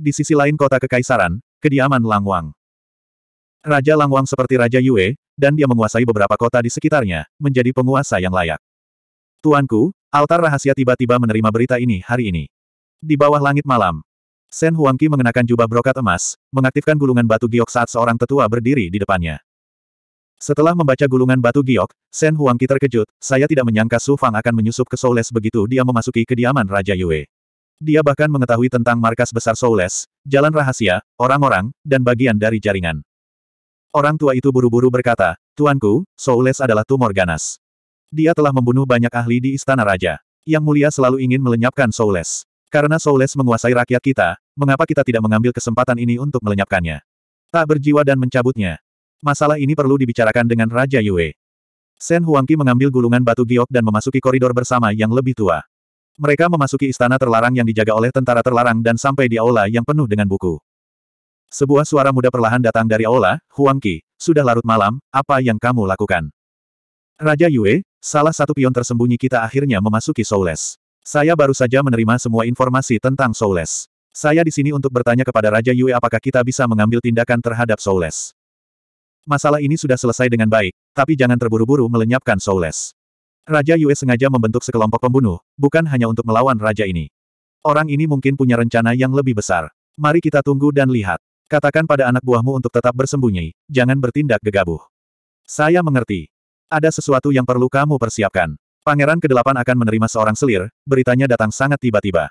Di sisi lain kota kekaisaran, kediaman Langwang. Raja Langwang seperti Raja Yue, dan dia menguasai beberapa kota di sekitarnya, menjadi penguasa yang layak. Tuanku, altar rahasia tiba-tiba menerima berita ini hari ini. Di bawah langit malam, Sen Huangqi mengenakan jubah brokat emas, mengaktifkan gulungan batu giok saat seorang tetua berdiri di depannya. Setelah membaca gulungan batu giok, Sen Huangqi terkejut, saya tidak menyangka Su Fang akan menyusup ke Soles begitu dia memasuki kediaman Raja Yue. Dia bahkan mengetahui tentang markas besar Soules, jalan rahasia, orang-orang, dan bagian dari jaringan. Orang tua itu buru-buru berkata, Tuanku, Soules adalah tumor ganas. Dia telah membunuh banyak ahli di istana raja. Yang mulia selalu ingin melenyapkan Soules. Karena Soules menguasai rakyat kita, mengapa kita tidak mengambil kesempatan ini untuk melenyapkannya? Tak berjiwa dan mencabutnya. Masalah ini perlu dibicarakan dengan Raja Yue. Sen Huangqi mengambil gulungan batu giok dan memasuki koridor bersama yang lebih tua. Mereka memasuki istana terlarang yang dijaga oleh tentara terlarang dan sampai di aula yang penuh dengan buku. Sebuah suara muda perlahan datang dari aula, Huang Qi, sudah larut malam, apa yang kamu lakukan? Raja Yue, salah satu pion tersembunyi kita akhirnya memasuki Soules. Saya baru saja menerima semua informasi tentang Soules. Saya di sini untuk bertanya kepada Raja Yue apakah kita bisa mengambil tindakan terhadap Soules. Masalah ini sudah selesai dengan baik, tapi jangan terburu-buru melenyapkan Soules. Raja Yue sengaja membentuk sekelompok pembunuh, bukan hanya untuk melawan raja ini. Orang ini mungkin punya rencana yang lebih besar. Mari kita tunggu dan lihat. Katakan pada anak buahmu untuk tetap bersembunyi, jangan bertindak gegabah. Saya mengerti. Ada sesuatu yang perlu kamu persiapkan. Pangeran ke-8 akan menerima seorang selir, beritanya datang sangat tiba-tiba.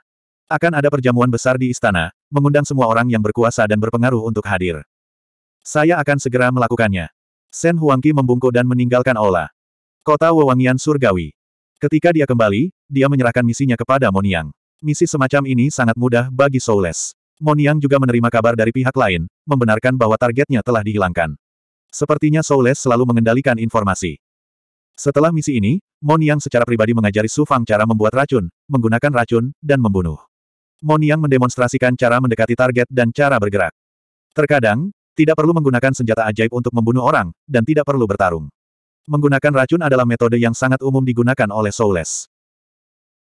Akan ada perjamuan besar di istana, mengundang semua orang yang berkuasa dan berpengaruh untuk hadir. Saya akan segera melakukannya. Sen Huangqi membungkuk dan meninggalkan Ola. Kota Wewangian Surgawi. Ketika dia kembali, dia menyerahkan misinya kepada Moniang. Misi semacam ini sangat mudah bagi Soules. Moniang juga menerima kabar dari pihak lain, membenarkan bahwa targetnya telah dihilangkan. Sepertinya Soules selalu mengendalikan informasi. Setelah misi ini, Moniang secara pribadi mengajari Su Fang cara membuat racun, menggunakan racun, dan membunuh. Moniang mendemonstrasikan cara mendekati target dan cara bergerak. Terkadang, tidak perlu menggunakan senjata ajaib untuk membunuh orang, dan tidak perlu bertarung menggunakan racun adalah metode yang sangat umum digunakan oleh Soules.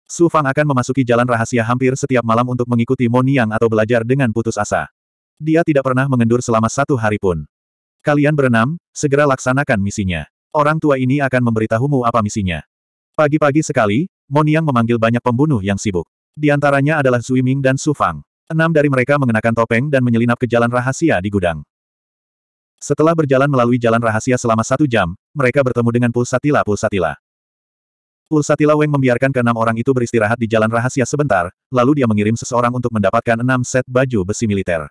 Su Fang akan memasuki jalan rahasia hampir setiap malam untuk mengikuti Moniang atau belajar dengan putus asa. Dia tidak pernah mengendur selama satu hari pun. Kalian berenam, segera laksanakan misinya. Orang tua ini akan memberitahumu apa misinya. Pagi-pagi sekali, Moniang memanggil banyak pembunuh yang sibuk. Di antaranya adalah Zui Ming dan Su Fang. Enam dari mereka mengenakan topeng dan menyelinap ke jalan rahasia di gudang. Setelah berjalan melalui jalan rahasia selama satu jam, mereka bertemu dengan pulsatila-pulsatila. Pulsatila Weng membiarkan keenam orang itu beristirahat di jalan rahasia sebentar, lalu dia mengirim seseorang untuk mendapatkan enam set baju besi militer.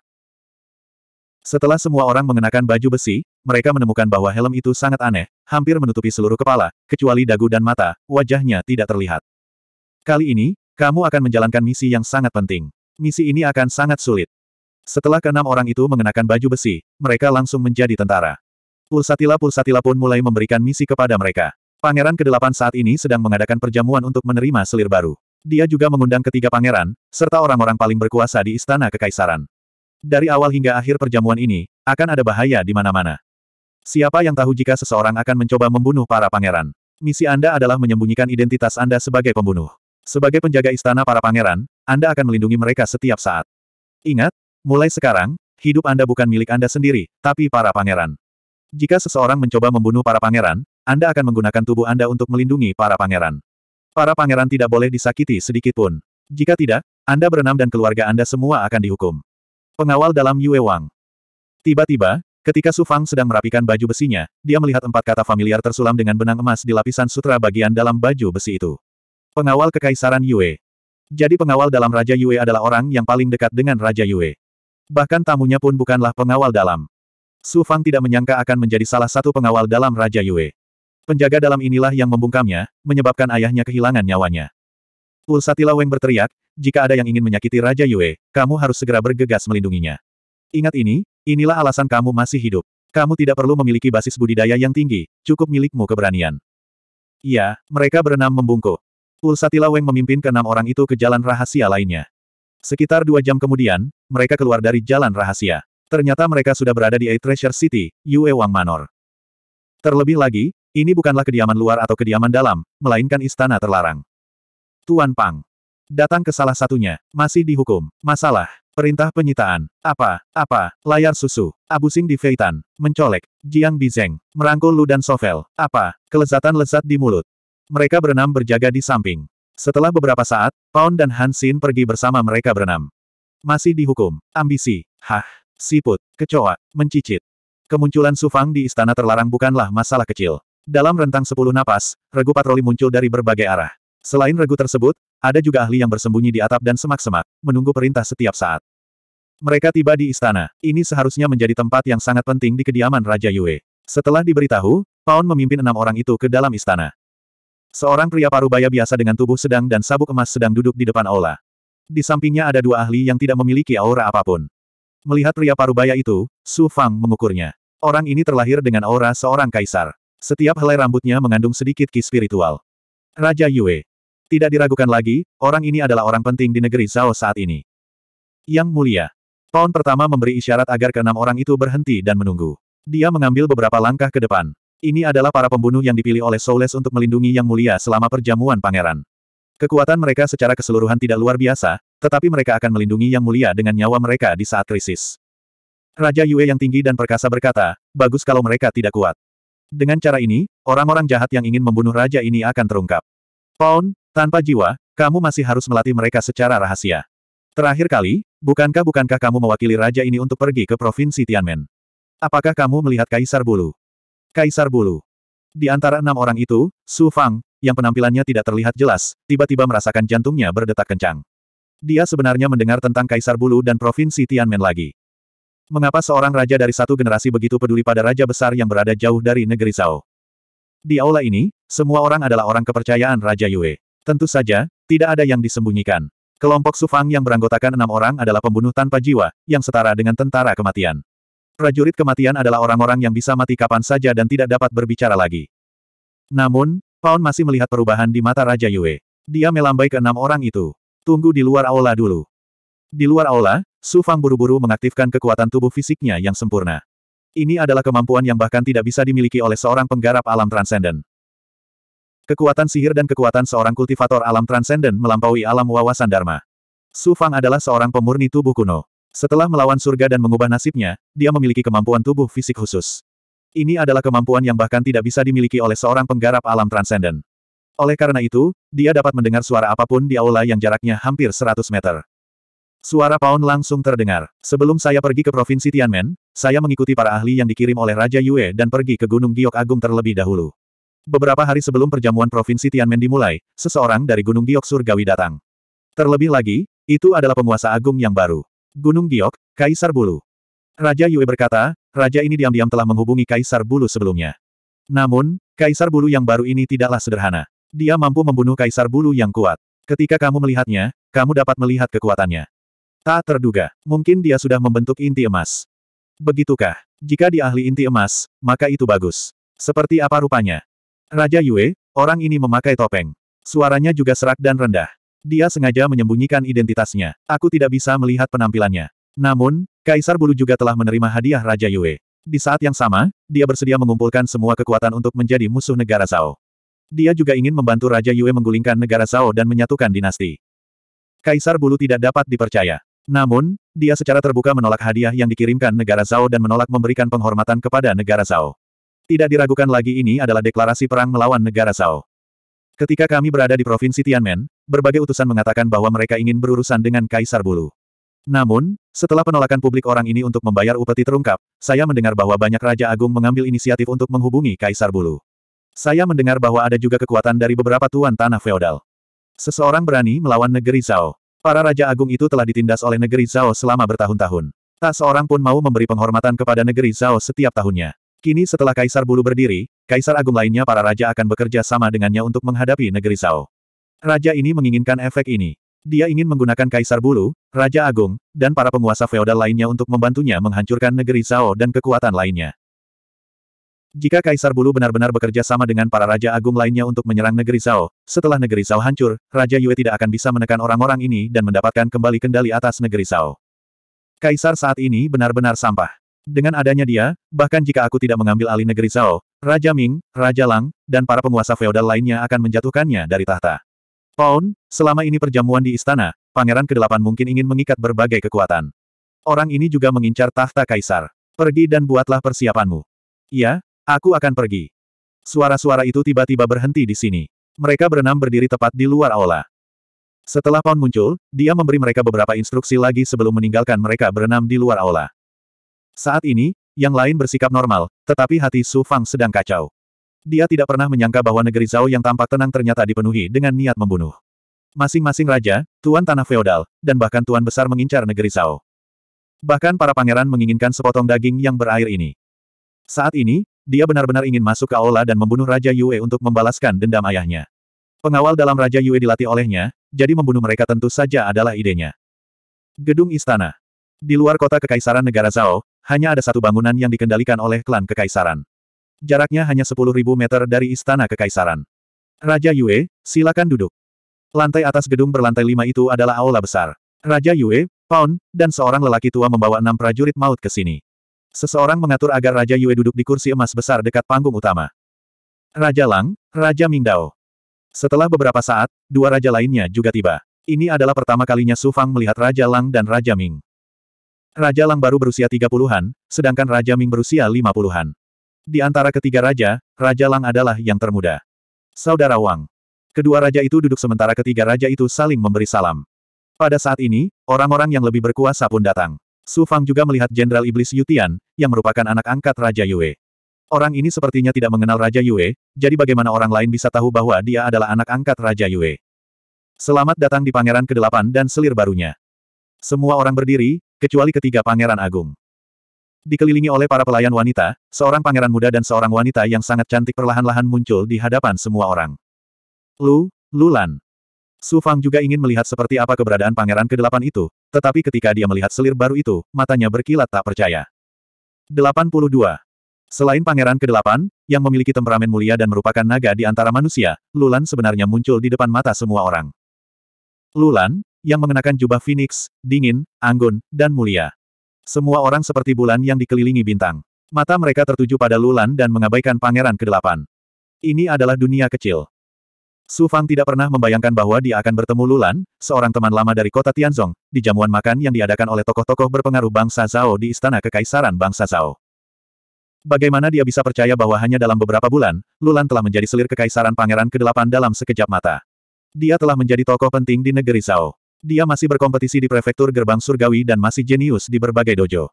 Setelah semua orang mengenakan baju besi, mereka menemukan bahwa helm itu sangat aneh, hampir menutupi seluruh kepala, kecuali dagu dan mata, wajahnya tidak terlihat. Kali ini, kamu akan menjalankan misi yang sangat penting. Misi ini akan sangat sulit. Setelah keenam orang itu mengenakan baju besi, mereka langsung menjadi tentara. Pulsatila-pulsatila pun mulai memberikan misi kepada mereka. Pangeran ke-8 saat ini sedang mengadakan perjamuan untuk menerima selir baru. Dia juga mengundang ketiga pangeran, serta orang-orang paling berkuasa di Istana Kekaisaran. Dari awal hingga akhir perjamuan ini, akan ada bahaya di mana-mana. Siapa yang tahu jika seseorang akan mencoba membunuh para pangeran? Misi Anda adalah menyembunyikan identitas Anda sebagai pembunuh. Sebagai penjaga istana para pangeran, Anda akan melindungi mereka setiap saat. Ingat, Mulai sekarang, hidup Anda bukan milik Anda sendiri, tapi para pangeran. Jika seseorang mencoba membunuh para pangeran, Anda akan menggunakan tubuh Anda untuk melindungi para pangeran. Para pangeran tidak boleh disakiti sedikit pun. Jika tidak, Anda berenam dan keluarga Anda semua akan dihukum. Pengawal dalam Yue Wang. Tiba-tiba, ketika Su Fang sedang merapikan baju besinya, dia melihat empat kata familiar tersulam dengan benang emas di lapisan sutra bagian dalam baju besi itu. Pengawal Kekaisaran Yue. Jadi pengawal dalam Raja Yue adalah orang yang paling dekat dengan Raja Yue. Bahkan tamunya pun bukanlah pengawal dalam. Su Fang tidak menyangka akan menjadi salah satu pengawal dalam Raja Yue. Penjaga dalam inilah yang membungkamnya, menyebabkan ayahnya kehilangan nyawanya. Ulsatila Weng berteriak, jika ada yang ingin menyakiti Raja Yue, kamu harus segera bergegas melindunginya. Ingat ini, inilah alasan kamu masih hidup. Kamu tidak perlu memiliki basis budidaya yang tinggi, cukup milikmu keberanian. Iya, mereka berenam membungkuk. Ulsatila Weng memimpin keenam orang itu ke jalan rahasia lainnya. Sekitar dua jam kemudian, mereka keluar dari jalan rahasia. Ternyata mereka sudah berada di A Treasure City, Yue Wang Manor. Terlebih lagi, ini bukanlah kediaman luar atau kediaman dalam, melainkan istana terlarang. Tuan Pang. Datang ke salah satunya, masih dihukum. Masalah, perintah penyitaan. Apa, apa, layar susu. Abusing di Feitan, mencolek, Jiang Bizeng, merangkul Lu dan Sovel. Apa, kelezatan lezat di mulut. Mereka berenam berjaga di samping. Setelah beberapa saat, Paun dan Hansin pergi bersama mereka berenam. Masih dihukum. Ambisi. Hah. Siput. Kecoa. Mencicit. Kemunculan Sufang di istana terlarang bukanlah masalah kecil. Dalam rentang sepuluh napas, regu patroli muncul dari berbagai arah. Selain regu tersebut, ada juga ahli yang bersembunyi di atap dan semak-semak, menunggu perintah setiap saat. Mereka tiba di istana. Ini seharusnya menjadi tempat yang sangat penting di kediaman Raja Yue. Setelah diberitahu, Paon memimpin enam orang itu ke dalam istana. Seorang pria parubaya biasa dengan tubuh sedang dan sabuk emas sedang duduk di depan aula. Di sampingnya ada dua ahli yang tidak memiliki aura apapun. Melihat pria parubaya itu, Su Fang mengukurnya. Orang ini terlahir dengan aura seorang kaisar. Setiap helai rambutnya mengandung sedikit ki spiritual. Raja Yue. Tidak diragukan lagi, orang ini adalah orang penting di negeri Zhao saat ini. Yang mulia. Paun pertama memberi isyarat agar keenam orang itu berhenti dan menunggu. Dia mengambil beberapa langkah ke depan. Ini adalah para pembunuh yang dipilih oleh Soules untuk melindungi Yang Mulia selama perjamuan pangeran. Kekuatan mereka secara keseluruhan tidak luar biasa, tetapi mereka akan melindungi Yang Mulia dengan nyawa mereka di saat krisis. Raja Yue yang tinggi dan perkasa berkata, bagus kalau mereka tidak kuat. Dengan cara ini, orang-orang jahat yang ingin membunuh raja ini akan terungkap. Paun, tanpa jiwa, kamu masih harus melatih mereka secara rahasia. Terakhir kali, bukankah-bukankah kamu mewakili raja ini untuk pergi ke Provinsi Tianmen? Apakah kamu melihat Kaisar Bulu? Kaisar Bulu. Di antara enam orang itu, Su Fang, yang penampilannya tidak terlihat jelas, tiba-tiba merasakan jantungnya berdetak kencang. Dia sebenarnya mendengar tentang Kaisar Bulu dan Provinsi Tianmen lagi. Mengapa seorang raja dari satu generasi begitu peduli pada raja besar yang berada jauh dari negeri Zhao? Di aula ini, semua orang adalah orang kepercayaan Raja Yue. Tentu saja, tidak ada yang disembunyikan. Kelompok Sufang yang beranggotakan enam orang adalah pembunuh tanpa jiwa, yang setara dengan tentara kematian. Prajurit kematian adalah orang-orang yang bisa mati kapan saja dan tidak dapat berbicara lagi. Namun, Paun masih melihat perubahan di mata Raja Yue. Dia melambai ke enam orang itu. Tunggu di luar aula dulu. Di luar aula, Su Fang buru-buru mengaktifkan kekuatan tubuh fisiknya yang sempurna. Ini adalah kemampuan yang bahkan tidak bisa dimiliki oleh seorang penggarap alam transenden. Kekuatan sihir dan kekuatan seorang kultivator alam transenden melampaui alam wawasan Dharma. Su Fang adalah seorang pemurni tubuh kuno. Setelah melawan surga dan mengubah nasibnya, dia memiliki kemampuan tubuh fisik khusus. Ini adalah kemampuan yang bahkan tidak bisa dimiliki oleh seorang penggarap alam transenden. Oleh karena itu, dia dapat mendengar suara apapun di aula yang jaraknya hampir 100 meter. Suara Paun langsung terdengar. Sebelum saya pergi ke Provinsi Tianmen, saya mengikuti para ahli yang dikirim oleh Raja Yue dan pergi ke Gunung Giok Agung terlebih dahulu. Beberapa hari sebelum perjamuan Provinsi Tianmen dimulai, seseorang dari Gunung Giok Surgawi datang. Terlebih lagi, itu adalah penguasa agung yang baru. Gunung Giok, Kaisar Bulu. Raja Yue berkata, raja ini diam-diam telah menghubungi Kaisar Bulu sebelumnya. Namun, Kaisar Bulu yang baru ini tidaklah sederhana. Dia mampu membunuh Kaisar Bulu yang kuat. Ketika kamu melihatnya, kamu dapat melihat kekuatannya. Tak terduga, mungkin dia sudah membentuk inti emas. Begitukah? Jika dia ahli inti emas, maka itu bagus. Seperti apa rupanya? Raja Yue, orang ini memakai topeng. Suaranya juga serak dan rendah. Dia sengaja menyembunyikan identitasnya. Aku tidak bisa melihat penampilannya. Namun, Kaisar Bulu juga telah menerima hadiah Raja Yue. Di saat yang sama, dia bersedia mengumpulkan semua kekuatan untuk menjadi musuh negara Zhao. Dia juga ingin membantu Raja Yue menggulingkan negara Zhao dan menyatukan dinasti. Kaisar Bulu tidak dapat dipercaya. Namun, dia secara terbuka menolak hadiah yang dikirimkan negara Zhao dan menolak memberikan penghormatan kepada negara Zhao. Tidak diragukan lagi ini adalah deklarasi perang melawan negara Zhao. Ketika kami berada di Provinsi Tianmen, berbagai utusan mengatakan bahwa mereka ingin berurusan dengan Kaisar Bulu. Namun, setelah penolakan publik orang ini untuk membayar upeti terungkap, saya mendengar bahwa banyak Raja Agung mengambil inisiatif untuk menghubungi Kaisar Bulu. Saya mendengar bahwa ada juga kekuatan dari beberapa tuan tanah feodal. Seseorang berani melawan negeri Zhao. Para Raja Agung itu telah ditindas oleh negeri Zhao selama bertahun-tahun. Tak seorang pun mau memberi penghormatan kepada negeri Zhao setiap tahunnya. Kini setelah Kaisar Bulu berdiri, Kaisar Agung lainnya para raja akan bekerja sama dengannya untuk menghadapi negeri Zhao. Raja ini menginginkan efek ini. Dia ingin menggunakan Kaisar Bulu, Raja Agung, dan para penguasa feodal lainnya untuk membantunya menghancurkan negeri Zhao dan kekuatan lainnya. Jika Kaisar Bulu benar-benar bekerja sama dengan para Raja Agung lainnya untuk menyerang negeri Zhao, setelah negeri Zhao hancur, Raja Yue tidak akan bisa menekan orang-orang ini dan mendapatkan kembali kendali atas negeri Zhao. Kaisar saat ini benar-benar sampah. Dengan adanya dia, bahkan jika aku tidak mengambil alih negeri Zhao, Raja Ming, Raja Lang, dan para penguasa feodal lainnya akan menjatuhkannya dari tahta. Paun, selama ini perjamuan di istana, pangeran ke-8 mungkin ingin mengikat berbagai kekuatan. Orang ini juga mengincar tahta kaisar. Pergi dan buatlah persiapanmu. Ya, aku akan pergi. Suara-suara itu tiba-tiba berhenti di sini. Mereka berenam berdiri tepat di luar aula. Setelah Paun muncul, dia memberi mereka beberapa instruksi lagi sebelum meninggalkan mereka berenam di luar aula. Saat ini, yang lain bersikap normal, tetapi hati Su Fang sedang kacau. Dia tidak pernah menyangka bahwa negeri Zhao yang tampak tenang ternyata dipenuhi dengan niat membunuh. Masing-masing raja, tuan tanah feodal, dan bahkan tuan besar mengincar negeri Zhao. Bahkan para pangeran menginginkan sepotong daging yang berair ini. Saat ini, dia benar-benar ingin masuk ke aula dan membunuh Raja Yue untuk membalaskan dendam ayahnya. Pengawal dalam Raja Yue dilatih olehnya, jadi membunuh mereka tentu saja adalah idenya. Gedung Istana Di luar kota Kekaisaran Negara Zhao, hanya ada satu bangunan yang dikendalikan oleh klan Kekaisaran. Jaraknya hanya 10.000 meter dari Istana Kekaisaran. Raja Yue, silakan duduk. Lantai atas gedung berlantai lima itu adalah aula besar. Raja Yue, Paun, dan seorang lelaki tua membawa enam prajurit maut ke sini. Seseorang mengatur agar Raja Yue duduk di kursi emas besar dekat panggung utama. Raja Lang, Raja Mingdao. Setelah beberapa saat, dua raja lainnya juga tiba. Ini adalah pertama kalinya Su Fang melihat Raja Lang dan Raja Ming. Raja Lang baru berusia 30-an, sedangkan Raja Ming berusia 50-an. Di antara ketiga raja, Raja Lang adalah yang termuda. Saudara Wang. Kedua raja itu duduk sementara ketiga raja itu saling memberi salam. Pada saat ini, orang-orang yang lebih berkuasa pun datang. Su Fang juga melihat Jenderal Iblis Yutian, yang merupakan anak angkat Raja Yue. Orang ini sepertinya tidak mengenal Raja Yue, jadi bagaimana orang lain bisa tahu bahwa dia adalah anak angkat Raja Yue. Selamat datang di Pangeran Kedelapan dan selir barunya. Semua orang berdiri, kecuali ketiga Pangeran Agung dikelilingi oleh para pelayan wanita, seorang pangeran muda dan seorang wanita yang sangat cantik perlahan-lahan muncul di hadapan semua orang. Lu, Lulan. Su Fang juga ingin melihat seperti apa keberadaan pangeran ke-8 itu, tetapi ketika dia melihat selir baru itu, matanya berkilat tak percaya. 82. Selain pangeran ke-8, yang memiliki temperamen mulia dan merupakan naga di antara manusia, Lulan sebenarnya muncul di depan mata semua orang. Lulan, yang mengenakan jubah phoenix, dingin, anggun, dan mulia. Semua orang seperti bulan yang dikelilingi bintang. Mata mereka tertuju pada Lulan dan mengabaikan pangeran kedelapan. Ini adalah dunia kecil. Su Fang tidak pernah membayangkan bahwa dia akan bertemu Lulan, seorang teman lama dari kota Tianzong, di jamuan makan yang diadakan oleh tokoh-tokoh berpengaruh bangsa Zhao di istana kekaisaran bangsa Zhao. Bagaimana dia bisa percaya bahwa hanya dalam beberapa bulan, Lulan telah menjadi selir kekaisaran pangeran kedelapan dalam sekejap mata. Dia telah menjadi tokoh penting di negeri Zhao. Dia masih berkompetisi di prefektur gerbang surgawi dan masih jenius di berbagai dojo.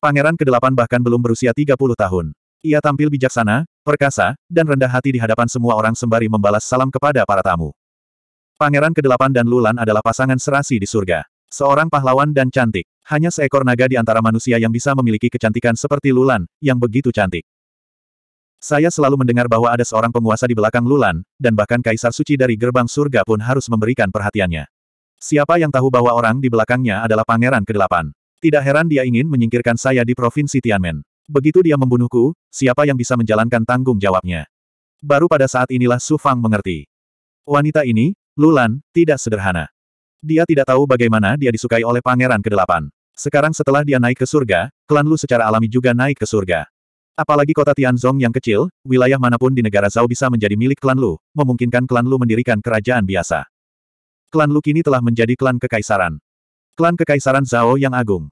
Pangeran ke-8 bahkan belum berusia 30 tahun. Ia tampil bijaksana, perkasa, dan rendah hati di hadapan semua orang sembari membalas salam kepada para tamu. Pangeran ke-8 dan Lulan adalah pasangan serasi di surga. Seorang pahlawan dan cantik. Hanya seekor naga di antara manusia yang bisa memiliki kecantikan seperti Lulan, yang begitu cantik. Saya selalu mendengar bahwa ada seorang penguasa di belakang Lulan, dan bahkan Kaisar Suci dari gerbang surga pun harus memberikan perhatiannya. Siapa yang tahu bahwa orang di belakangnya adalah pangeran ke-8? Tidak heran dia ingin menyingkirkan saya di provinsi Tianmen. Begitu dia membunuhku, siapa yang bisa menjalankan tanggung jawabnya? Baru pada saat inilah Su Fang mengerti. Wanita ini, Lulan, tidak sederhana. Dia tidak tahu bagaimana dia disukai oleh pangeran ke-8. Sekarang setelah dia naik ke surga, klan Lu secara alami juga naik ke surga. Apalagi kota Tianzong yang kecil, wilayah manapun di negara Zhao bisa menjadi milik klan Lu, memungkinkan klan Lu mendirikan kerajaan biasa. Klan Lu kini telah menjadi klan kekaisaran. Klan kekaisaran Zhao yang agung.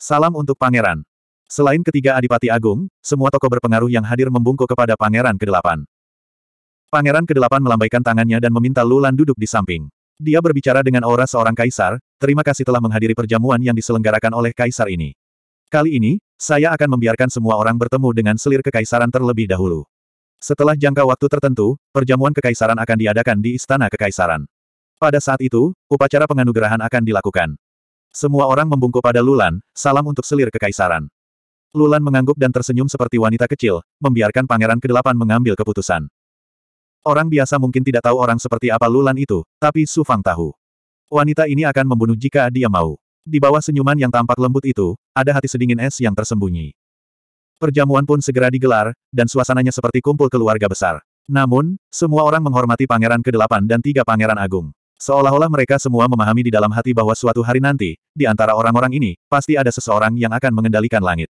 Salam untuk pangeran. Selain ketiga adipati agung, semua tokoh berpengaruh yang hadir membungkuk kepada pangeran ke-8. Pangeran ke-8 melambaikan tangannya dan meminta Lulan duduk di samping. Dia berbicara dengan aura seorang kaisar, terima kasih telah menghadiri perjamuan yang diselenggarakan oleh kaisar ini. Kali ini, saya akan membiarkan semua orang bertemu dengan selir kekaisaran terlebih dahulu. Setelah jangka waktu tertentu, perjamuan kekaisaran akan diadakan di Istana Kekaisaran. Pada saat itu, upacara penganugerahan akan dilakukan. Semua orang membungkuk pada Lulan, salam untuk selir kekaisaran. Lulan mengangguk dan tersenyum seperti wanita kecil, membiarkan pangeran kedelapan mengambil keputusan. Orang biasa mungkin tidak tahu orang seperti apa Lulan itu, tapi Su Fang tahu. Wanita ini akan membunuh jika dia mau. Di bawah senyuman yang tampak lembut itu, ada hati sedingin es yang tersembunyi. Perjamuan pun segera digelar, dan suasananya seperti kumpul keluarga besar. Namun, semua orang menghormati pangeran Kedelapan dan tiga pangeran agung. Seolah-olah mereka semua memahami di dalam hati bahwa suatu hari nanti, di antara orang-orang ini, pasti ada seseorang yang akan mengendalikan langit.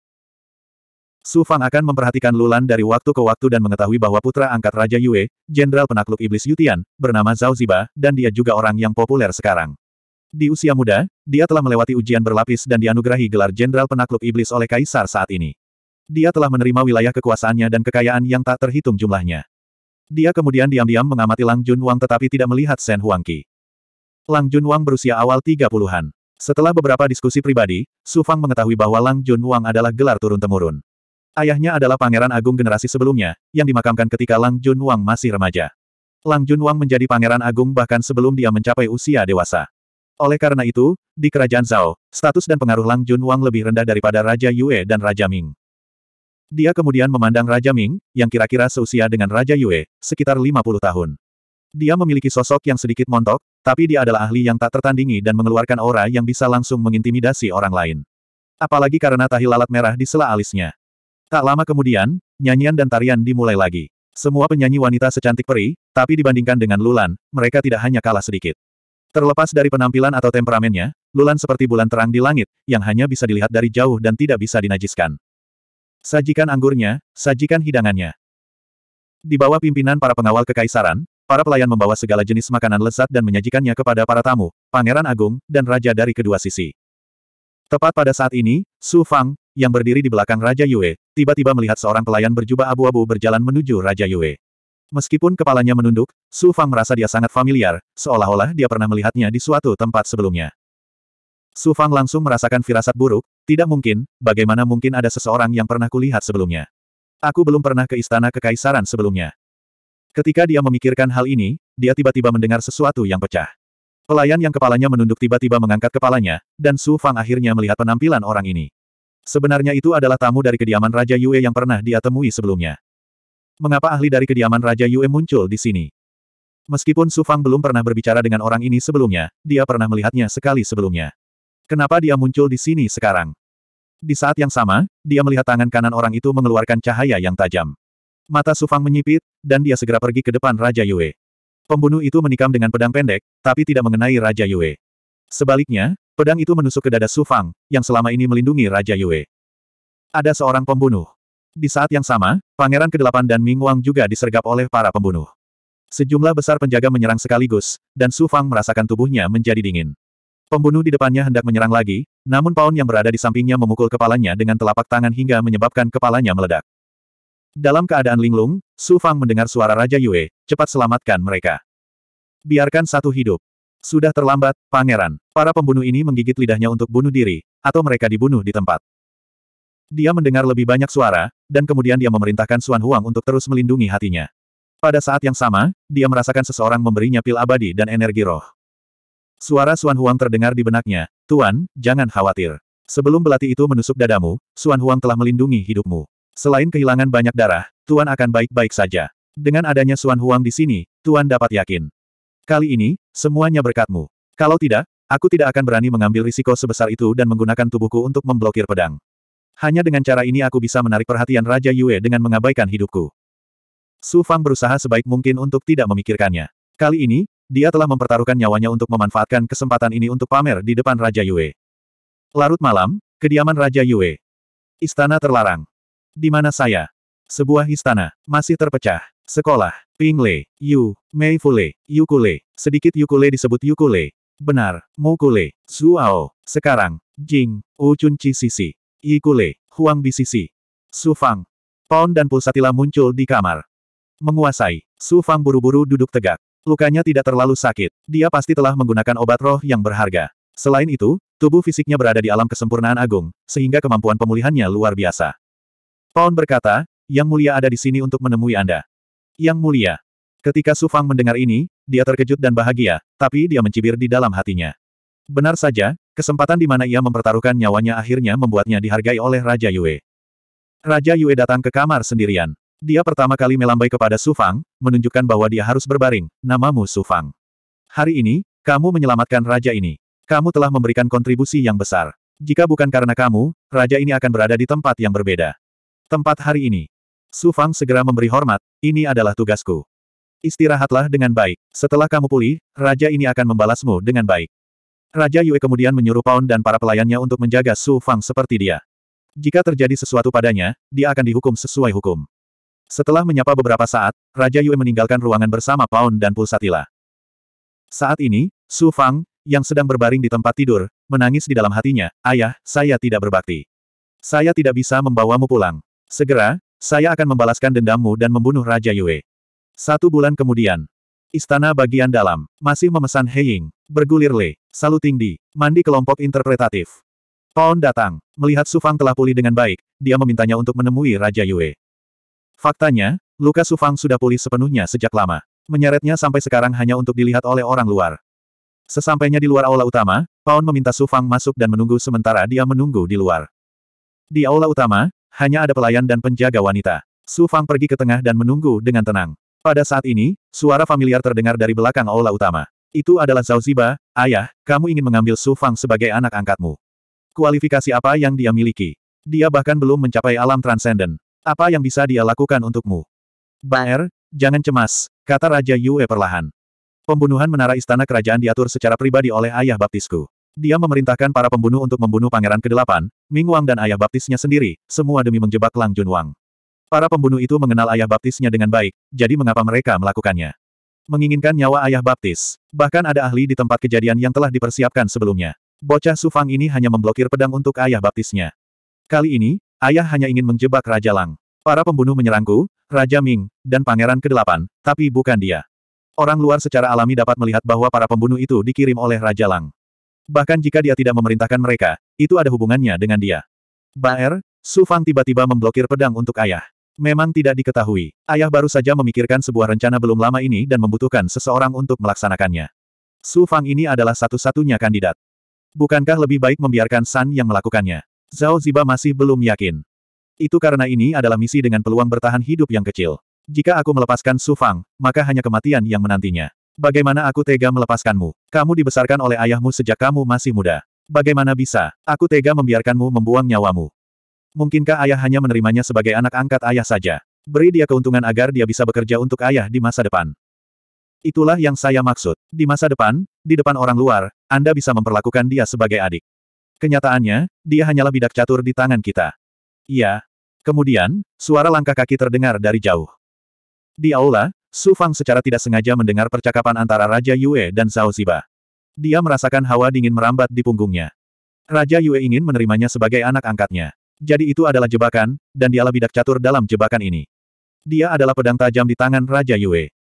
Su Fang akan memperhatikan Lulan dari waktu ke waktu dan mengetahui bahwa putra angkat Raja Yue, jenderal penakluk iblis Yutian, bernama Zhao Ziba, dan dia juga orang yang populer sekarang. Di usia muda, dia telah melewati ujian berlapis dan dianugerahi gelar jenderal penakluk iblis oleh kaisar saat ini. Dia telah menerima wilayah kekuasaannya dan kekayaan yang tak terhitung jumlahnya. Dia kemudian diam-diam mengamati Lang Junwang tetapi tidak melihat Shen Huangqi. Lang Junwang berusia awal 30-an. Setelah beberapa diskusi pribadi, Su Fang mengetahui bahwa Lang Junwang adalah gelar turun-temurun. Ayahnya adalah pangeran agung generasi sebelumnya, yang dimakamkan ketika Lang Junwang masih remaja. Lang Junwang menjadi pangeran agung bahkan sebelum dia mencapai usia dewasa. Oleh karena itu, di kerajaan Zhao, status dan pengaruh Lang Junwang lebih rendah daripada Raja Yue dan Raja Ming. Dia kemudian memandang Raja Ming, yang kira-kira seusia dengan Raja Yue, sekitar 50 tahun. Dia memiliki sosok yang sedikit montok, tapi dia adalah ahli yang tak tertandingi dan mengeluarkan aura yang bisa langsung mengintimidasi orang lain. Apalagi karena tahi lalat merah di sela alisnya. Tak lama kemudian, nyanyian dan tarian dimulai lagi. Semua penyanyi wanita secantik peri, tapi dibandingkan dengan Lulan, mereka tidak hanya kalah sedikit. Terlepas dari penampilan atau temperamennya, Lulan seperti bulan terang di langit, yang hanya bisa dilihat dari jauh dan tidak bisa dinajiskan. Sajikan anggurnya, sajikan hidangannya. Di bawah pimpinan para pengawal kekaisaran, para pelayan membawa segala jenis makanan lezat dan menyajikannya kepada para tamu, pangeran agung, dan raja dari kedua sisi. Tepat pada saat ini, Su Fang, yang berdiri di belakang Raja Yue, tiba-tiba melihat seorang pelayan berjubah abu-abu berjalan menuju Raja Yue. Meskipun kepalanya menunduk, Su Fang merasa dia sangat familiar, seolah-olah dia pernah melihatnya di suatu tempat sebelumnya. Su Fang langsung merasakan firasat buruk, tidak mungkin, bagaimana mungkin ada seseorang yang pernah kulihat sebelumnya. Aku belum pernah ke istana kekaisaran sebelumnya. Ketika dia memikirkan hal ini, dia tiba-tiba mendengar sesuatu yang pecah. Pelayan yang kepalanya menunduk tiba-tiba mengangkat kepalanya, dan Su Fang akhirnya melihat penampilan orang ini. Sebenarnya itu adalah tamu dari kediaman Raja Yue yang pernah dia temui sebelumnya. Mengapa ahli dari kediaman Raja Yue muncul di sini? Meskipun Su Fang belum pernah berbicara dengan orang ini sebelumnya, dia pernah melihatnya sekali sebelumnya. Kenapa dia muncul di sini sekarang? Di saat yang sama, dia melihat tangan kanan orang itu mengeluarkan cahaya yang tajam. Mata Sufang menyipit, dan dia segera pergi ke depan Raja Yue. Pembunuh itu menikam dengan pedang pendek, tapi tidak mengenai Raja Yue. Sebaliknya, pedang itu menusuk ke dada Sufang, yang selama ini melindungi Raja Yue. Ada seorang pembunuh. Di saat yang sama, Pangeran Kedelapan dan Ming Wang juga disergap oleh para pembunuh. Sejumlah besar penjaga menyerang sekaligus, dan Sufang merasakan tubuhnya menjadi dingin. Pembunuh di depannya hendak menyerang lagi, namun Paun yang berada di sampingnya memukul kepalanya dengan telapak tangan hingga menyebabkan kepalanya meledak. Dalam keadaan linglung, Su Fang mendengar suara Raja Yue, cepat selamatkan mereka. Biarkan satu hidup. Sudah terlambat, pangeran. Para pembunuh ini menggigit lidahnya untuk bunuh diri, atau mereka dibunuh di tempat. Dia mendengar lebih banyak suara, dan kemudian dia memerintahkan Suan Huang untuk terus melindungi hatinya. Pada saat yang sama, dia merasakan seseorang memberinya pil abadi dan energi roh. Suara Suan Huang terdengar di benaknya, Tuan, jangan khawatir. Sebelum belati itu menusuk dadamu, Suan Huang telah melindungi hidupmu. Selain kehilangan banyak darah, Tuan akan baik-baik saja. Dengan adanya Suan Huang di sini, Tuan dapat yakin. Kali ini, semuanya berkatmu. Kalau tidak, aku tidak akan berani mengambil risiko sebesar itu dan menggunakan tubuhku untuk memblokir pedang. Hanya dengan cara ini aku bisa menarik perhatian Raja Yue dengan mengabaikan hidupku. Su Fang berusaha sebaik mungkin untuk tidak memikirkannya. Kali ini, dia telah mempertaruhkan nyawanya untuk memanfaatkan kesempatan ini untuk pamer di depan Raja Yue. Larut malam, kediaman Raja Yue. Istana terlarang. Di mana saya? Sebuah istana, masih terpecah. Sekolah, Pingle, Yu, Mei Fule, Yukule, sedikit Yukule disebut Yukule. Benar, Mukule, Zuao, sekarang, Jing, Uchun Chi Sisi, Yikule, Huang Bisisi, Sufang. Paun dan Pulsatila muncul di kamar. Menguasai, Sufang buru-buru duduk tegak. Lukanya tidak terlalu sakit. Dia pasti telah menggunakan obat roh yang berharga. Selain itu, tubuh fisiknya berada di alam kesempurnaan agung, sehingga kemampuan pemulihannya luar biasa. Paun berkata, Yang Mulia ada di sini untuk menemui Anda. Yang Mulia. Ketika Su Fang mendengar ini, dia terkejut dan bahagia, tapi dia mencibir di dalam hatinya. Benar saja, kesempatan di mana ia mempertaruhkan nyawanya akhirnya membuatnya dihargai oleh Raja Yue. Raja Yue datang ke kamar sendirian. Dia pertama kali melambai kepada Sufang, menunjukkan bahwa dia harus berbaring, namamu Sufang. Hari ini, kamu menyelamatkan raja ini. Kamu telah memberikan kontribusi yang besar. Jika bukan karena kamu, raja ini akan berada di tempat yang berbeda. Tempat hari ini. Sufang segera memberi hormat, ini adalah tugasku. Istirahatlah dengan baik. Setelah kamu pulih, raja ini akan membalasmu dengan baik. Raja Yue kemudian menyuruh Paun dan para pelayannya untuk menjaga Sufang seperti dia. Jika terjadi sesuatu padanya, dia akan dihukum sesuai hukum. Setelah menyapa beberapa saat, Raja Yue meninggalkan ruangan bersama Paun dan Pulsatila. Saat ini, Su Fang, yang sedang berbaring di tempat tidur, menangis di dalam hatinya, Ayah, saya tidak berbakti. Saya tidak bisa membawamu pulang. Segera, saya akan membalaskan dendammu dan membunuh Raja Yue. Satu bulan kemudian, istana bagian dalam, masih memesan Heying, bergulir Le, saluting di, mandi kelompok interpretatif. Paun datang, melihat Su Fang telah pulih dengan baik, dia memintanya untuk menemui Raja Yue. Faktanya, luka Sufang sudah pulih sepenuhnya sejak lama. Menyeretnya sampai sekarang hanya untuk dilihat oleh orang luar. Sesampainya di luar aula utama, Paon meminta Sufang masuk dan menunggu sementara dia menunggu di luar. Di aula utama, hanya ada pelayan dan penjaga wanita. Sufang pergi ke tengah dan menunggu dengan tenang. Pada saat ini, suara familiar terdengar dari belakang aula utama. Itu adalah Zhao Ziba, ayah, kamu ingin mengambil Sufang sebagai anak angkatmu. Kualifikasi apa yang dia miliki? Dia bahkan belum mencapai alam transenden. Apa yang bisa dia lakukan untukmu? Baer, jangan cemas, kata Raja Yue perlahan. Pembunuhan menara istana kerajaan diatur secara pribadi oleh ayah baptisku. Dia memerintahkan para pembunuh untuk membunuh pangeran ke-8, Ming Wang dan ayah baptisnya sendiri, semua demi menjebak Lang Jun Wang. Para pembunuh itu mengenal ayah baptisnya dengan baik, jadi mengapa mereka melakukannya? Menginginkan nyawa ayah baptis, bahkan ada ahli di tempat kejadian yang telah dipersiapkan sebelumnya. Bocah Sufang ini hanya memblokir pedang untuk ayah baptisnya. Kali ini, Ayah hanya ingin menjebak Raja Lang. Para pembunuh menyerangku, Raja Ming, dan Pangeran Kedelapan, tapi bukan dia. Orang luar secara alami dapat melihat bahwa para pembunuh itu dikirim oleh Raja Lang. Bahkan jika dia tidak memerintahkan mereka, itu ada hubungannya dengan dia. Baer, Su Fang tiba-tiba memblokir pedang untuk ayah. Memang tidak diketahui. Ayah baru saja memikirkan sebuah rencana belum lama ini dan membutuhkan seseorang untuk melaksanakannya. Su Fang ini adalah satu-satunya kandidat. Bukankah lebih baik membiarkan San yang melakukannya? Zhao Ziba masih belum yakin. Itu karena ini adalah misi dengan peluang bertahan hidup yang kecil. Jika aku melepaskan Su Fang, maka hanya kematian yang menantinya. Bagaimana aku tega melepaskanmu? Kamu dibesarkan oleh ayahmu sejak kamu masih muda. Bagaimana bisa? Aku tega membiarkanmu membuang nyawamu. Mungkinkah ayah hanya menerimanya sebagai anak angkat ayah saja? Beri dia keuntungan agar dia bisa bekerja untuk ayah di masa depan. Itulah yang saya maksud. Di masa depan, di depan orang luar, Anda bisa memperlakukan dia sebagai adik. Kenyataannya, dia hanyalah bidak catur di tangan kita. Iya. Kemudian, suara langkah kaki terdengar dari jauh. Di aula, Su Fang secara tidak sengaja mendengar percakapan antara Raja Yue dan Zhao Ziba. Dia merasakan hawa dingin merambat di punggungnya. Raja Yue ingin menerimanya sebagai anak angkatnya. Jadi itu adalah jebakan, dan dialah bidak catur dalam jebakan ini. Dia adalah pedang tajam di tangan Raja Yue.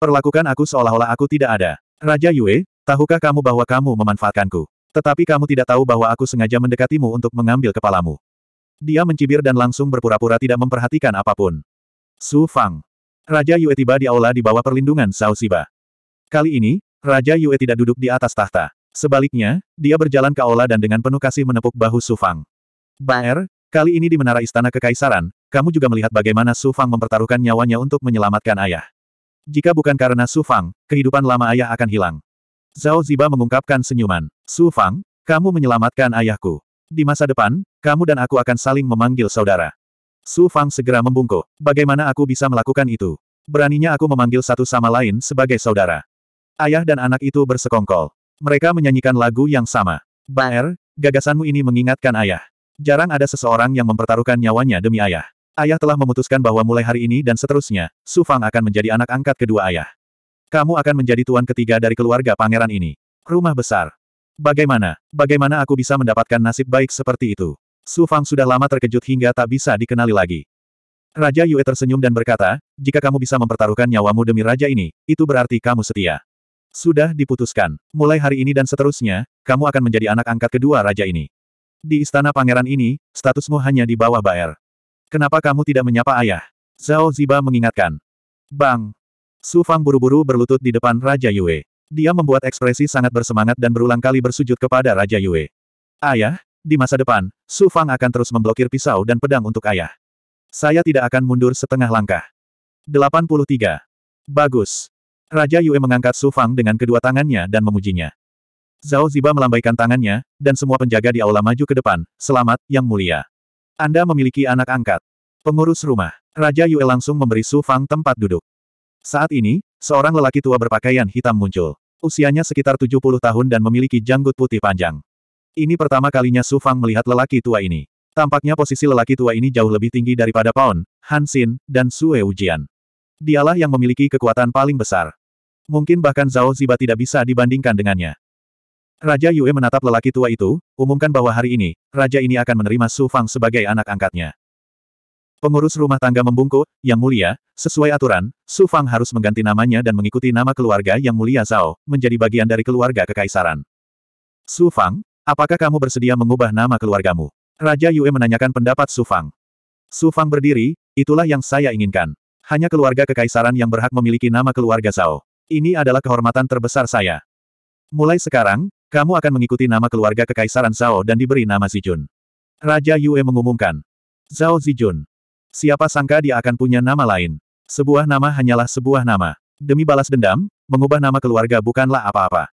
Perlakukan aku seolah-olah aku tidak ada. Raja Yue, tahukah kamu bahwa kamu memanfaatkanku? Tetapi kamu tidak tahu bahwa aku sengaja mendekatimu untuk mengambil kepalamu. Dia mencibir dan langsung berpura-pura tidak memperhatikan apapun. Su Fang. Raja Yue tiba di aula di bawah perlindungan Sao Siba. Kali ini, Raja Yue tidak duduk di atas tahta. Sebaliknya, dia berjalan ke aula dan dengan penuh kasih menepuk bahu Su Fang. Baer, kali ini di Menara Istana Kekaisaran, kamu juga melihat bagaimana Su Fang mempertaruhkan nyawanya untuk menyelamatkan ayah. Jika bukan karena Su Fang, kehidupan lama ayah akan hilang. Zhao Ziba mengungkapkan senyuman. Su Fang, kamu menyelamatkan ayahku. Di masa depan, kamu dan aku akan saling memanggil saudara. Su Fang segera membungkuk. Bagaimana aku bisa melakukan itu? Beraninya aku memanggil satu sama lain sebagai saudara. Ayah dan anak itu bersekongkol. Mereka menyanyikan lagu yang sama. Baer, gagasanmu ini mengingatkan ayah. Jarang ada seseorang yang mempertaruhkan nyawanya demi ayah. Ayah telah memutuskan bahwa mulai hari ini dan seterusnya, Su Fang akan menjadi anak angkat kedua ayah. Kamu akan menjadi tuan ketiga dari keluarga pangeran ini. Rumah besar. Bagaimana, bagaimana aku bisa mendapatkan nasib baik seperti itu? Su Fang sudah lama terkejut hingga tak bisa dikenali lagi. Raja Yue tersenyum dan berkata, jika kamu bisa mempertaruhkan nyawamu demi raja ini, itu berarti kamu setia. Sudah diputuskan, mulai hari ini dan seterusnya, kamu akan menjadi anak angkat kedua raja ini. Di istana pangeran ini, statusmu hanya di bawah Baer. Kenapa kamu tidak menyapa ayah? Zhao Ziba mengingatkan. Bang, Su Fang buru-buru berlutut di depan Raja Yue. Dia membuat ekspresi sangat bersemangat dan berulang kali bersujud kepada Raja Yue. Ayah, di masa depan, Su Fang akan terus memblokir pisau dan pedang untuk ayah. Saya tidak akan mundur setengah langkah. 83. Bagus. Raja Yue mengangkat Su Fang dengan kedua tangannya dan memujinya. Zhao Ziba melambaikan tangannya, dan semua penjaga di aula maju ke depan. Selamat, Yang Mulia. Anda memiliki anak angkat. Pengurus rumah. Raja Yue langsung memberi Su Fang tempat duduk. Saat ini, seorang lelaki tua berpakaian hitam muncul. Usianya sekitar 70 tahun dan memiliki janggut putih panjang. Ini pertama kalinya Su Fang melihat lelaki tua ini. Tampaknya posisi lelaki tua ini jauh lebih tinggi daripada Paon, Han Xin, dan Sue Ujian. Dialah yang memiliki kekuatan paling besar. Mungkin bahkan Zhao Ziba tidak bisa dibandingkan dengannya. Raja Yue menatap lelaki tua itu, umumkan bahwa hari ini, raja ini akan menerima Su Fang sebagai anak angkatnya. Pengurus rumah tangga membungkuk, yang mulia, sesuai aturan, Su Fang harus mengganti namanya dan mengikuti nama keluarga yang mulia Zhao, menjadi bagian dari keluarga kekaisaran. Su Fang, apakah kamu bersedia mengubah nama keluargamu? Raja Yue menanyakan pendapat Su Fang. Su Fang berdiri, itulah yang saya inginkan. Hanya keluarga kekaisaran yang berhak memiliki nama keluarga Zhao. Ini adalah kehormatan terbesar saya. Mulai sekarang, kamu akan mengikuti nama keluarga kekaisaran Zhao dan diberi nama Zijun. Raja Yue mengumumkan. Zhao Zijun, Siapa sangka dia akan punya nama lain. Sebuah nama hanyalah sebuah nama. Demi balas dendam, mengubah nama keluarga bukanlah apa-apa.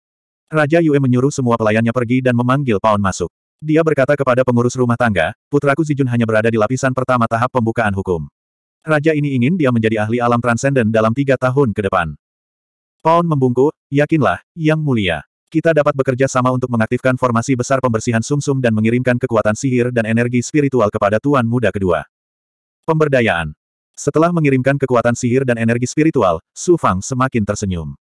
Raja Yue menyuruh semua pelayannya pergi dan memanggil Paon masuk. Dia berkata kepada pengurus rumah tangga, putraku Zijun hanya berada di lapisan pertama tahap pembukaan hukum. Raja ini ingin dia menjadi ahli alam transenden dalam tiga tahun ke depan. Paon membungkuk, yakinlah, yang mulia. Kita dapat bekerja sama untuk mengaktifkan formasi besar pembersihan sumsum -sum dan mengirimkan kekuatan sihir dan energi spiritual kepada Tuan Muda kedua. Pemberdayaan. Setelah mengirimkan kekuatan sihir dan energi spiritual, Su Fang semakin tersenyum.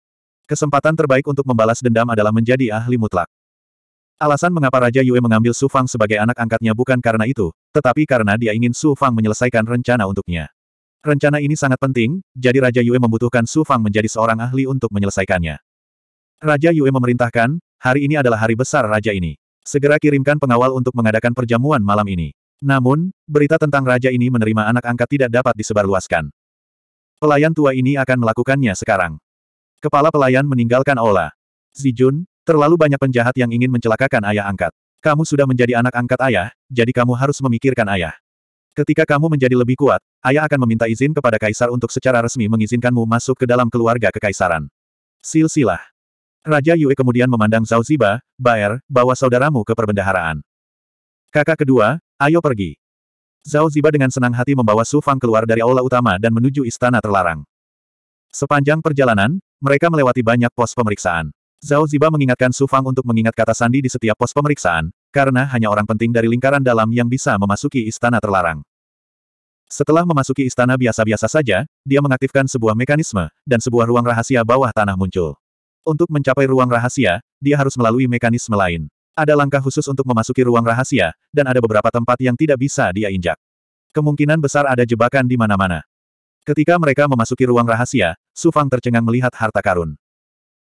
Kesempatan terbaik untuk membalas dendam adalah menjadi ahli mutlak. Alasan mengapa Raja Yue mengambil Su Fang sebagai anak angkatnya bukan karena itu, tetapi karena dia ingin Su Fang menyelesaikan rencana untuknya. Rencana ini sangat penting, jadi Raja Yue membutuhkan Su Fang menjadi seorang ahli untuk menyelesaikannya. Raja Yue memerintahkan, hari ini adalah hari besar Raja ini. Segera kirimkan pengawal untuk mengadakan perjamuan malam ini. Namun, berita tentang raja ini menerima anak angkat tidak dapat disebarluaskan. Pelayan tua ini akan melakukannya sekarang. Kepala pelayan meninggalkan Ola. Zijun, terlalu banyak penjahat yang ingin mencelakakan ayah angkat. Kamu sudah menjadi anak angkat ayah, jadi kamu harus memikirkan ayah. Ketika kamu menjadi lebih kuat, ayah akan meminta izin kepada kaisar untuk secara resmi mengizinkanmu masuk ke dalam keluarga kekaisaran. Silsilah. Raja Yue kemudian memandang Zhao Ziba, Baer, bawa saudaramu ke perbendaharaan. Kakak kedua, ayo pergi. Zhao Ziba dengan senang hati membawa Su Fang keluar dari aula utama dan menuju istana terlarang. Sepanjang perjalanan, mereka melewati banyak pos pemeriksaan. Zhao Ziba mengingatkan Su Fang untuk mengingat kata sandi di setiap pos pemeriksaan, karena hanya orang penting dari lingkaran dalam yang bisa memasuki istana terlarang. Setelah memasuki istana biasa-biasa saja, dia mengaktifkan sebuah mekanisme, dan sebuah ruang rahasia bawah tanah muncul. Untuk mencapai ruang rahasia, dia harus melalui mekanisme lain. Ada langkah khusus untuk memasuki ruang rahasia, dan ada beberapa tempat yang tidak bisa dia injak. Kemungkinan besar ada jebakan di mana-mana. Ketika mereka memasuki ruang rahasia, Su Fang tercengang melihat harta karun.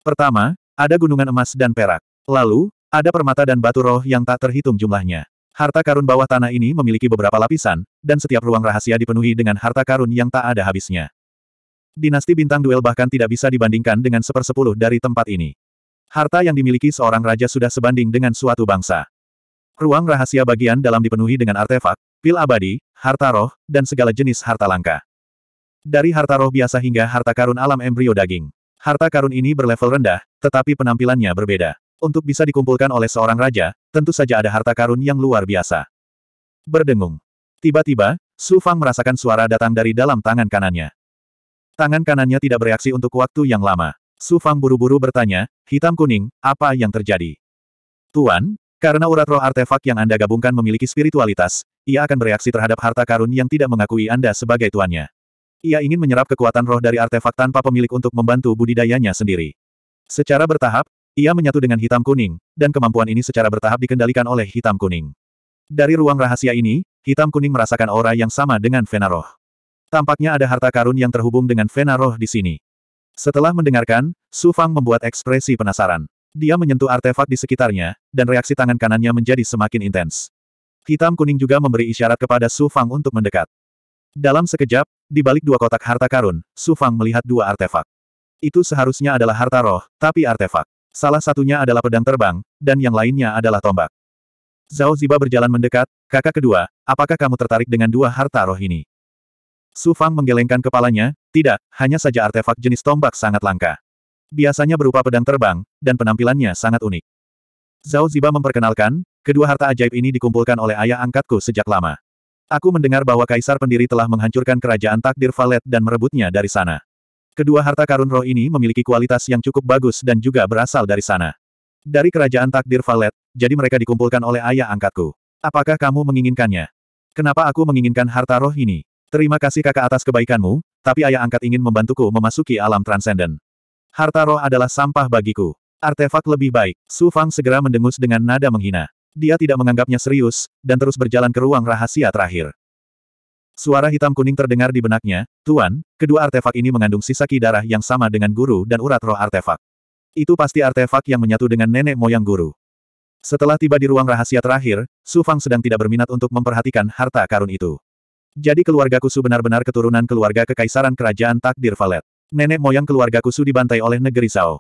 Pertama, ada gunungan emas dan perak. Lalu, ada permata dan batu roh yang tak terhitung jumlahnya. Harta karun bawah tanah ini memiliki beberapa lapisan, dan setiap ruang rahasia dipenuhi dengan harta karun yang tak ada habisnya. Dinasti bintang duel bahkan tidak bisa dibandingkan dengan sepersepuluh dari tempat ini. Harta yang dimiliki seorang raja sudah sebanding dengan suatu bangsa. Ruang rahasia bagian dalam dipenuhi dengan artefak, pil abadi, harta roh, dan segala jenis harta langka. Dari harta roh biasa hingga harta karun alam embrio daging. Harta karun ini berlevel rendah, tetapi penampilannya berbeda. Untuk bisa dikumpulkan oleh seorang raja, tentu saja ada harta karun yang luar biasa. Berdengung. Tiba-tiba, Su Fang merasakan suara datang dari dalam tangan kanannya. Tangan kanannya tidak bereaksi untuk waktu yang lama. Su Fang buru-buru bertanya, hitam kuning, apa yang terjadi? Tuan, karena urat roh artefak yang Anda gabungkan memiliki spiritualitas, ia akan bereaksi terhadap harta karun yang tidak mengakui Anda sebagai tuannya. Ia ingin menyerap kekuatan roh dari artefak tanpa pemilik untuk membantu budidayanya sendiri. Secara bertahap, ia menyatu dengan hitam kuning, dan kemampuan ini secara bertahap dikendalikan oleh hitam kuning. Dari ruang rahasia ini, hitam kuning merasakan aura yang sama dengan Vena Roh. Tampaknya ada harta karun yang terhubung dengan Vena Roh di sini. Setelah mendengarkan, Su Fang membuat ekspresi penasaran. Dia menyentuh artefak di sekitarnya, dan reaksi tangan kanannya menjadi semakin intens. Hitam kuning juga memberi isyarat kepada Su Fang untuk mendekat. Dalam sekejap, di balik dua kotak harta karun, Su Fang melihat dua artefak. Itu seharusnya adalah harta roh, tapi artefak. Salah satunya adalah pedang terbang, dan yang lainnya adalah tombak. Zhao Ziba berjalan mendekat, kakak kedua, apakah kamu tertarik dengan dua harta roh ini? Su Fang menggelengkan kepalanya, tidak, hanya saja artefak jenis tombak sangat langka. Biasanya berupa pedang terbang, dan penampilannya sangat unik. Zhao Ziba memperkenalkan, kedua harta ajaib ini dikumpulkan oleh ayah angkatku sejak lama. Aku mendengar bahwa kaisar pendiri telah menghancurkan kerajaan takdir Valet dan merebutnya dari sana. Kedua harta karun roh ini memiliki kualitas yang cukup bagus dan juga berasal dari sana. Dari kerajaan takdir Valet, jadi mereka dikumpulkan oleh ayah angkatku. Apakah kamu menginginkannya? Kenapa aku menginginkan harta roh ini? Terima kasih kakak atas kebaikanmu, tapi ayah angkat ingin membantuku memasuki alam transenden. Harta roh adalah sampah bagiku. Artefak lebih baik. Su Fang segera mendengus dengan nada menghina. Dia tidak menganggapnya serius, dan terus berjalan ke ruang rahasia terakhir. Suara hitam kuning terdengar di benaknya, Tuan, kedua artefak ini mengandung sisa ki darah yang sama dengan guru dan urat roh artefak. Itu pasti artefak yang menyatu dengan nenek moyang guru. Setelah tiba di ruang rahasia terakhir, Su Fang sedang tidak berminat untuk memperhatikan harta karun itu. Jadi keluarga Kusu benar-benar keturunan keluarga kekaisaran kerajaan takdir Valet. Nenek moyang keluarga Kusu dibantai oleh negeri Sao.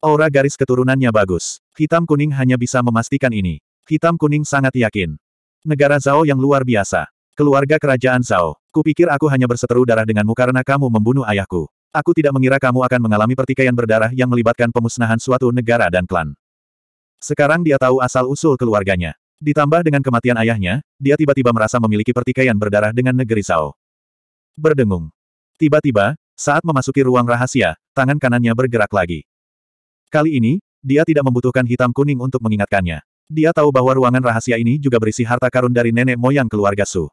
Aura garis keturunannya bagus. Hitam kuning hanya bisa memastikan ini. Hitam kuning sangat yakin. Negara Zhao yang luar biasa. Keluarga kerajaan Zhao. Kupikir aku hanya berseteru darah denganmu karena kamu membunuh ayahku. Aku tidak mengira kamu akan mengalami pertikaian berdarah yang melibatkan pemusnahan suatu negara dan klan. Sekarang dia tahu asal-usul keluarganya. Ditambah dengan kematian ayahnya, dia tiba-tiba merasa memiliki pertikaian berdarah dengan negeri Sao. Berdengung. Tiba-tiba, saat memasuki ruang rahasia, tangan kanannya bergerak lagi. Kali ini, dia tidak membutuhkan hitam kuning untuk mengingatkannya. Dia tahu bahwa ruangan rahasia ini juga berisi harta karun dari nenek moyang keluarga Su.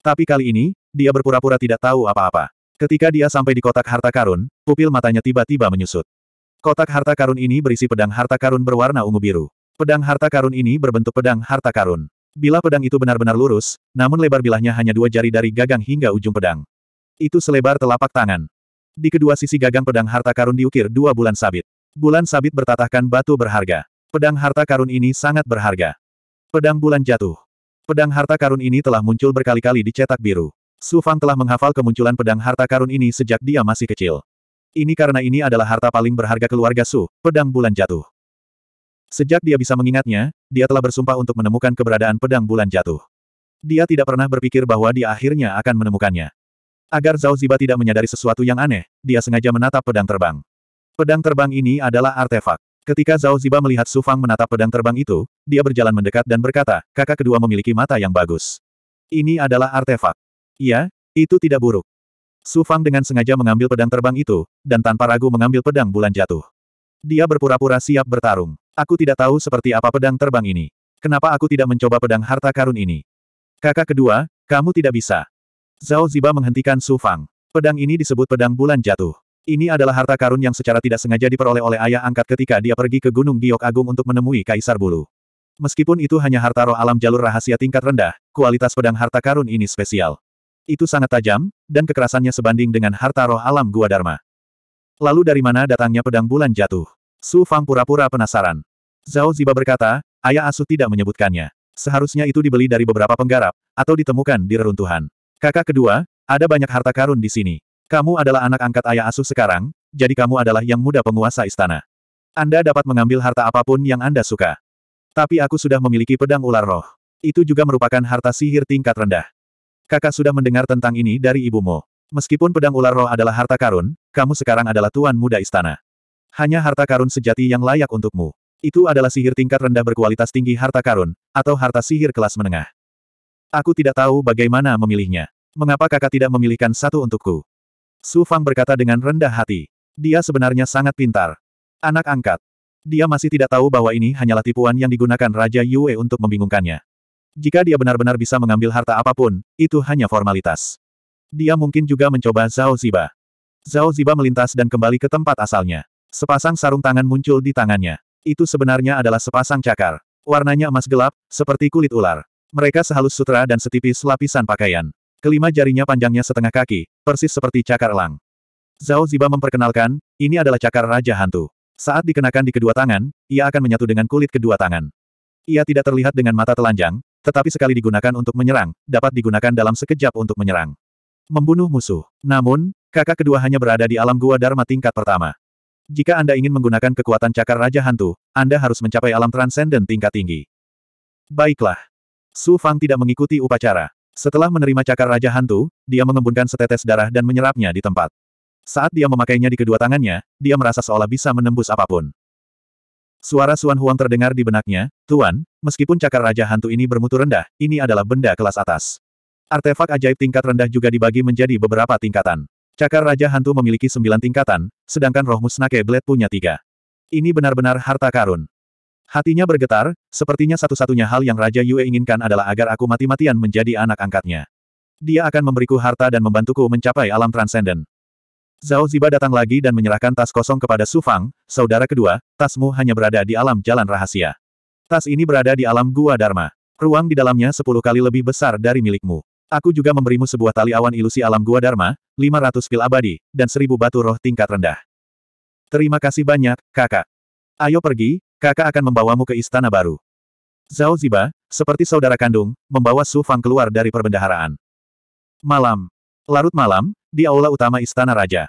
Tapi kali ini, dia berpura-pura tidak tahu apa-apa. Ketika dia sampai di kotak harta karun, pupil matanya tiba-tiba menyusut. Kotak harta karun ini berisi pedang harta karun berwarna ungu biru. Pedang harta karun ini berbentuk pedang harta karun. Bila pedang itu benar-benar lurus, namun lebar bilahnya hanya dua jari dari gagang hingga ujung pedang. Itu selebar telapak tangan. Di kedua sisi gagang pedang harta karun diukir dua bulan sabit. Bulan sabit bertatahkan batu berharga. Pedang harta karun ini sangat berharga. Pedang bulan jatuh. Pedang harta karun ini telah muncul berkali-kali di cetak biru. Su Fang telah menghafal kemunculan pedang harta karun ini sejak dia masih kecil. Ini karena ini adalah harta paling berharga keluarga Su, pedang bulan jatuh. Sejak dia bisa mengingatnya, dia telah bersumpah untuk menemukan keberadaan pedang bulan jatuh. Dia tidak pernah berpikir bahwa dia akhirnya akan menemukannya. Agar Zhao Ziba tidak menyadari sesuatu yang aneh, dia sengaja menatap pedang terbang. Pedang terbang ini adalah artefak. Ketika Zhao Ziba melihat Su Fang menatap pedang terbang itu, dia berjalan mendekat dan berkata, kakak kedua memiliki mata yang bagus. Ini adalah artefak. Iya, itu tidak buruk. Su Fang dengan sengaja mengambil pedang terbang itu, dan tanpa ragu mengambil pedang bulan jatuh. Dia berpura-pura siap bertarung. Aku tidak tahu seperti apa pedang terbang ini. Kenapa aku tidak mencoba pedang harta karun ini? Kakak kedua, kamu tidak bisa. Zhao Ziba menghentikan Su Fang. Pedang ini disebut pedang bulan jatuh. Ini adalah harta karun yang secara tidak sengaja diperoleh oleh ayah angkat ketika dia pergi ke Gunung Giok Agung untuk menemui Kaisar Bulu. Meskipun itu hanya harta roh alam jalur rahasia tingkat rendah, kualitas pedang harta karun ini spesial. Itu sangat tajam, dan kekerasannya sebanding dengan harta roh alam Gua Dharma. Lalu dari mana datangnya pedang bulan jatuh? Su Fang pura-pura penasaran. Zhao Ziba berkata, ayah asuh tidak menyebutkannya. Seharusnya itu dibeli dari beberapa penggarap, atau ditemukan di reruntuhan. Kakak kedua, ada banyak harta karun di sini. Kamu adalah anak angkat ayah asuh sekarang, jadi kamu adalah yang muda penguasa istana. Anda dapat mengambil harta apapun yang Anda suka. Tapi aku sudah memiliki pedang ular roh. Itu juga merupakan harta sihir tingkat rendah. Kakak sudah mendengar tentang ini dari ibumu. Meskipun pedang ular roh adalah harta karun, kamu sekarang adalah tuan muda istana. Hanya harta karun sejati yang layak untukmu. Itu adalah sihir tingkat rendah berkualitas tinggi harta karun, atau harta sihir kelas menengah. Aku tidak tahu bagaimana memilihnya. Mengapa kakak tidak memilihkan satu untukku? Su Fang berkata dengan rendah hati. Dia sebenarnya sangat pintar. Anak angkat. Dia masih tidak tahu bahwa ini hanyalah tipuan yang digunakan Raja Yue untuk membingungkannya. Jika dia benar-benar bisa mengambil harta apapun, itu hanya formalitas. Dia mungkin juga mencoba Zhao Ziba. Zhao Ziba melintas dan kembali ke tempat asalnya. Sepasang sarung tangan muncul di tangannya. Itu sebenarnya adalah sepasang cakar. Warnanya emas gelap, seperti kulit ular. Mereka sehalus sutra dan setipis lapisan pakaian. Kelima jarinya panjangnya setengah kaki, persis seperti cakar elang. Zhao Ziba memperkenalkan, ini adalah cakar Raja Hantu. Saat dikenakan di kedua tangan, ia akan menyatu dengan kulit kedua tangan. Ia tidak terlihat dengan mata telanjang, tetapi sekali digunakan untuk menyerang, dapat digunakan dalam sekejap untuk menyerang. Membunuh musuh. Namun, kakak kedua hanya berada di alam gua Dharma tingkat pertama. Jika Anda ingin menggunakan kekuatan cakar Raja Hantu, Anda harus mencapai alam transenden tingkat tinggi. Baiklah. Su Fang tidak mengikuti upacara. Setelah menerima cakar Raja Hantu, dia mengembunkan setetes darah dan menyerapnya di tempat. Saat dia memakainya di kedua tangannya, dia merasa seolah bisa menembus apapun. Suara Suan Huang terdengar di benaknya, Tuan, meskipun cakar Raja Hantu ini bermutu rendah, ini adalah benda kelas atas. Artefak ajaib tingkat rendah juga dibagi menjadi beberapa tingkatan. Cakar Raja Hantu memiliki sembilan tingkatan, sedangkan roh musnake Blade punya tiga. Ini benar-benar harta karun. Hatinya bergetar, sepertinya satu-satunya hal yang Raja Yue inginkan adalah agar aku mati-matian menjadi anak angkatnya. Dia akan memberiku harta dan membantuku mencapai alam transenden. Zhao Ziba datang lagi dan menyerahkan tas kosong kepada Su Fang, saudara kedua, tasmu hanya berada di alam jalan rahasia. Tas ini berada di alam gua Dharma. Ruang di dalamnya sepuluh kali lebih besar dari milikmu. Aku juga memberimu sebuah tali awan ilusi alam gua Dharma, 500 pil abadi, dan 1000 batu roh tingkat rendah. Terima kasih banyak, kakak. Ayo pergi, kakak akan membawamu ke istana baru. Zhao Ziba, seperti saudara kandung, membawa Su Fang keluar dari perbendaharaan. Malam. Larut malam, di aula utama istana raja.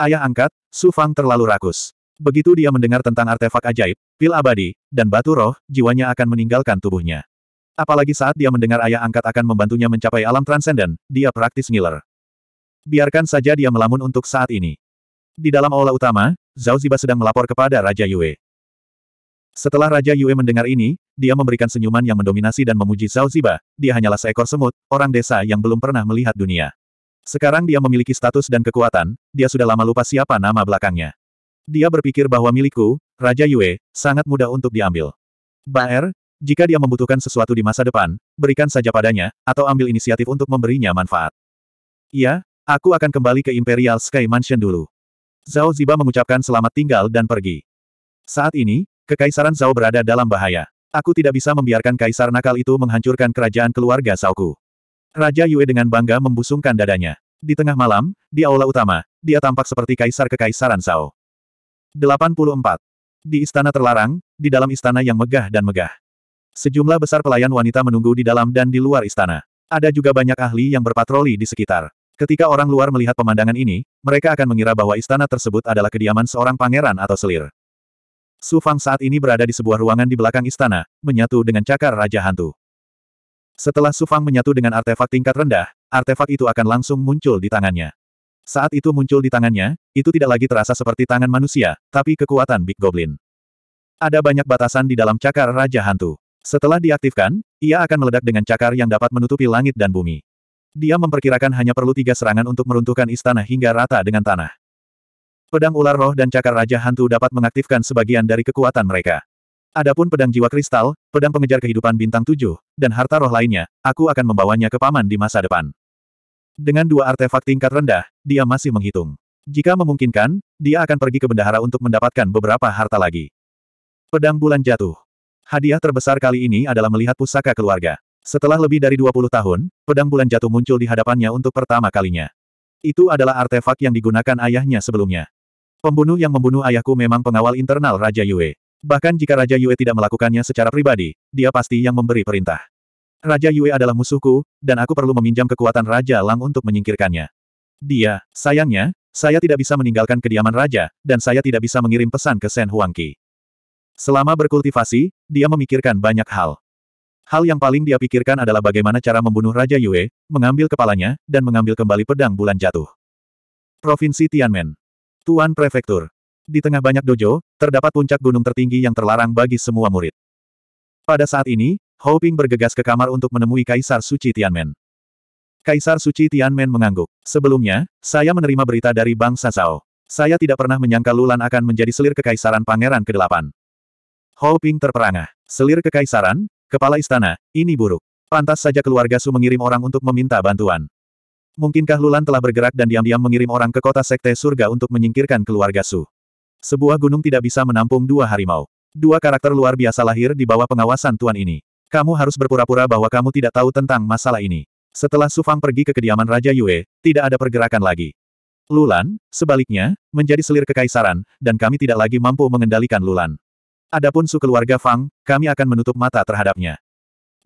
Ayah angkat, Su Fang terlalu rakus. Begitu dia mendengar tentang artefak ajaib, pil abadi, dan batu roh, jiwanya akan meninggalkan tubuhnya. Apalagi saat dia mendengar ayah angkat akan membantunya mencapai alam transenden, dia praktis ngiler. Biarkan saja dia melamun untuk saat ini. Di dalam aula utama, Zhao Ziba sedang melapor kepada Raja Yue. Setelah Raja Yue mendengar ini, dia memberikan senyuman yang mendominasi dan memuji Zhao Ziba, dia hanyalah seekor semut, orang desa yang belum pernah melihat dunia. Sekarang dia memiliki status dan kekuatan, dia sudah lama lupa siapa nama belakangnya. Dia berpikir bahwa milikku, Raja Yue, sangat mudah untuk diambil. Baer, jika dia membutuhkan sesuatu di masa depan, berikan saja padanya, atau ambil inisiatif untuk memberinya manfaat. Iya, aku akan kembali ke Imperial Sky Mansion dulu. Zhao Ziba mengucapkan selamat tinggal dan pergi. Saat ini, kekaisaran Zhao berada dalam bahaya. Aku tidak bisa membiarkan kaisar nakal itu menghancurkan kerajaan keluarga Saoku. Raja Yue dengan bangga membusungkan dadanya. Di tengah malam, di aula utama, dia tampak seperti kaisar kekaisaran Zhao. 84. Di istana terlarang, di dalam istana yang megah dan megah. Sejumlah besar pelayan wanita menunggu di dalam dan di luar istana. Ada juga banyak ahli yang berpatroli di sekitar. Ketika orang luar melihat pemandangan ini, mereka akan mengira bahwa istana tersebut adalah kediaman seorang pangeran atau selir. Su Fang saat ini berada di sebuah ruangan di belakang istana, menyatu dengan cakar Raja Hantu. Setelah Su Fang menyatu dengan artefak tingkat rendah, artefak itu akan langsung muncul di tangannya. Saat itu muncul di tangannya, itu tidak lagi terasa seperti tangan manusia, tapi kekuatan Big Goblin. Ada banyak batasan di dalam cakar Raja Hantu. Setelah diaktifkan, ia akan meledak dengan cakar yang dapat menutupi langit dan bumi. Dia memperkirakan hanya perlu tiga serangan untuk meruntuhkan istana hingga rata dengan tanah. Pedang ular roh dan cakar raja hantu dapat mengaktifkan sebagian dari kekuatan mereka. Adapun pedang jiwa kristal, pedang pengejar kehidupan bintang tujuh, dan harta roh lainnya, aku akan membawanya ke paman di masa depan. Dengan dua artefak tingkat rendah, dia masih menghitung. Jika memungkinkan, dia akan pergi ke bendahara untuk mendapatkan beberapa harta lagi. Pedang bulan jatuh. Hadiah terbesar kali ini adalah melihat pusaka keluarga. Setelah lebih dari 20 tahun, pedang bulan jatuh muncul di hadapannya untuk pertama kalinya. Itu adalah artefak yang digunakan ayahnya sebelumnya. Pembunuh yang membunuh ayahku memang pengawal internal Raja Yue. Bahkan jika Raja Yue tidak melakukannya secara pribadi, dia pasti yang memberi perintah. Raja Yue adalah musuhku, dan aku perlu meminjam kekuatan Raja Lang untuk menyingkirkannya. Dia, sayangnya, saya tidak bisa meninggalkan kediaman Raja, dan saya tidak bisa mengirim pesan ke Sen Huangqi. Selama berkultivasi, dia memikirkan banyak hal. Hal yang paling dia pikirkan adalah bagaimana cara membunuh Raja Yue, mengambil kepalanya, dan mengambil kembali pedang bulan jatuh. Provinsi Tianmen. Tuan Prefektur. Di tengah banyak dojo, terdapat puncak gunung tertinggi yang terlarang bagi semua murid. Pada saat ini, Hou Ping bergegas ke kamar untuk menemui Kaisar Suci Tianmen. Kaisar Suci Tianmen mengangguk. Sebelumnya, saya menerima berita dari bangsa Zhao. Saya tidak pernah menyangka Lulan akan menjadi selir kekaisaran Pangeran ke-8. Hou Ping terperangah. Selir kekaisaran, kepala istana, ini buruk. Pantas saja keluarga Su mengirim orang untuk meminta bantuan. Mungkinkah Lulan telah bergerak dan diam-diam mengirim orang ke kota Sekte Surga untuk menyingkirkan keluarga Su? Sebuah gunung tidak bisa menampung dua harimau. Dua karakter luar biasa lahir di bawah pengawasan tuan ini. Kamu harus berpura-pura bahwa kamu tidak tahu tentang masalah ini. Setelah Su Fang pergi ke kediaman Raja Yue, tidak ada pergerakan lagi. Lulan, sebaliknya, menjadi selir kekaisaran, dan kami tidak lagi mampu mengendalikan Lulan. Adapun Su keluarga Fang, kami akan menutup mata terhadapnya.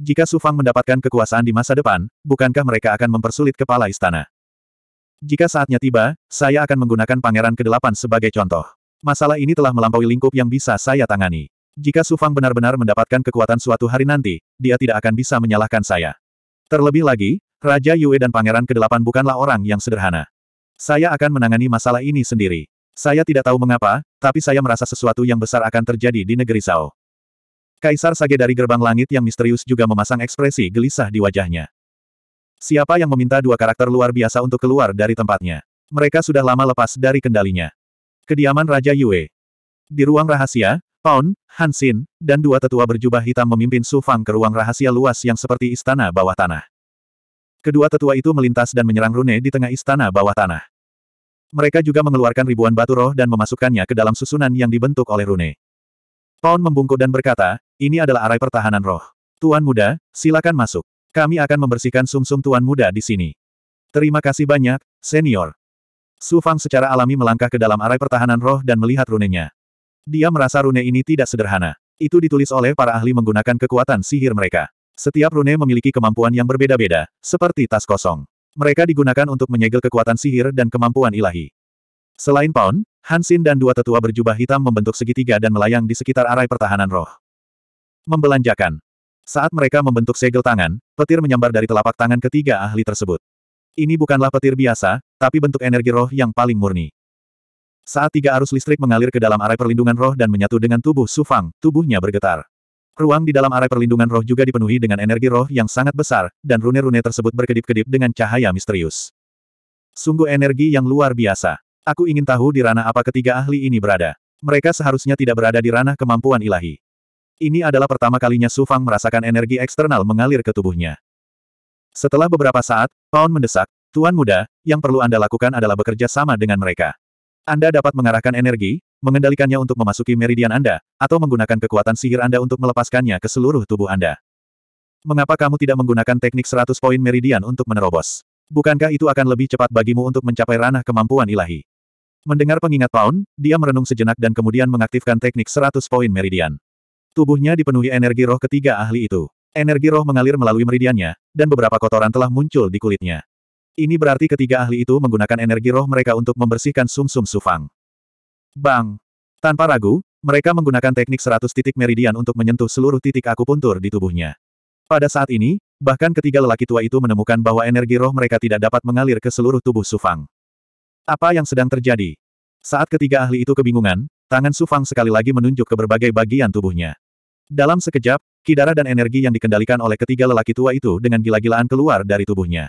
Jika Su Fang mendapatkan kekuasaan di masa depan, bukankah mereka akan mempersulit kepala istana? Jika saatnya tiba, saya akan menggunakan Pangeran Kedelapan sebagai contoh. Masalah ini telah melampaui lingkup yang bisa saya tangani. Jika Su Fang benar-benar mendapatkan kekuatan suatu hari nanti, dia tidak akan bisa menyalahkan saya. Terlebih lagi, Raja Yue dan Pangeran Kedelapan bukanlah orang yang sederhana. Saya akan menangani masalah ini sendiri. Saya tidak tahu mengapa, tapi saya merasa sesuatu yang besar akan terjadi di negeri Sao. Kaisar Sage dari gerbang langit yang misterius juga memasang ekspresi gelisah di wajahnya. Siapa yang meminta dua karakter luar biasa untuk keluar dari tempatnya? Mereka sudah lama lepas dari kendalinya. Kediaman Raja Yue. Di ruang rahasia, Paun, Hansin, dan dua tetua berjubah hitam memimpin Su Fang ke ruang rahasia luas yang seperti istana bawah tanah. Kedua tetua itu melintas dan menyerang Rune di tengah istana bawah tanah. Mereka juga mengeluarkan ribuan batu roh dan memasukkannya ke dalam susunan yang dibentuk oleh rune. Paun membungkuk dan berkata, ini adalah arai pertahanan roh. Tuan muda, silakan masuk. Kami akan membersihkan sumsum -sum tuan muda di sini. Terima kasih banyak, senior. Su Fang secara alami melangkah ke dalam arai pertahanan roh dan melihat runenya. Dia merasa rune ini tidak sederhana. Itu ditulis oleh para ahli menggunakan kekuatan sihir mereka. Setiap rune memiliki kemampuan yang berbeda-beda, seperti tas kosong. Mereka digunakan untuk menyegel kekuatan sihir dan kemampuan ilahi. Selain Paun, Hansin dan dua tetua berjubah hitam membentuk segitiga dan melayang di sekitar arai pertahanan roh. Membelanjakan. Saat mereka membentuk segel tangan, petir menyambar dari telapak tangan ketiga ahli tersebut. Ini bukanlah petir biasa, tapi bentuk energi roh yang paling murni. Saat tiga arus listrik mengalir ke dalam arai perlindungan roh dan menyatu dengan tubuh Sufang, tubuhnya bergetar. Ruang di dalam area perlindungan roh juga dipenuhi dengan energi roh yang sangat besar, dan rune-rune tersebut berkedip-kedip dengan cahaya misterius. Sungguh energi yang luar biasa. Aku ingin tahu di ranah apa ketiga ahli ini berada. Mereka seharusnya tidak berada di ranah kemampuan ilahi. Ini adalah pertama kalinya Su Fang merasakan energi eksternal mengalir ke tubuhnya. Setelah beberapa saat, Paun mendesak, Tuan muda, yang perlu Anda lakukan adalah bekerja sama dengan mereka. Anda dapat mengarahkan energi, mengendalikannya untuk memasuki meridian Anda, atau menggunakan kekuatan sihir Anda untuk melepaskannya ke seluruh tubuh Anda. Mengapa kamu tidak menggunakan teknik 100 poin meridian untuk menerobos? Bukankah itu akan lebih cepat bagimu untuk mencapai ranah kemampuan ilahi? Mendengar pengingat Paun, dia merenung sejenak dan kemudian mengaktifkan teknik 100 poin meridian. Tubuhnya dipenuhi energi roh ketiga ahli itu. Energi roh mengalir melalui meridiannya, dan beberapa kotoran telah muncul di kulitnya. Ini berarti ketiga ahli itu menggunakan energi roh mereka untuk membersihkan sumsum -sum sufang. Bang! Tanpa ragu, mereka menggunakan teknik 100 titik meridian untuk menyentuh seluruh titik akupuntur di tubuhnya. Pada saat ini, bahkan ketiga lelaki tua itu menemukan bahwa energi roh mereka tidak dapat mengalir ke seluruh tubuh Sufang. Apa yang sedang terjadi? Saat ketiga ahli itu kebingungan, tangan Sufang sekali lagi menunjuk ke berbagai bagian tubuhnya. Dalam sekejap, kidara dan energi yang dikendalikan oleh ketiga lelaki tua itu dengan gila-gilaan keluar dari tubuhnya.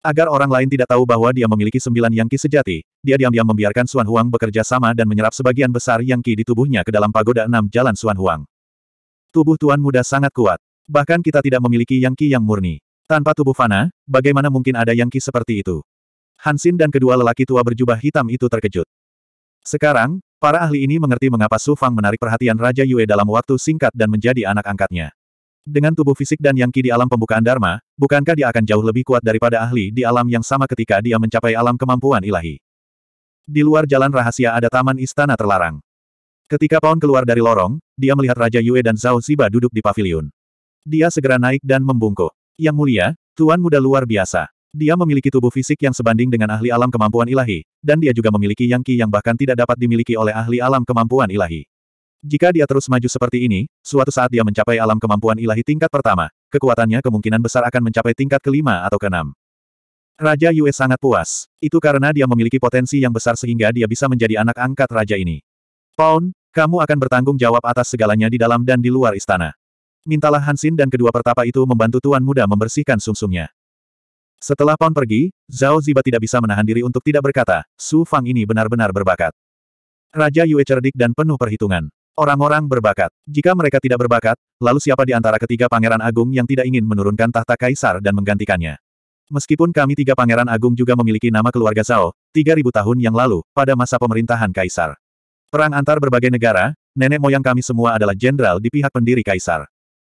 Agar orang lain tidak tahu bahwa dia memiliki sembilan yangki sejati, dia diam-diam membiarkan Suan Huang bekerja sama dan menyerap sebagian besar yangki di tubuhnya ke dalam pagoda enam jalan Suan Huang. Tubuh Tuan Muda sangat kuat. Bahkan kita tidak memiliki yangki yang murni. Tanpa tubuh fana, bagaimana mungkin ada yangki seperti itu? Hansin dan kedua lelaki tua berjubah hitam itu terkejut. Sekarang, para ahli ini mengerti mengapa Su Fang menarik perhatian Raja Yue dalam waktu singkat dan menjadi anak angkatnya. Dengan tubuh fisik dan yang ki di alam pembukaan Dharma, bukankah dia akan jauh lebih kuat daripada ahli di alam yang sama ketika dia mencapai alam kemampuan ilahi? Di luar jalan rahasia ada taman istana terlarang. Ketika Paun keluar dari lorong, dia melihat Raja Yue dan Zhao Ziba duduk di pavilion. Dia segera naik dan membungkuk. Yang mulia, Tuan muda luar biasa. Dia memiliki tubuh fisik yang sebanding dengan ahli alam kemampuan ilahi, dan dia juga memiliki yang ki yang bahkan tidak dapat dimiliki oleh ahli alam kemampuan ilahi. Jika dia terus maju seperti ini, suatu saat dia mencapai alam kemampuan ilahi tingkat pertama, kekuatannya kemungkinan besar akan mencapai tingkat kelima atau keenam. Raja Yue sangat puas. Itu karena dia memiliki potensi yang besar sehingga dia bisa menjadi anak angkat raja ini. Pound, kamu akan bertanggung jawab atas segalanya di dalam dan di luar istana. Mintalah Hansin dan kedua pertapa itu membantu Tuan Muda membersihkan sumsumnya. Setelah Pound pergi, Zhao Ziba tidak bisa menahan diri untuk tidak berkata, Su Fang ini benar-benar berbakat. Raja Yue cerdik dan penuh perhitungan. Orang-orang berbakat. Jika mereka tidak berbakat, lalu siapa di antara ketiga pangeran agung yang tidak ingin menurunkan tahta kaisar dan menggantikannya? Meskipun kami tiga pangeran agung juga memiliki nama keluarga Zhao, 3000 tahun yang lalu, pada masa pemerintahan kaisar. Perang antar berbagai negara, nenek moyang kami semua adalah jenderal di pihak pendiri kaisar.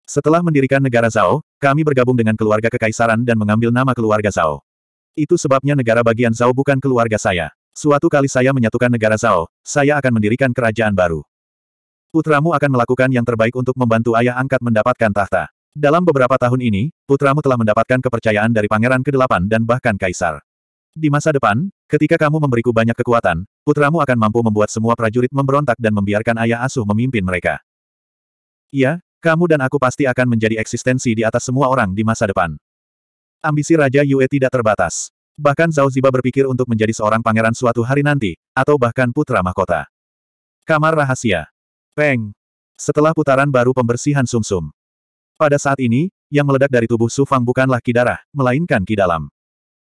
Setelah mendirikan negara Zhao, kami bergabung dengan keluarga kekaisaran dan mengambil nama keluarga Zhao. Itu sebabnya negara bagian Zhao bukan keluarga saya. Suatu kali saya menyatukan negara Zhao, saya akan mendirikan kerajaan baru. Putramu akan melakukan yang terbaik untuk membantu ayah angkat mendapatkan tahta. Dalam beberapa tahun ini, putramu telah mendapatkan kepercayaan dari pangeran ke-8 dan bahkan kaisar. Di masa depan, ketika kamu memberiku banyak kekuatan, putramu akan mampu membuat semua prajurit memberontak dan membiarkan ayah asuh memimpin mereka. Iya, kamu dan aku pasti akan menjadi eksistensi di atas semua orang di masa depan. Ambisi Raja Yue tidak terbatas. Bahkan Zhao Ziba berpikir untuk menjadi seorang pangeran suatu hari nanti, atau bahkan putra mahkota. Kamar rahasia. Peng. Setelah putaran baru pembersihan sumsum. -sum. Pada saat ini, yang meledak dari tubuh Su Fang bukanlah ki darah, melainkan ki dalam.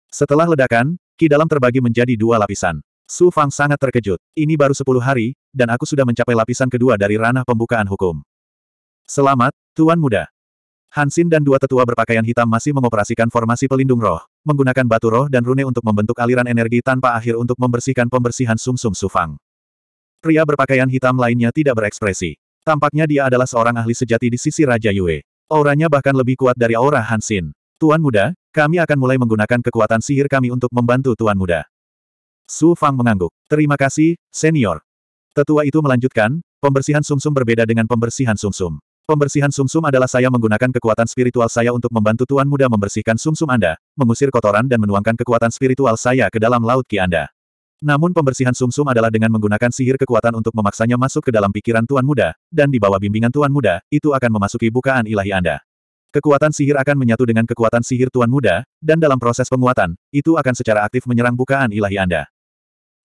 Setelah ledakan, ki dalam terbagi menjadi dua lapisan. Su Fang sangat terkejut. Ini baru sepuluh hari, dan aku sudah mencapai lapisan kedua dari ranah pembukaan hukum. Selamat, Tuan Muda. Hansin dan dua tetua berpakaian hitam masih mengoperasikan formasi pelindung roh, menggunakan batu roh dan rune untuk membentuk aliran energi tanpa akhir untuk membersihkan pembersihan sumsum Su Fang. Pria berpakaian hitam lainnya tidak berekspresi. Tampaknya dia adalah seorang ahli sejati di sisi Raja Yue. Auranya bahkan lebih kuat dari aura Hansin. Tuan muda, kami akan mulai menggunakan kekuatan sihir kami untuk membantu Tuan muda. Su Fang mengangguk. Terima kasih, senior. Tetua itu melanjutkan, pembersihan sumsum -sum berbeda dengan pembersihan sumsum. -sum. Pembersihan sumsum -sum adalah saya menggunakan kekuatan spiritual saya untuk membantu Tuan Muda membersihkan sumsum -sum Anda, mengusir kotoran dan menuangkan kekuatan spiritual saya ke dalam laut ki Anda. Namun pembersihan sumsum -sum adalah dengan menggunakan sihir kekuatan untuk memaksanya masuk ke dalam pikiran Tuan Muda, dan di bawah bimbingan Tuan Muda, itu akan memasuki bukaan ilahi Anda. Kekuatan sihir akan menyatu dengan kekuatan sihir Tuan Muda, dan dalam proses penguatan, itu akan secara aktif menyerang bukaan ilahi Anda.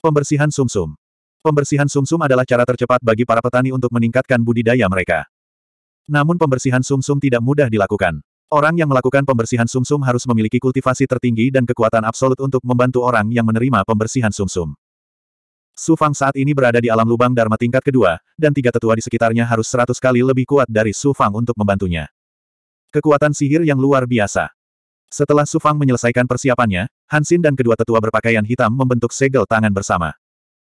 Pembersihan sumsum. -sum. Pembersihan sumsum -sum adalah cara tercepat bagi para petani untuk meningkatkan budidaya mereka. Namun pembersihan sumsum -sum tidak mudah dilakukan. Orang yang melakukan pembersihan sumsum harus memiliki kultivasi tertinggi dan kekuatan absolut untuk membantu orang yang menerima pembersihan sumsum. Su Fang saat ini berada di alam lubang Dharma tingkat kedua, dan tiga tetua di sekitarnya harus seratus kali lebih kuat dari Su Fang untuk membantunya. Kekuatan sihir yang luar biasa. Setelah Su Fang menyelesaikan persiapannya, Hansin dan kedua tetua berpakaian hitam membentuk segel tangan bersama.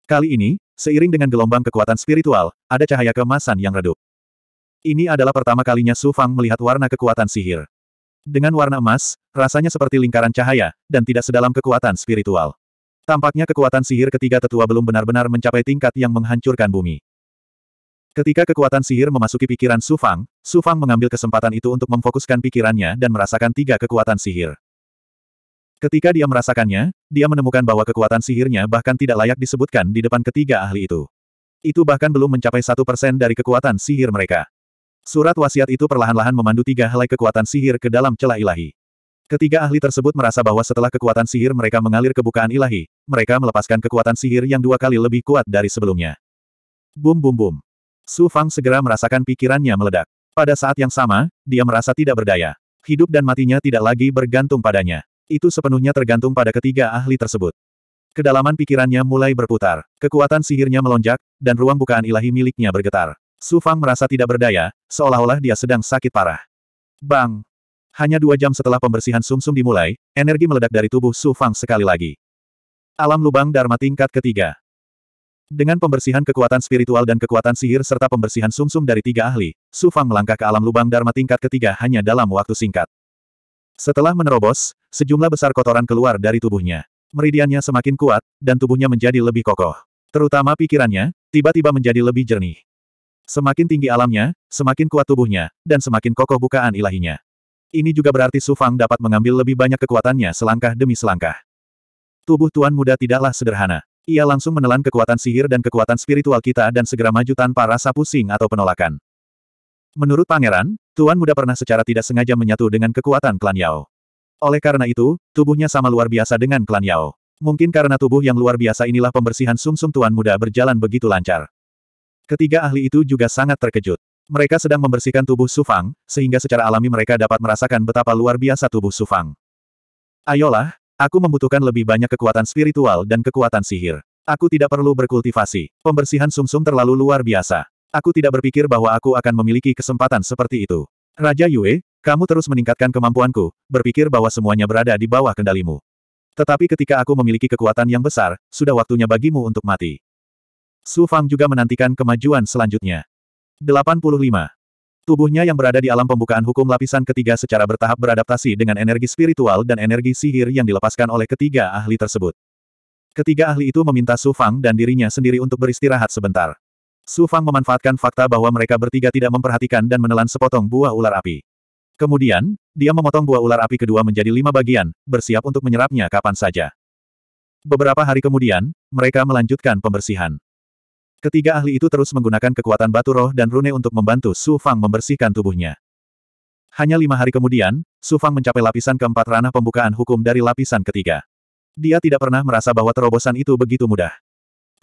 Kali ini, seiring dengan gelombang kekuatan spiritual, ada cahaya kemasan yang redup. Ini adalah pertama kalinya Su Fang melihat warna kekuatan sihir. Dengan warna emas, rasanya seperti lingkaran cahaya, dan tidak sedalam kekuatan spiritual. Tampaknya kekuatan sihir ketiga tetua belum benar-benar mencapai tingkat yang menghancurkan bumi. Ketika kekuatan sihir memasuki pikiran Su Fang, Su Fang mengambil kesempatan itu untuk memfokuskan pikirannya dan merasakan tiga kekuatan sihir. Ketika dia merasakannya, dia menemukan bahwa kekuatan sihirnya bahkan tidak layak disebutkan di depan ketiga ahli itu. Itu bahkan belum mencapai satu persen dari kekuatan sihir mereka. Surat wasiat itu perlahan-lahan memandu tiga helai kekuatan sihir ke dalam celah ilahi. Ketiga ahli tersebut merasa bahwa setelah kekuatan sihir mereka mengalir ke bukaan ilahi, mereka melepaskan kekuatan sihir yang dua kali lebih kuat dari sebelumnya. Bum bum bum. Su Fang segera merasakan pikirannya meledak. Pada saat yang sama, dia merasa tidak berdaya. Hidup dan matinya tidak lagi bergantung padanya. Itu sepenuhnya tergantung pada ketiga ahli tersebut. Kedalaman pikirannya mulai berputar. Kekuatan sihirnya melonjak, dan ruang bukaan ilahi miliknya bergetar. Su Fang merasa tidak berdaya, seolah-olah dia sedang sakit parah. Bang! Hanya dua jam setelah pembersihan sumsum -sum dimulai, energi meledak dari tubuh Su Fang sekali lagi. Alam lubang Dharma tingkat ketiga. Dengan pembersihan kekuatan spiritual dan kekuatan sihir serta pembersihan sumsum -sum dari tiga ahli, Su Fang melangkah ke alam lubang Dharma tingkat ketiga hanya dalam waktu singkat. Setelah menerobos, sejumlah besar kotoran keluar dari tubuhnya. Meridiannya semakin kuat, dan tubuhnya menjadi lebih kokoh. Terutama pikirannya, tiba-tiba menjadi lebih jernih. Semakin tinggi alamnya, semakin kuat tubuhnya, dan semakin kokoh bukaan ilahinya. Ini juga berarti Su Fang dapat mengambil lebih banyak kekuatannya selangkah demi selangkah. Tubuh Tuan Muda tidaklah sederhana. Ia langsung menelan kekuatan sihir dan kekuatan spiritual kita dan segera maju tanpa rasa pusing atau penolakan. Menurut pangeran, Tuan Muda pernah secara tidak sengaja menyatu dengan kekuatan klan Yao. Oleh karena itu, tubuhnya sama luar biasa dengan klan Yao. Mungkin karena tubuh yang luar biasa inilah pembersihan sumsum -sum Tuan Muda berjalan begitu lancar. Ketiga ahli itu juga sangat terkejut. Mereka sedang membersihkan tubuh Sufang, sehingga secara alami mereka dapat merasakan betapa luar biasa tubuh Sufang. Ayolah, aku membutuhkan lebih banyak kekuatan spiritual dan kekuatan sihir. Aku tidak perlu berkultivasi. Pembersihan sumsum -sum terlalu luar biasa. Aku tidak berpikir bahwa aku akan memiliki kesempatan seperti itu. Raja Yue, kamu terus meningkatkan kemampuanku, berpikir bahwa semuanya berada di bawah kendalimu. Tetapi ketika aku memiliki kekuatan yang besar, sudah waktunya bagimu untuk mati. Su Fang juga menantikan kemajuan selanjutnya. 85. Tubuhnya yang berada di alam pembukaan hukum lapisan ketiga secara bertahap beradaptasi dengan energi spiritual dan energi sihir yang dilepaskan oleh ketiga ahli tersebut. Ketiga ahli itu meminta Su Fang dan dirinya sendiri untuk beristirahat sebentar. Su Fang memanfaatkan fakta bahwa mereka bertiga tidak memperhatikan dan menelan sepotong buah ular api. Kemudian, dia memotong buah ular api kedua menjadi lima bagian, bersiap untuk menyerapnya kapan saja. Beberapa hari kemudian, mereka melanjutkan pembersihan. Ketiga ahli itu terus menggunakan kekuatan batu roh dan rune untuk membantu Su Fang membersihkan tubuhnya. Hanya lima hari kemudian, Su Fang mencapai lapisan keempat ranah pembukaan hukum dari lapisan ketiga. Dia tidak pernah merasa bahwa terobosan itu begitu mudah.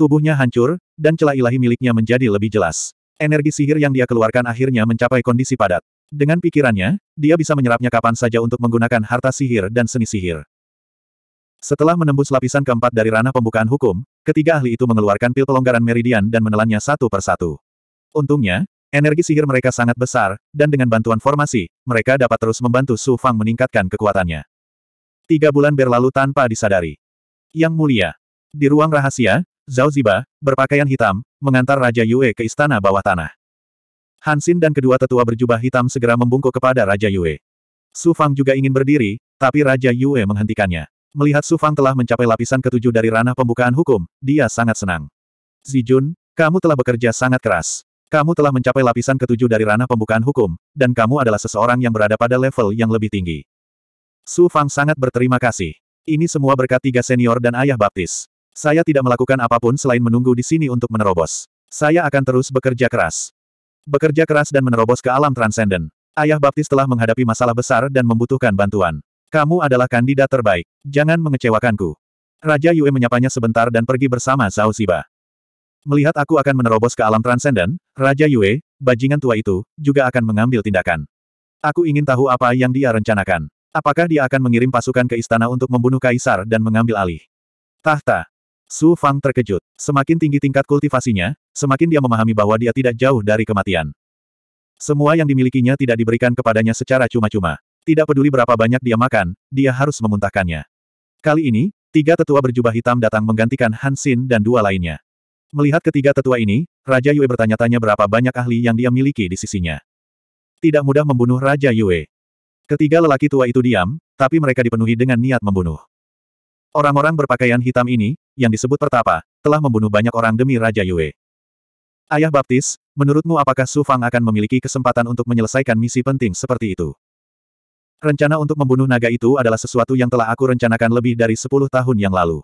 Tubuhnya hancur, dan celah ilahi miliknya menjadi lebih jelas. Energi sihir yang dia keluarkan akhirnya mencapai kondisi padat. Dengan pikirannya, dia bisa menyerapnya kapan saja untuk menggunakan harta sihir dan seni sihir. Setelah menembus lapisan keempat dari ranah pembukaan hukum, ketiga ahli itu mengeluarkan pil pelonggaran meridian dan menelannya satu persatu. Untungnya, energi sihir mereka sangat besar, dan dengan bantuan formasi, mereka dapat terus membantu Su Fang meningkatkan kekuatannya. Tiga bulan berlalu tanpa disadari. Yang mulia. Di ruang rahasia, Zhao Ziba, berpakaian hitam, mengantar Raja Yue ke istana bawah tanah. Hansin dan kedua tetua berjubah hitam segera membungkuk kepada Raja Yue. Su Fang juga ingin berdiri, tapi Raja Yue menghentikannya. Melihat Su Fang telah mencapai lapisan ketujuh dari ranah pembukaan hukum, dia sangat senang. Zi Jun, kamu telah bekerja sangat keras. Kamu telah mencapai lapisan ketujuh dari ranah pembukaan hukum, dan kamu adalah seseorang yang berada pada level yang lebih tinggi. Su Fang sangat berterima kasih. Ini semua berkat tiga senior dan ayah baptis. Saya tidak melakukan apapun selain menunggu di sini untuk menerobos. Saya akan terus bekerja keras. Bekerja keras dan menerobos ke alam transenden. Ayah baptis telah menghadapi masalah besar dan membutuhkan bantuan. Kamu adalah kandidat terbaik. Jangan mengecewakanku. Raja Yue menyapanya sebentar dan pergi bersama Zhao Ziba. Melihat aku akan menerobos ke alam transenden, Raja Yue, bajingan tua itu, juga akan mengambil tindakan. Aku ingin tahu apa yang dia rencanakan. Apakah dia akan mengirim pasukan ke istana untuk membunuh kaisar dan mengambil alih? Tahta. Su Fang terkejut. Semakin tinggi tingkat kultivasinya, semakin dia memahami bahwa dia tidak jauh dari kematian. Semua yang dimilikinya tidak diberikan kepadanya secara cuma-cuma. Tidak peduli berapa banyak dia makan, dia harus memuntahkannya. Kali ini, tiga tetua berjubah hitam datang menggantikan Hansin dan dua lainnya. Melihat ketiga tetua ini, Raja Yue bertanya-tanya berapa banyak ahli yang dia miliki di sisinya. Tidak mudah membunuh Raja Yue. Ketiga lelaki tua itu diam, tapi mereka dipenuhi dengan niat membunuh. Orang-orang berpakaian hitam ini, yang disebut pertapa, telah membunuh banyak orang demi Raja Yue. Ayah Baptis, menurutmu apakah Su Fang akan memiliki kesempatan untuk menyelesaikan misi penting seperti itu? Rencana untuk membunuh naga itu adalah sesuatu yang telah aku rencanakan lebih dari sepuluh tahun yang lalu.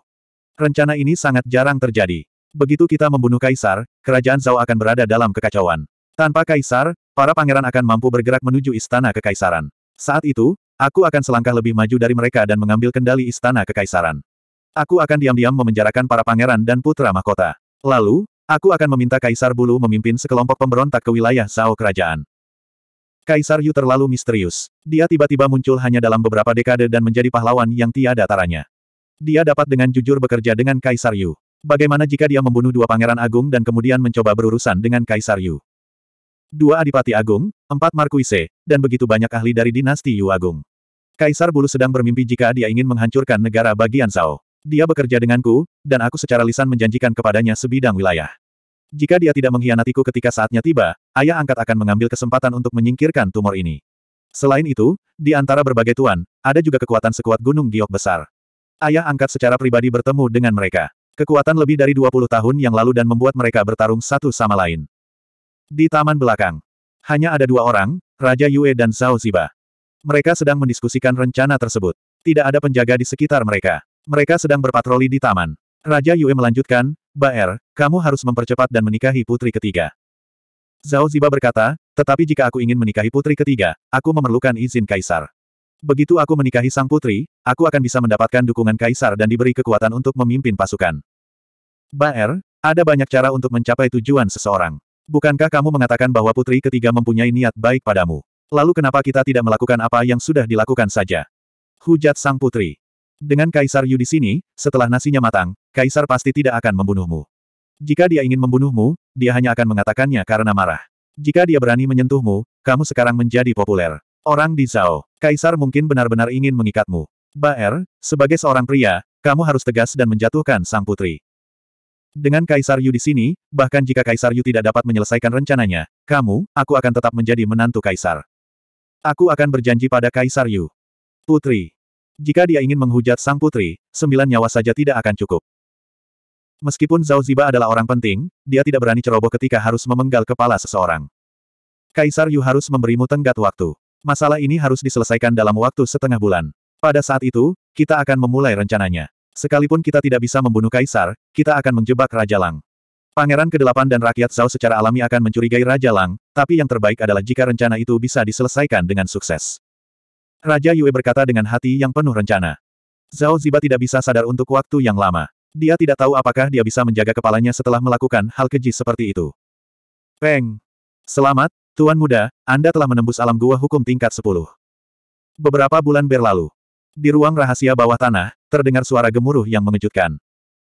Rencana ini sangat jarang terjadi. Begitu kita membunuh kaisar, kerajaan Zhao akan berada dalam kekacauan. Tanpa kaisar, para pangeran akan mampu bergerak menuju istana kekaisaran. Saat itu, aku akan selangkah lebih maju dari mereka dan mengambil kendali istana kekaisaran. Aku akan diam-diam memenjarakan para pangeran dan putra mahkota. Lalu, aku akan meminta Kaisar Bulu memimpin sekelompok pemberontak ke wilayah Zhao kerajaan. Kaisar Yu terlalu misterius. Dia tiba-tiba muncul hanya dalam beberapa dekade dan menjadi pahlawan yang tiada taranya. Dia dapat dengan jujur bekerja dengan Kaisar Yu. Bagaimana jika dia membunuh dua pangeran agung dan kemudian mencoba berurusan dengan Kaisar Yu? Dua adipati agung, empat markuise, dan begitu banyak ahli dari dinasti Yu agung. Kaisar Bulu sedang bermimpi jika dia ingin menghancurkan negara bagian Zhao. Dia bekerja denganku, dan aku secara lisan menjanjikan kepadanya sebidang wilayah. Jika dia tidak mengkhianatiku ketika saatnya tiba, ayah angkat akan mengambil kesempatan untuk menyingkirkan tumor ini. Selain itu, di antara berbagai tuan, ada juga kekuatan sekuat gunung giok besar. Ayah angkat secara pribadi bertemu dengan mereka. Kekuatan lebih dari 20 tahun yang lalu dan membuat mereka bertarung satu sama lain. Di taman belakang, hanya ada dua orang, Raja Yue dan Zhao Ziba. Mereka sedang mendiskusikan rencana tersebut. Tidak ada penjaga di sekitar mereka. Mereka sedang berpatroli di taman. Raja Yue melanjutkan, Baer, kamu harus mempercepat dan menikahi putri ketiga. Zhao Ziba berkata, tetapi jika aku ingin menikahi putri ketiga, aku memerlukan izin kaisar. Begitu aku menikahi sang putri, aku akan bisa mendapatkan dukungan kaisar dan diberi kekuatan untuk memimpin pasukan. Baer, ada banyak cara untuk mencapai tujuan seseorang. Bukankah kamu mengatakan bahwa putri ketiga mempunyai niat baik padamu? Lalu kenapa kita tidak melakukan apa yang sudah dilakukan saja? Hujat sang putri. Dengan Kaisar Yu di sini, setelah nasinya matang, Kaisar pasti tidak akan membunuhmu. Jika dia ingin membunuhmu, dia hanya akan mengatakannya karena marah. Jika dia berani menyentuhmu, kamu sekarang menjadi populer. Orang di Zhao, Kaisar mungkin benar-benar ingin mengikatmu. Baer, sebagai seorang pria, kamu harus tegas dan menjatuhkan sang putri. Dengan Kaisar Yu di sini, bahkan jika Kaisar Yu tidak dapat menyelesaikan rencananya, kamu, aku akan tetap menjadi menantu Kaisar. Aku akan berjanji pada Kaisar Yu. Putri, jika dia ingin menghujat sang putri, sembilan nyawa saja tidak akan cukup. Meskipun Zhao Ziba adalah orang penting, dia tidak berani ceroboh ketika harus memenggal kepala seseorang. Kaisar Yu harus memberimu tenggat waktu. Masalah ini harus diselesaikan dalam waktu setengah bulan. Pada saat itu, kita akan memulai rencananya. Sekalipun kita tidak bisa membunuh Kaisar, kita akan menjebak Raja Lang. Pangeran Kedelapan dan rakyat Zhao secara alami akan mencurigai Raja Lang, tapi yang terbaik adalah jika rencana itu bisa diselesaikan dengan sukses. Raja Yue berkata dengan hati yang penuh rencana. Zhao Ziba tidak bisa sadar untuk waktu yang lama. Dia tidak tahu apakah dia bisa menjaga kepalanya setelah melakukan hal keji seperti itu. Peng! Selamat, Tuan Muda, Anda telah menembus alam gua hukum tingkat 10. Beberapa bulan berlalu. Di ruang rahasia bawah tanah, terdengar suara gemuruh yang mengejutkan.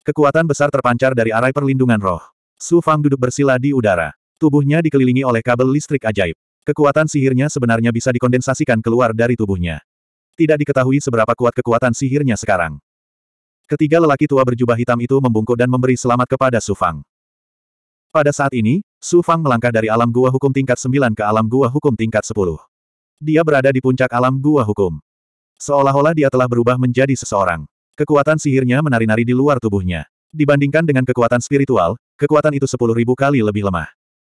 Kekuatan besar terpancar dari arai perlindungan roh. Su Fang duduk bersila di udara. Tubuhnya dikelilingi oleh kabel listrik ajaib. Kekuatan sihirnya sebenarnya bisa dikondensasikan keluar dari tubuhnya. Tidak diketahui seberapa kuat kekuatan sihirnya sekarang. Ketiga lelaki tua berjubah hitam itu membungkuk dan memberi selamat kepada Su Fang. Pada saat ini, Su Fang melangkah dari alam gua hukum tingkat 9 ke alam gua hukum tingkat 10. Dia berada di puncak alam gua hukum. Seolah-olah dia telah berubah menjadi seseorang. Kekuatan sihirnya menari-nari di luar tubuhnya. Dibandingkan dengan kekuatan spiritual, kekuatan itu sepuluh ribu kali lebih lemah.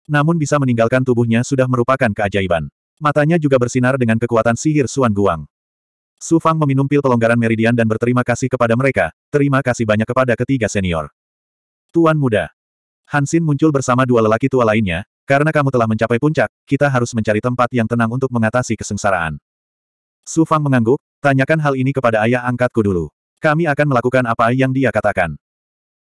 Namun bisa meninggalkan tubuhnya sudah merupakan keajaiban. Matanya juga bersinar dengan kekuatan sihir Suan Guang. Su Fang meminum pil pelonggaran meridian dan berterima kasih kepada mereka, terima kasih banyak kepada ketiga senior. Tuan muda. Hansin muncul bersama dua lelaki tua lainnya, karena kamu telah mencapai puncak, kita harus mencari tempat yang tenang untuk mengatasi kesengsaraan. Su Fang mengangguk, tanyakan hal ini kepada ayah angkatku dulu. Kami akan melakukan apa yang dia katakan.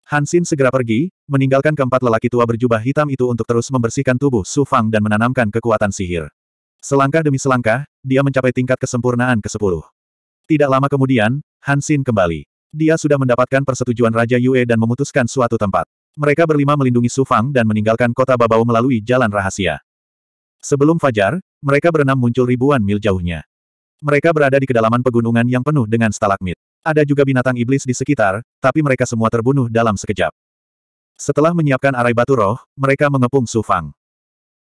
Hansin segera pergi, meninggalkan keempat lelaki tua berjubah hitam itu untuk terus membersihkan tubuh Su Fang dan menanamkan kekuatan sihir. Selangkah demi selangkah, dia mencapai tingkat kesempurnaan ke-10. Tidak lama kemudian, Hansin kembali. Dia sudah mendapatkan persetujuan Raja Yue dan memutuskan suatu tempat. Mereka berlima melindungi Su Fang dan meninggalkan kota Babau melalui jalan rahasia. Sebelum fajar, mereka berenam muncul ribuan mil jauhnya. Mereka berada di kedalaman pegunungan yang penuh dengan stalagmit. Ada juga binatang iblis di sekitar, tapi mereka semua terbunuh dalam sekejap. Setelah menyiapkan arai batu roh, mereka mengepung Su Fang.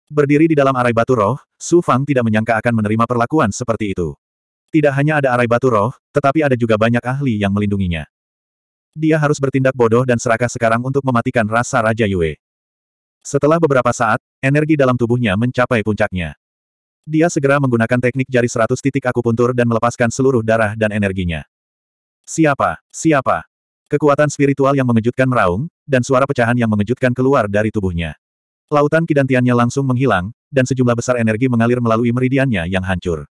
Berdiri di dalam arai batu roh, Su Fang tidak menyangka akan menerima perlakuan seperti itu. Tidak hanya ada arai batu roh, tetapi ada juga banyak ahli yang melindunginya. Dia harus bertindak bodoh dan serakah sekarang untuk mematikan rasa Raja Yue. Setelah beberapa saat, energi dalam tubuhnya mencapai puncaknya. Dia segera menggunakan teknik jari seratus titik akupuntur dan melepaskan seluruh darah dan energinya. Siapa? Siapa? Kekuatan spiritual yang mengejutkan meraung, dan suara pecahan yang mengejutkan keluar dari tubuhnya. Lautan kidantiannya langsung menghilang, dan sejumlah besar energi mengalir melalui meridiannya yang hancur.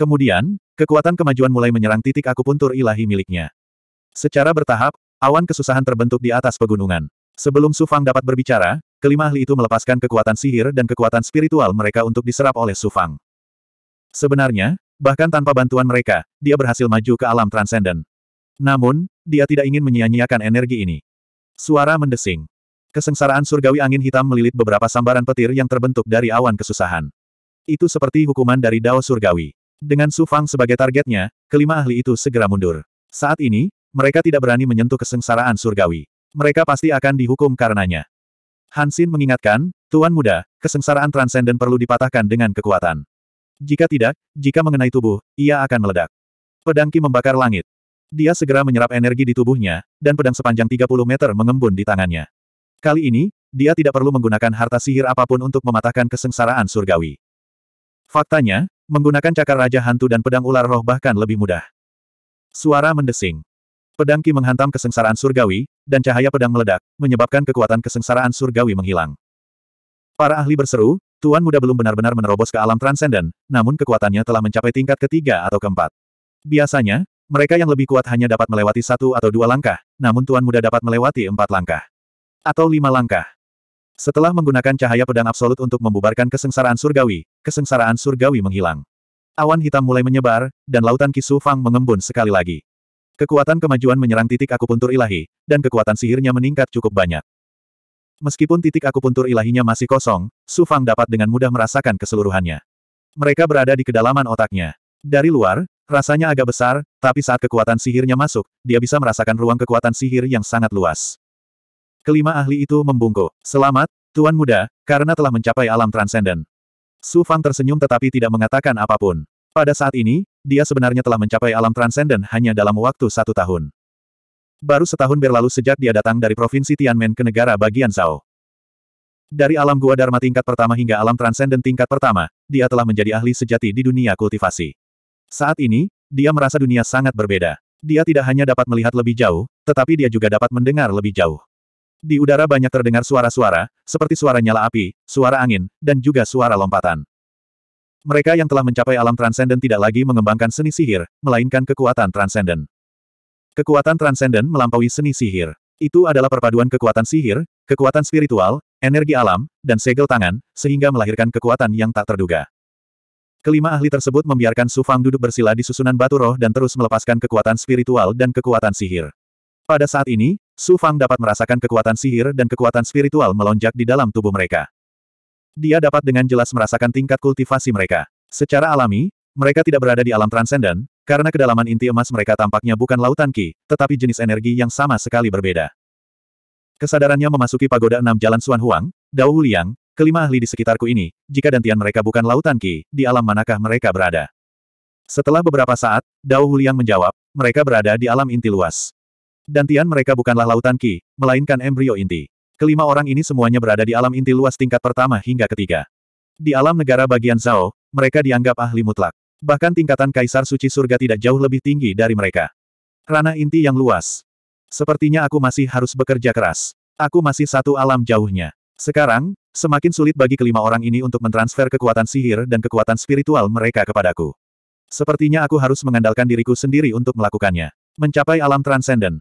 Kemudian, kekuatan kemajuan mulai menyerang titik akupuntur ilahi miliknya. Secara bertahap, awan kesusahan terbentuk di atas pegunungan. Sebelum Sufang dapat berbicara, kelima ahli itu melepaskan kekuatan sihir dan kekuatan spiritual mereka untuk diserap oleh Sufang. Sebenarnya, bahkan tanpa bantuan mereka, dia berhasil maju ke alam transenden. Namun, dia tidak ingin menyia-nyiakan energi ini. Suara mendesing. Kesengsaraan surgawi angin hitam melilit beberapa sambaran petir yang terbentuk dari awan kesusahan. Itu seperti hukuman dari Dao Surgawi. Dengan Su Fang sebagai targetnya, kelima ahli itu segera mundur. Saat ini, mereka tidak berani menyentuh kesengsaraan surgawi. Mereka pasti akan dihukum karenanya. Hansin mengingatkan, Tuan Muda, kesengsaraan transenden perlu dipatahkan dengan kekuatan. Jika tidak, jika mengenai tubuh, ia akan meledak. Pedangki membakar langit. Dia segera menyerap energi di tubuhnya, dan pedang sepanjang 30 meter mengembun di tangannya. Kali ini, dia tidak perlu menggunakan harta sihir apapun untuk mematahkan kesengsaraan surgawi. Faktanya, menggunakan cakar Raja Hantu dan pedang ular roh bahkan lebih mudah. Suara mendesing. Pedang Ki menghantam kesengsaraan surgawi, dan cahaya pedang meledak, menyebabkan kekuatan kesengsaraan surgawi menghilang. Para ahli berseru, Tuan muda belum benar-benar menerobos ke alam transenden, namun kekuatannya telah mencapai tingkat ketiga atau keempat. Biasanya, mereka yang lebih kuat hanya dapat melewati satu atau dua langkah, namun Tuan Muda dapat melewati empat langkah. Atau lima langkah. Setelah menggunakan cahaya pedang absolut untuk membubarkan kesengsaraan surgawi, kesengsaraan surgawi menghilang. Awan hitam mulai menyebar, dan lautan Kisu Fang mengembun sekali lagi. Kekuatan kemajuan menyerang titik akupuntur ilahi, dan kekuatan sihirnya meningkat cukup banyak. Meskipun titik akupuntur ilahinya masih kosong, Su Fang dapat dengan mudah merasakan keseluruhannya. Mereka berada di kedalaman otaknya. Dari luar, Rasanya agak besar, tapi saat kekuatan sihirnya masuk, dia bisa merasakan ruang kekuatan sihir yang sangat luas. Kelima ahli itu membungkuk. Selamat, Tuan Muda, karena telah mencapai alam transenden. Su Fang tersenyum tetapi tidak mengatakan apapun. Pada saat ini, dia sebenarnya telah mencapai alam transenden hanya dalam waktu satu tahun. Baru setahun berlalu sejak dia datang dari provinsi Tianmen ke negara bagian Zhao. Dari alam gua Dharma tingkat pertama hingga alam transenden tingkat pertama, dia telah menjadi ahli sejati di dunia kultivasi. Saat ini, dia merasa dunia sangat berbeda. Dia tidak hanya dapat melihat lebih jauh, tetapi dia juga dapat mendengar lebih jauh. Di udara banyak terdengar suara-suara, seperti suara nyala api, suara angin, dan juga suara lompatan. Mereka yang telah mencapai alam transenden tidak lagi mengembangkan seni sihir, melainkan kekuatan transenden. Kekuatan transenden melampaui seni sihir. Itu adalah perpaduan kekuatan sihir, kekuatan spiritual, energi alam, dan segel tangan, sehingga melahirkan kekuatan yang tak terduga. Kelima ahli tersebut membiarkan Su Fang duduk bersila di susunan batu roh dan terus melepaskan kekuatan spiritual dan kekuatan sihir. Pada saat ini, Su Fang dapat merasakan kekuatan sihir dan kekuatan spiritual melonjak di dalam tubuh mereka. Dia dapat dengan jelas merasakan tingkat kultivasi mereka. Secara alami, mereka tidak berada di alam transenden, karena kedalaman inti emas mereka tampaknya bukan lautan ki, tetapi jenis energi yang sama sekali berbeda. Kesadarannya memasuki pagoda enam jalan Suan Huang, Dao Huliang, Kelima ahli di sekitarku ini, jika dantian mereka bukan lautan ki, di alam manakah mereka berada? Setelah beberapa saat, Dao Huliang menjawab, mereka berada di alam inti luas. Dantian mereka bukanlah lautan ki, melainkan embrio inti. Kelima orang ini semuanya berada di alam inti luas tingkat pertama hingga ketiga. Di alam negara bagian Zhao, mereka dianggap ahli mutlak. Bahkan tingkatan Kaisar Suci Surga tidak jauh lebih tinggi dari mereka. Ranah inti yang luas. Sepertinya aku masih harus bekerja keras. Aku masih satu alam jauhnya. Sekarang, Semakin sulit bagi kelima orang ini untuk mentransfer kekuatan sihir dan kekuatan spiritual mereka kepadaku. Sepertinya aku harus mengandalkan diriku sendiri untuk melakukannya. Mencapai alam transenden.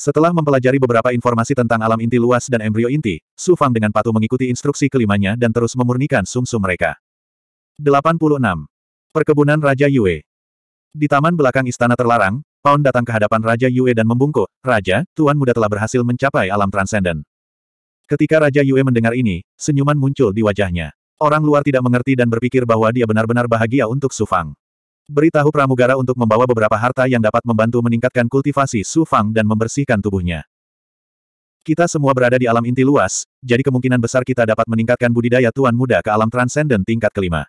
Setelah mempelajari beberapa informasi tentang alam inti luas dan embrio inti, Su Fang dengan patuh mengikuti instruksi kelimanya dan terus memurnikan sumsum mereka. 86. Perkebunan Raja Yue Di taman belakang istana terlarang, Paun datang ke hadapan Raja Yue dan membungkuk, Raja, Tuan Muda telah berhasil mencapai alam transenden. Ketika Raja Yue mendengar ini, senyuman muncul di wajahnya. Orang luar tidak mengerti dan berpikir bahwa dia benar-benar bahagia untuk Su Fang. Beritahu pramugara untuk membawa beberapa harta yang dapat membantu meningkatkan kultivasi Su Fang dan membersihkan tubuhnya. Kita semua berada di alam inti luas, jadi kemungkinan besar kita dapat meningkatkan budidaya Tuan Muda ke alam transenden tingkat kelima.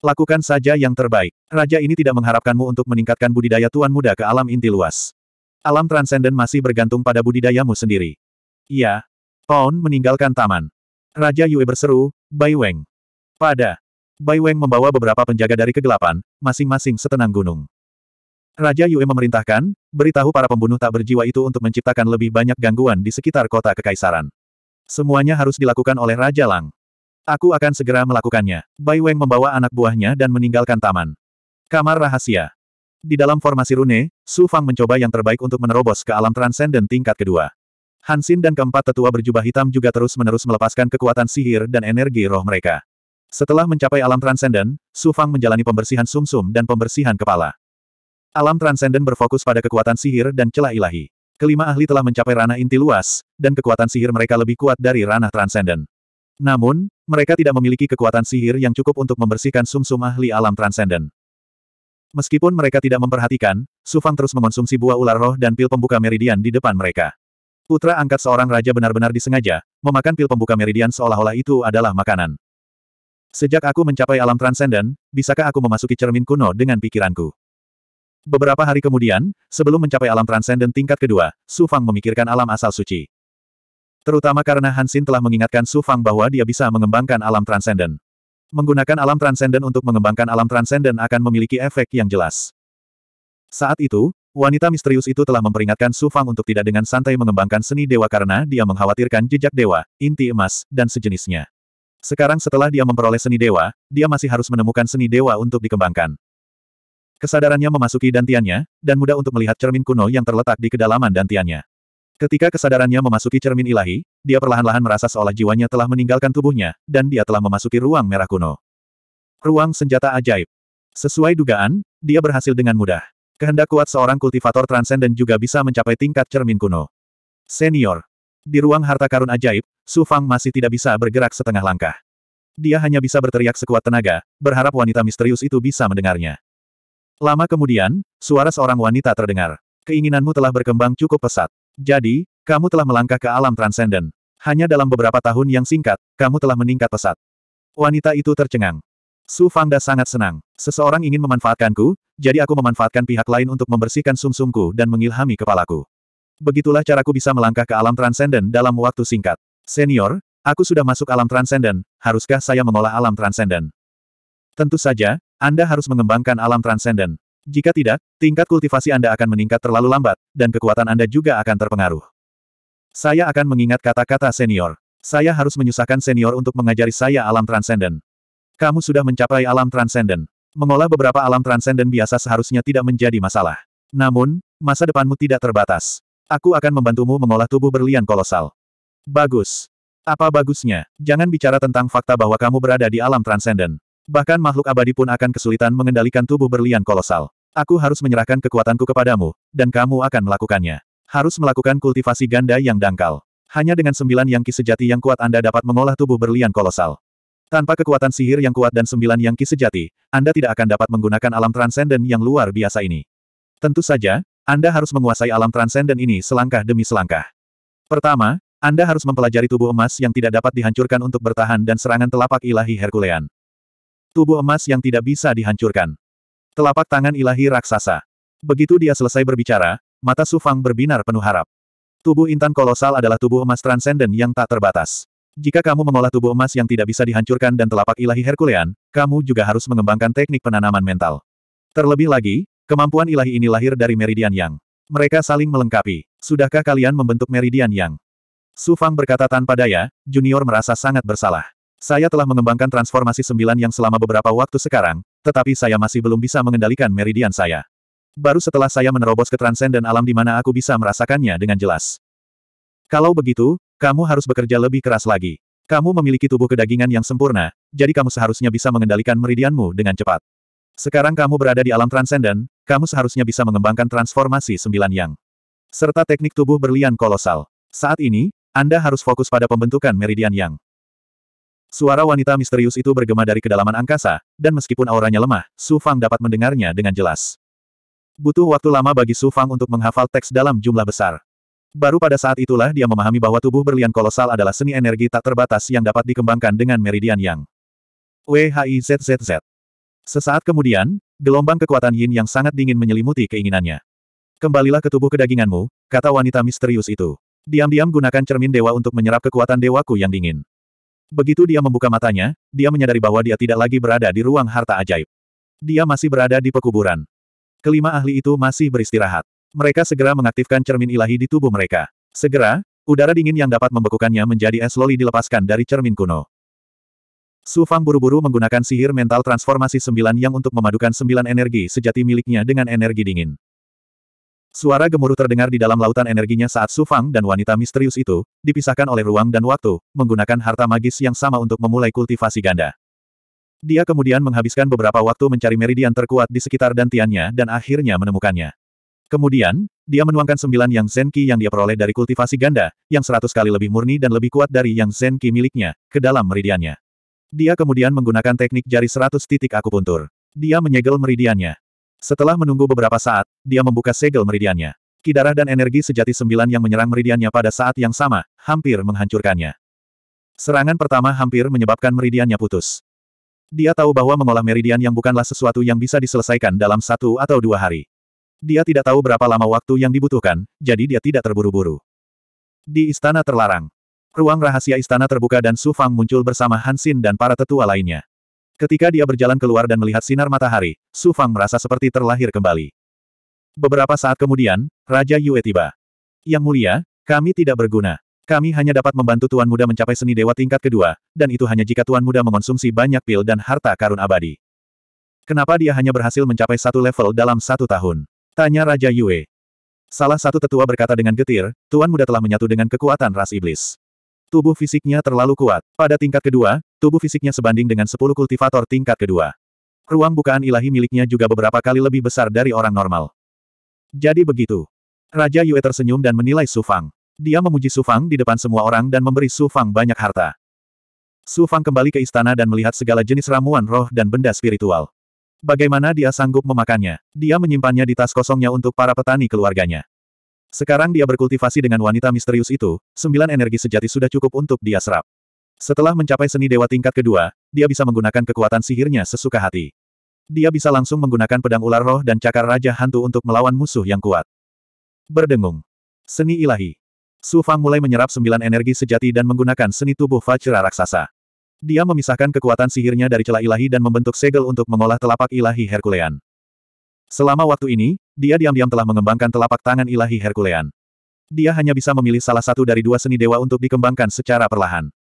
Lakukan saja yang terbaik. Raja ini tidak mengharapkanmu untuk meningkatkan budidaya Tuan Muda ke alam inti luas. Alam transenden masih bergantung pada budidayamu sendiri. Iya, Pound meninggalkan taman. Raja Yue berseru, Bai Weng. Pada. Bai Weng membawa beberapa penjaga dari kegelapan, masing-masing setenang gunung. Raja Yue memerintahkan, beritahu para pembunuh tak berjiwa itu untuk menciptakan lebih banyak gangguan di sekitar kota kekaisaran. Semuanya harus dilakukan oleh Raja Lang. Aku akan segera melakukannya. Bai Weng membawa anak buahnya dan meninggalkan taman. Kamar rahasia. Di dalam formasi rune, Su Fang mencoba yang terbaik untuk menerobos ke alam transenden tingkat kedua. Hansin dan keempat tetua berjubah hitam juga terus-menerus melepaskan kekuatan sihir dan energi roh mereka. Setelah mencapai alam transenden, Su Fang menjalani pembersihan sumsum -sum dan pembersihan kepala. Alam transenden berfokus pada kekuatan sihir dan celah ilahi. Kelima ahli telah mencapai ranah inti luas, dan kekuatan sihir mereka lebih kuat dari ranah transenden. Namun, mereka tidak memiliki kekuatan sihir yang cukup untuk membersihkan sumsum -sum ahli alam transenden. Meskipun mereka tidak memperhatikan, Sufang terus mengonsumsi buah ular roh dan pil pembuka meridian di depan mereka. Putra angkat seorang raja benar-benar disengaja, memakan pil pembuka meridian seolah-olah itu adalah makanan. Sejak aku mencapai alam transenden, bisakah aku memasuki cermin kuno dengan pikiranku? Beberapa hari kemudian, sebelum mencapai alam transenden tingkat kedua, Su Fang memikirkan alam asal suci. Terutama karena Hansin telah mengingatkan Su Fang bahwa dia bisa mengembangkan alam transenden. Menggunakan alam transenden untuk mengembangkan alam transenden akan memiliki efek yang jelas. Saat itu, Wanita misterius itu telah memperingatkan Su Fang untuk tidak dengan santai mengembangkan seni dewa karena dia mengkhawatirkan jejak dewa, inti emas, dan sejenisnya. Sekarang setelah dia memperoleh seni dewa, dia masih harus menemukan seni dewa untuk dikembangkan. Kesadarannya memasuki dantiannya, dan mudah untuk melihat cermin kuno yang terletak di kedalaman dantiannya. Ketika kesadarannya memasuki cermin ilahi, dia perlahan-lahan merasa seolah jiwanya telah meninggalkan tubuhnya, dan dia telah memasuki ruang merah kuno. Ruang senjata ajaib. Sesuai dugaan, dia berhasil dengan mudah. Kehendak kuat seorang kultivator transenden juga bisa mencapai tingkat cermin kuno. Senior. Di ruang harta karun ajaib, Su Fang masih tidak bisa bergerak setengah langkah. Dia hanya bisa berteriak sekuat tenaga, berharap wanita misterius itu bisa mendengarnya. Lama kemudian, suara seorang wanita terdengar. Keinginanmu telah berkembang cukup pesat. Jadi, kamu telah melangkah ke alam transenden. Hanya dalam beberapa tahun yang singkat, kamu telah meningkat pesat. Wanita itu tercengang. Su Fangda sangat senang. Seseorang ingin memanfaatkanku, jadi aku memanfaatkan pihak lain untuk membersihkan sumsumku dan mengilhami kepalaku. Begitulah caraku bisa melangkah ke alam transenden dalam waktu singkat. Senior, aku sudah masuk alam transenden, haruskah saya mengolah alam transenden? Tentu saja, Anda harus mengembangkan alam transenden. Jika tidak, tingkat kultivasi Anda akan meningkat terlalu lambat, dan kekuatan Anda juga akan terpengaruh. Saya akan mengingat kata-kata senior. Saya harus menyusahkan senior untuk mengajari saya alam transenden. Kamu sudah mencapai alam transenden. Mengolah beberapa alam transenden biasa seharusnya tidak menjadi masalah. Namun, masa depanmu tidak terbatas. Aku akan membantumu mengolah tubuh berlian kolosal. Bagus. Apa bagusnya? Jangan bicara tentang fakta bahwa kamu berada di alam transenden. Bahkan makhluk abadi pun akan kesulitan mengendalikan tubuh berlian kolosal. Aku harus menyerahkan kekuatanku kepadamu, dan kamu akan melakukannya. Harus melakukan kultivasi ganda yang dangkal. Hanya dengan sembilan yang sejati yang kuat Anda dapat mengolah tubuh berlian kolosal. Tanpa kekuatan sihir yang kuat dan sembilan yang ki sejati, Anda tidak akan dapat menggunakan alam transenden yang luar biasa ini. Tentu saja, Anda harus menguasai alam transenden ini selangkah demi selangkah. Pertama, Anda harus mempelajari tubuh emas yang tidak dapat dihancurkan untuk bertahan dan serangan telapak ilahi Herkulean. Tubuh emas yang tidak bisa dihancurkan. Telapak tangan ilahi raksasa. Begitu dia selesai berbicara, mata Sufang berbinar penuh harap. Tubuh intan kolosal adalah tubuh emas transenden yang tak terbatas. Jika kamu mengolah tubuh emas yang tidak bisa dihancurkan dan telapak ilahi Herkulean, kamu juga harus mengembangkan teknik penanaman mental. Terlebih lagi, kemampuan ilahi ini lahir dari Meridian Yang. Mereka saling melengkapi. Sudahkah kalian membentuk Meridian Yang? Su Fang berkata tanpa daya, Junior merasa sangat bersalah. Saya telah mengembangkan transformasi sembilan yang selama beberapa waktu sekarang, tetapi saya masih belum bisa mengendalikan meridian saya. Baru setelah saya menerobos ke transenden alam di mana aku bisa merasakannya dengan jelas. Kalau begitu, kamu harus bekerja lebih keras lagi. Kamu memiliki tubuh kedagingan yang sempurna, jadi kamu seharusnya bisa mengendalikan meridianmu dengan cepat. Sekarang kamu berada di alam transenden, kamu seharusnya bisa mengembangkan transformasi sembilan yang. Serta teknik tubuh berlian kolosal. Saat ini, Anda harus fokus pada pembentukan meridian yang. Suara wanita misterius itu bergema dari kedalaman angkasa, dan meskipun auranya lemah, Su Fang dapat mendengarnya dengan jelas. Butuh waktu lama bagi Su Fang untuk menghafal teks dalam jumlah besar. Baru pada saat itulah dia memahami bahwa tubuh berlian kolosal adalah seni energi tak terbatas yang dapat dikembangkan dengan meridian yang WHIZZZ. Sesaat kemudian, gelombang kekuatan yin yang sangat dingin menyelimuti keinginannya. Kembalilah ke tubuh kedaginganmu, kata wanita misterius itu. Diam-diam gunakan cermin dewa untuk menyerap kekuatan dewaku yang dingin. Begitu dia membuka matanya, dia menyadari bahwa dia tidak lagi berada di ruang harta ajaib. Dia masih berada di pekuburan. Kelima ahli itu masih beristirahat. Mereka segera mengaktifkan cermin ilahi di tubuh mereka. Segera, udara dingin yang dapat membekukannya menjadi es loli dilepaskan dari cermin kuno. Su Fang buru-buru menggunakan sihir mental transformasi sembilan yang untuk memadukan sembilan energi sejati miliknya dengan energi dingin. Suara gemuruh terdengar di dalam lautan energinya saat Su Fang dan wanita misterius itu, dipisahkan oleh ruang dan waktu, menggunakan harta magis yang sama untuk memulai kultivasi ganda. Dia kemudian menghabiskan beberapa waktu mencari meridian terkuat di sekitar dantiannya dan akhirnya menemukannya. Kemudian, dia menuangkan sembilan yang Zenki yang dia peroleh dari kultivasi ganda, yang seratus kali lebih murni dan lebih kuat dari yang Zenki miliknya, ke dalam meridiannya. Dia kemudian menggunakan teknik jari seratus titik akupuntur. Dia menyegel meridiannya. Setelah menunggu beberapa saat, dia membuka segel meridiannya. Kidarah dan energi sejati sembilan yang menyerang meridiannya pada saat yang sama, hampir menghancurkannya. Serangan pertama hampir menyebabkan meridiannya putus. Dia tahu bahwa mengolah meridian yang bukanlah sesuatu yang bisa diselesaikan dalam satu atau dua hari. Dia tidak tahu berapa lama waktu yang dibutuhkan, jadi dia tidak terburu-buru. Di istana terlarang. Ruang rahasia istana terbuka dan Su Fang muncul bersama Hansin dan para tetua lainnya. Ketika dia berjalan keluar dan melihat sinar matahari, Su Fang merasa seperti terlahir kembali. Beberapa saat kemudian, Raja Yue tiba. Yang mulia, kami tidak berguna. Kami hanya dapat membantu Tuan Muda mencapai seni dewa tingkat kedua, dan itu hanya jika Tuan Muda mengonsumsi banyak pil dan harta karun abadi. Kenapa dia hanya berhasil mencapai satu level dalam satu tahun? Tanya Raja Yue. Salah satu tetua berkata dengan getir, Tuan Muda telah menyatu dengan kekuatan ras iblis. Tubuh fisiknya terlalu kuat. Pada tingkat kedua, tubuh fisiknya sebanding dengan sepuluh kultivator tingkat kedua. Ruang bukaan ilahi miliknya juga beberapa kali lebih besar dari orang normal. Jadi begitu. Raja Yue tersenyum dan menilai Su Fang. Dia memuji Su Fang di depan semua orang dan memberi Su Fang banyak harta. Su Fang kembali ke istana dan melihat segala jenis ramuan roh dan benda spiritual. Bagaimana dia sanggup memakannya? Dia menyimpannya di tas kosongnya untuk para petani keluarganya. Sekarang dia berkultivasi dengan wanita misterius itu, sembilan energi sejati sudah cukup untuk dia serap. Setelah mencapai seni dewa tingkat kedua, dia bisa menggunakan kekuatan sihirnya sesuka hati. Dia bisa langsung menggunakan pedang ular roh dan cakar raja hantu untuk melawan musuh yang kuat. Berdengung. Seni ilahi. Su Fang mulai menyerap sembilan energi sejati dan menggunakan seni tubuh Vajra Raksasa. Dia memisahkan kekuatan sihirnya dari celah ilahi dan membentuk segel untuk mengolah telapak ilahi Herkulean. Selama waktu ini, dia diam-diam telah mengembangkan telapak tangan ilahi Herkulean. Dia hanya bisa memilih salah satu dari dua seni dewa untuk dikembangkan secara perlahan.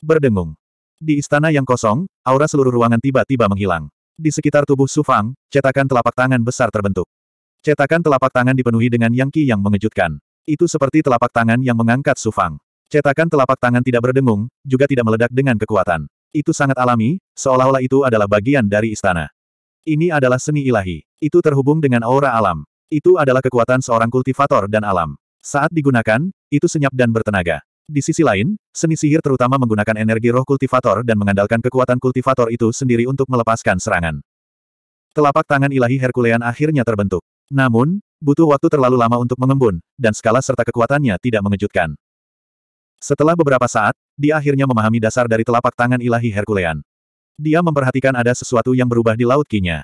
Berdengung. Di istana yang kosong, aura seluruh ruangan tiba-tiba menghilang. Di sekitar tubuh Sufang, cetakan telapak tangan besar terbentuk. Cetakan telapak tangan dipenuhi dengan yang ki yang mengejutkan. Itu seperti telapak tangan yang mengangkat Sufang. Cetakan telapak tangan tidak berdengung, juga tidak meledak dengan kekuatan. Itu sangat alami, seolah-olah itu adalah bagian dari istana. Ini adalah seni ilahi. Itu terhubung dengan aura alam. Itu adalah kekuatan seorang kultivator dan alam. Saat digunakan, itu senyap dan bertenaga. Di sisi lain, seni sihir terutama menggunakan energi roh kultivator dan mengandalkan kekuatan kultivator itu sendiri untuk melepaskan serangan. Telapak tangan ilahi Herculean akhirnya terbentuk. Namun, butuh waktu terlalu lama untuk mengembun, dan skala serta kekuatannya tidak mengejutkan. Setelah beberapa saat, dia akhirnya memahami dasar dari telapak tangan ilahi Herkulean. Dia memperhatikan ada sesuatu yang berubah di Laut Kinya.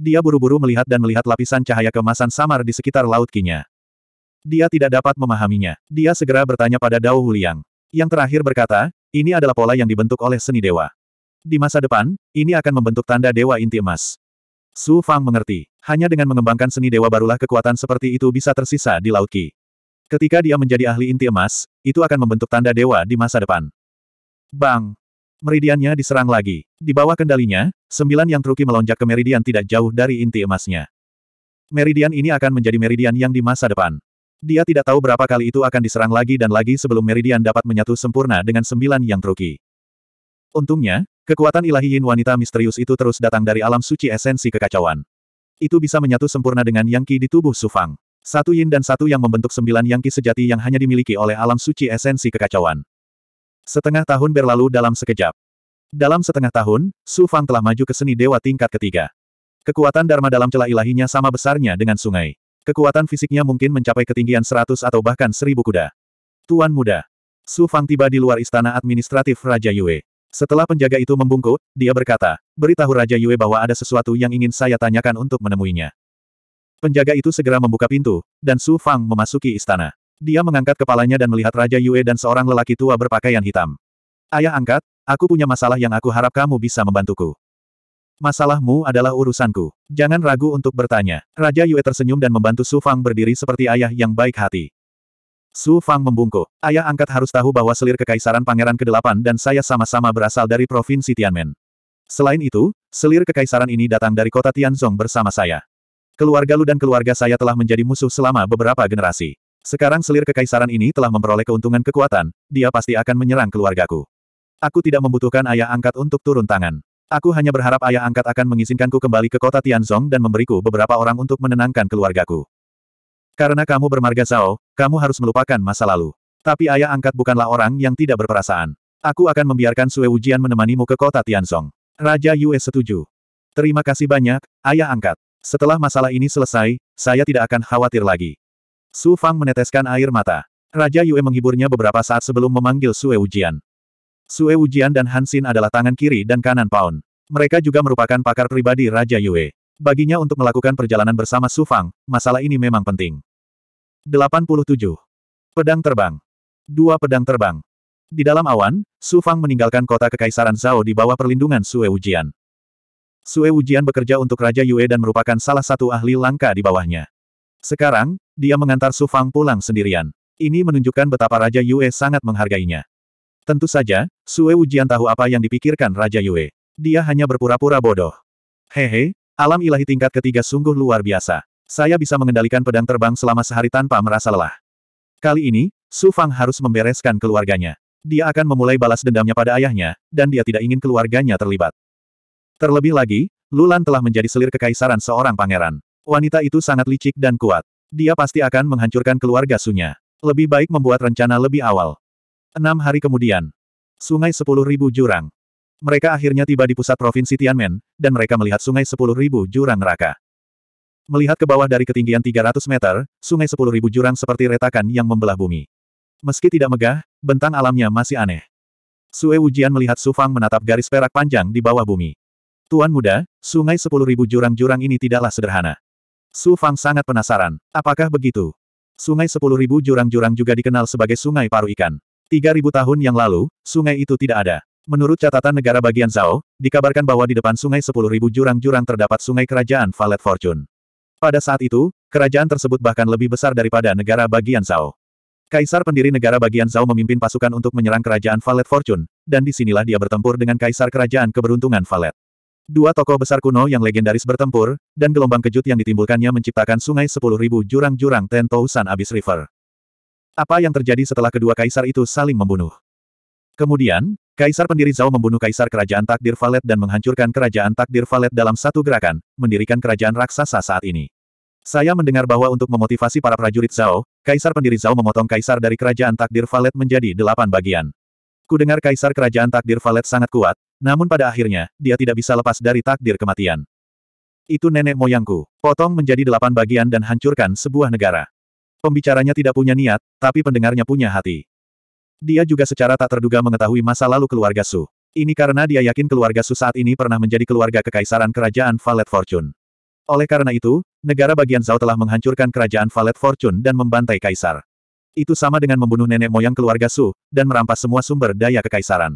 Dia buru-buru melihat dan melihat lapisan cahaya kemasan samar di sekitar Laut Kinya. Dia tidak dapat memahaminya. Dia segera bertanya pada Dao Huliang. Yang terakhir berkata, ini adalah pola yang dibentuk oleh seni dewa. Di masa depan, ini akan membentuk tanda dewa inti emas. Su Fang mengerti. Hanya dengan mengembangkan seni dewa barulah kekuatan seperti itu bisa tersisa di Laut Ki. Ketika dia menjadi ahli inti emas, itu akan membentuk tanda dewa di masa depan. Bang! Meridiannya diserang lagi. Di bawah kendalinya, sembilan yang truki melonjak ke meridian tidak jauh dari inti emasnya. Meridian ini akan menjadi meridian yang di masa depan. Dia tidak tahu berapa kali itu akan diserang lagi dan lagi sebelum meridian dapat menyatu sempurna dengan sembilan yang truki. Untungnya, kekuatan ilahi Yin wanita misterius itu terus datang dari alam suci esensi kekacauan. Itu bisa menyatu sempurna dengan yang ki di tubuh Sufang. Satu yin dan satu yang membentuk sembilan yang ki sejati yang hanya dimiliki oleh alam suci esensi kekacauan. Setengah tahun berlalu dalam sekejap. Dalam setengah tahun, Su Fang telah maju ke seni dewa tingkat ketiga. Kekuatan Dharma dalam celah ilahinya sama besarnya dengan sungai. Kekuatan fisiknya mungkin mencapai ketinggian seratus atau bahkan seribu kuda. Tuan muda. Su Fang tiba di luar istana administratif Raja Yue. Setelah penjaga itu membungkuk, dia berkata, beritahu Raja Yue bahwa ada sesuatu yang ingin saya tanyakan untuk menemuinya. Penjaga itu segera membuka pintu, dan Su Fang memasuki istana. Dia mengangkat kepalanya dan melihat Raja Yue dan seorang lelaki tua berpakaian hitam. Ayah angkat, aku punya masalah yang aku harap kamu bisa membantuku. Masalahmu adalah urusanku. Jangan ragu untuk bertanya. Raja Yue tersenyum dan membantu Su Fang berdiri seperti ayah yang baik hati. Su Fang membungkuk. Ayah angkat harus tahu bahwa selir kekaisaran pangeran ke-8 dan saya sama-sama berasal dari provinsi Tianmen. Selain itu, selir kekaisaran ini datang dari kota Tianzong bersama saya. Keluarga Lu dan keluarga saya telah menjadi musuh selama beberapa generasi. Sekarang selir kekaisaran ini telah memperoleh keuntungan kekuatan, dia pasti akan menyerang keluargaku. Aku tidak membutuhkan ayah angkat untuk turun tangan. Aku hanya berharap ayah angkat akan mengizinkanku kembali ke kota Tianzong dan memberiku beberapa orang untuk menenangkan keluargaku. Karena kamu bermarga Zhao, kamu harus melupakan masa lalu. Tapi ayah angkat bukanlah orang yang tidak berperasaan. Aku akan membiarkan Sue Ujian menemanimu ke kota Tianzong. Raja Yue setuju. Terima kasih banyak, ayah angkat. Setelah masalah ini selesai, saya tidak akan khawatir lagi. Su Fang meneteskan air mata. Raja Yue menghiburnya beberapa saat sebelum memanggil Sue Ujian. Sue Ujian dan Hansin adalah tangan kiri dan kanan Paun. Mereka juga merupakan pakar pribadi Raja Yue. Baginya untuk melakukan perjalanan bersama Su Fang, masalah ini memang penting. 87. Pedang Terbang Dua pedang terbang. Di dalam awan, Su Fang meninggalkan kota kekaisaran Zhao di bawah perlindungan Sue Ujian. Sue Wujian bekerja untuk Raja Yue dan merupakan salah satu ahli langka di bawahnya. Sekarang, dia mengantar Su Fang pulang sendirian. Ini menunjukkan betapa Raja Yue sangat menghargainya. Tentu saja, Sue Wujian tahu apa yang dipikirkan Raja Yue. Dia hanya berpura-pura bodoh. Hehe, alam ilahi tingkat ketiga sungguh luar biasa. Saya bisa mengendalikan pedang terbang selama sehari tanpa merasa lelah. Kali ini, Su Fang harus membereskan keluarganya. Dia akan memulai balas dendamnya pada ayahnya, dan dia tidak ingin keluarganya terlibat. Terlebih lagi, Lulan telah menjadi selir kekaisaran seorang pangeran. Wanita itu sangat licik dan kuat. Dia pasti akan menghancurkan keluarga Sunya. Lebih baik membuat rencana lebih awal. Enam hari kemudian. Sungai sepuluh ribu jurang. Mereka akhirnya tiba di pusat provinsi Tianmen, dan mereka melihat sungai sepuluh ribu jurang neraka. Melihat ke bawah dari ketinggian 300 meter, sungai sepuluh ribu jurang seperti retakan yang membelah bumi. Meski tidak megah, bentang alamnya masih aneh. Sue Wujian melihat Sufang menatap garis perak panjang di bawah bumi. Tuan muda, sungai sepuluh ribu jurang-jurang ini tidaklah sederhana. Su Fang sangat penasaran. Apakah begitu? Sungai sepuluh ribu jurang-jurang juga dikenal sebagai sungai paru ikan. Tiga ribu tahun yang lalu, sungai itu tidak ada. Menurut catatan negara bagian Zhao, dikabarkan bahwa di depan sungai sepuluh ribu jurang-jurang terdapat sungai kerajaan Valet Fortune. Pada saat itu, kerajaan tersebut bahkan lebih besar daripada negara bagian Zhao. Kaisar pendiri negara bagian Zhao memimpin pasukan untuk menyerang kerajaan Valet Fortune, dan disinilah dia bertempur dengan kaisar kerajaan keberuntungan Valet. Dua tokoh besar kuno yang legendaris bertempur, dan gelombang kejut yang ditimbulkannya menciptakan sungai sepuluh ribu jurang-jurang Ten Tousan Abyss River. Apa yang terjadi setelah kedua kaisar itu saling membunuh? Kemudian, Kaisar pendiri Zhao membunuh kaisar kerajaan takdir Valet dan menghancurkan kerajaan takdir Valet dalam satu gerakan, mendirikan kerajaan raksasa saat ini. Saya mendengar bahwa untuk memotivasi para prajurit Zhao, kaisar pendiri Zhao memotong kaisar dari kerajaan takdir Valet menjadi delapan bagian. Kudengar kaisar kerajaan takdir Valet sangat kuat, namun pada akhirnya, dia tidak bisa lepas dari takdir kematian. Itu nenek moyangku. Potong menjadi delapan bagian dan hancurkan sebuah negara. Pembicaranya tidak punya niat, tapi pendengarnya punya hati. Dia juga secara tak terduga mengetahui masa lalu keluarga Su. Ini karena dia yakin keluarga Su saat ini pernah menjadi keluarga kekaisaran kerajaan Valet Fortune. Oleh karena itu, negara bagian Zhao telah menghancurkan kerajaan Valet Fortune dan membantai kaisar. Itu sama dengan membunuh nenek moyang keluarga Su, dan merampas semua sumber daya kekaisaran.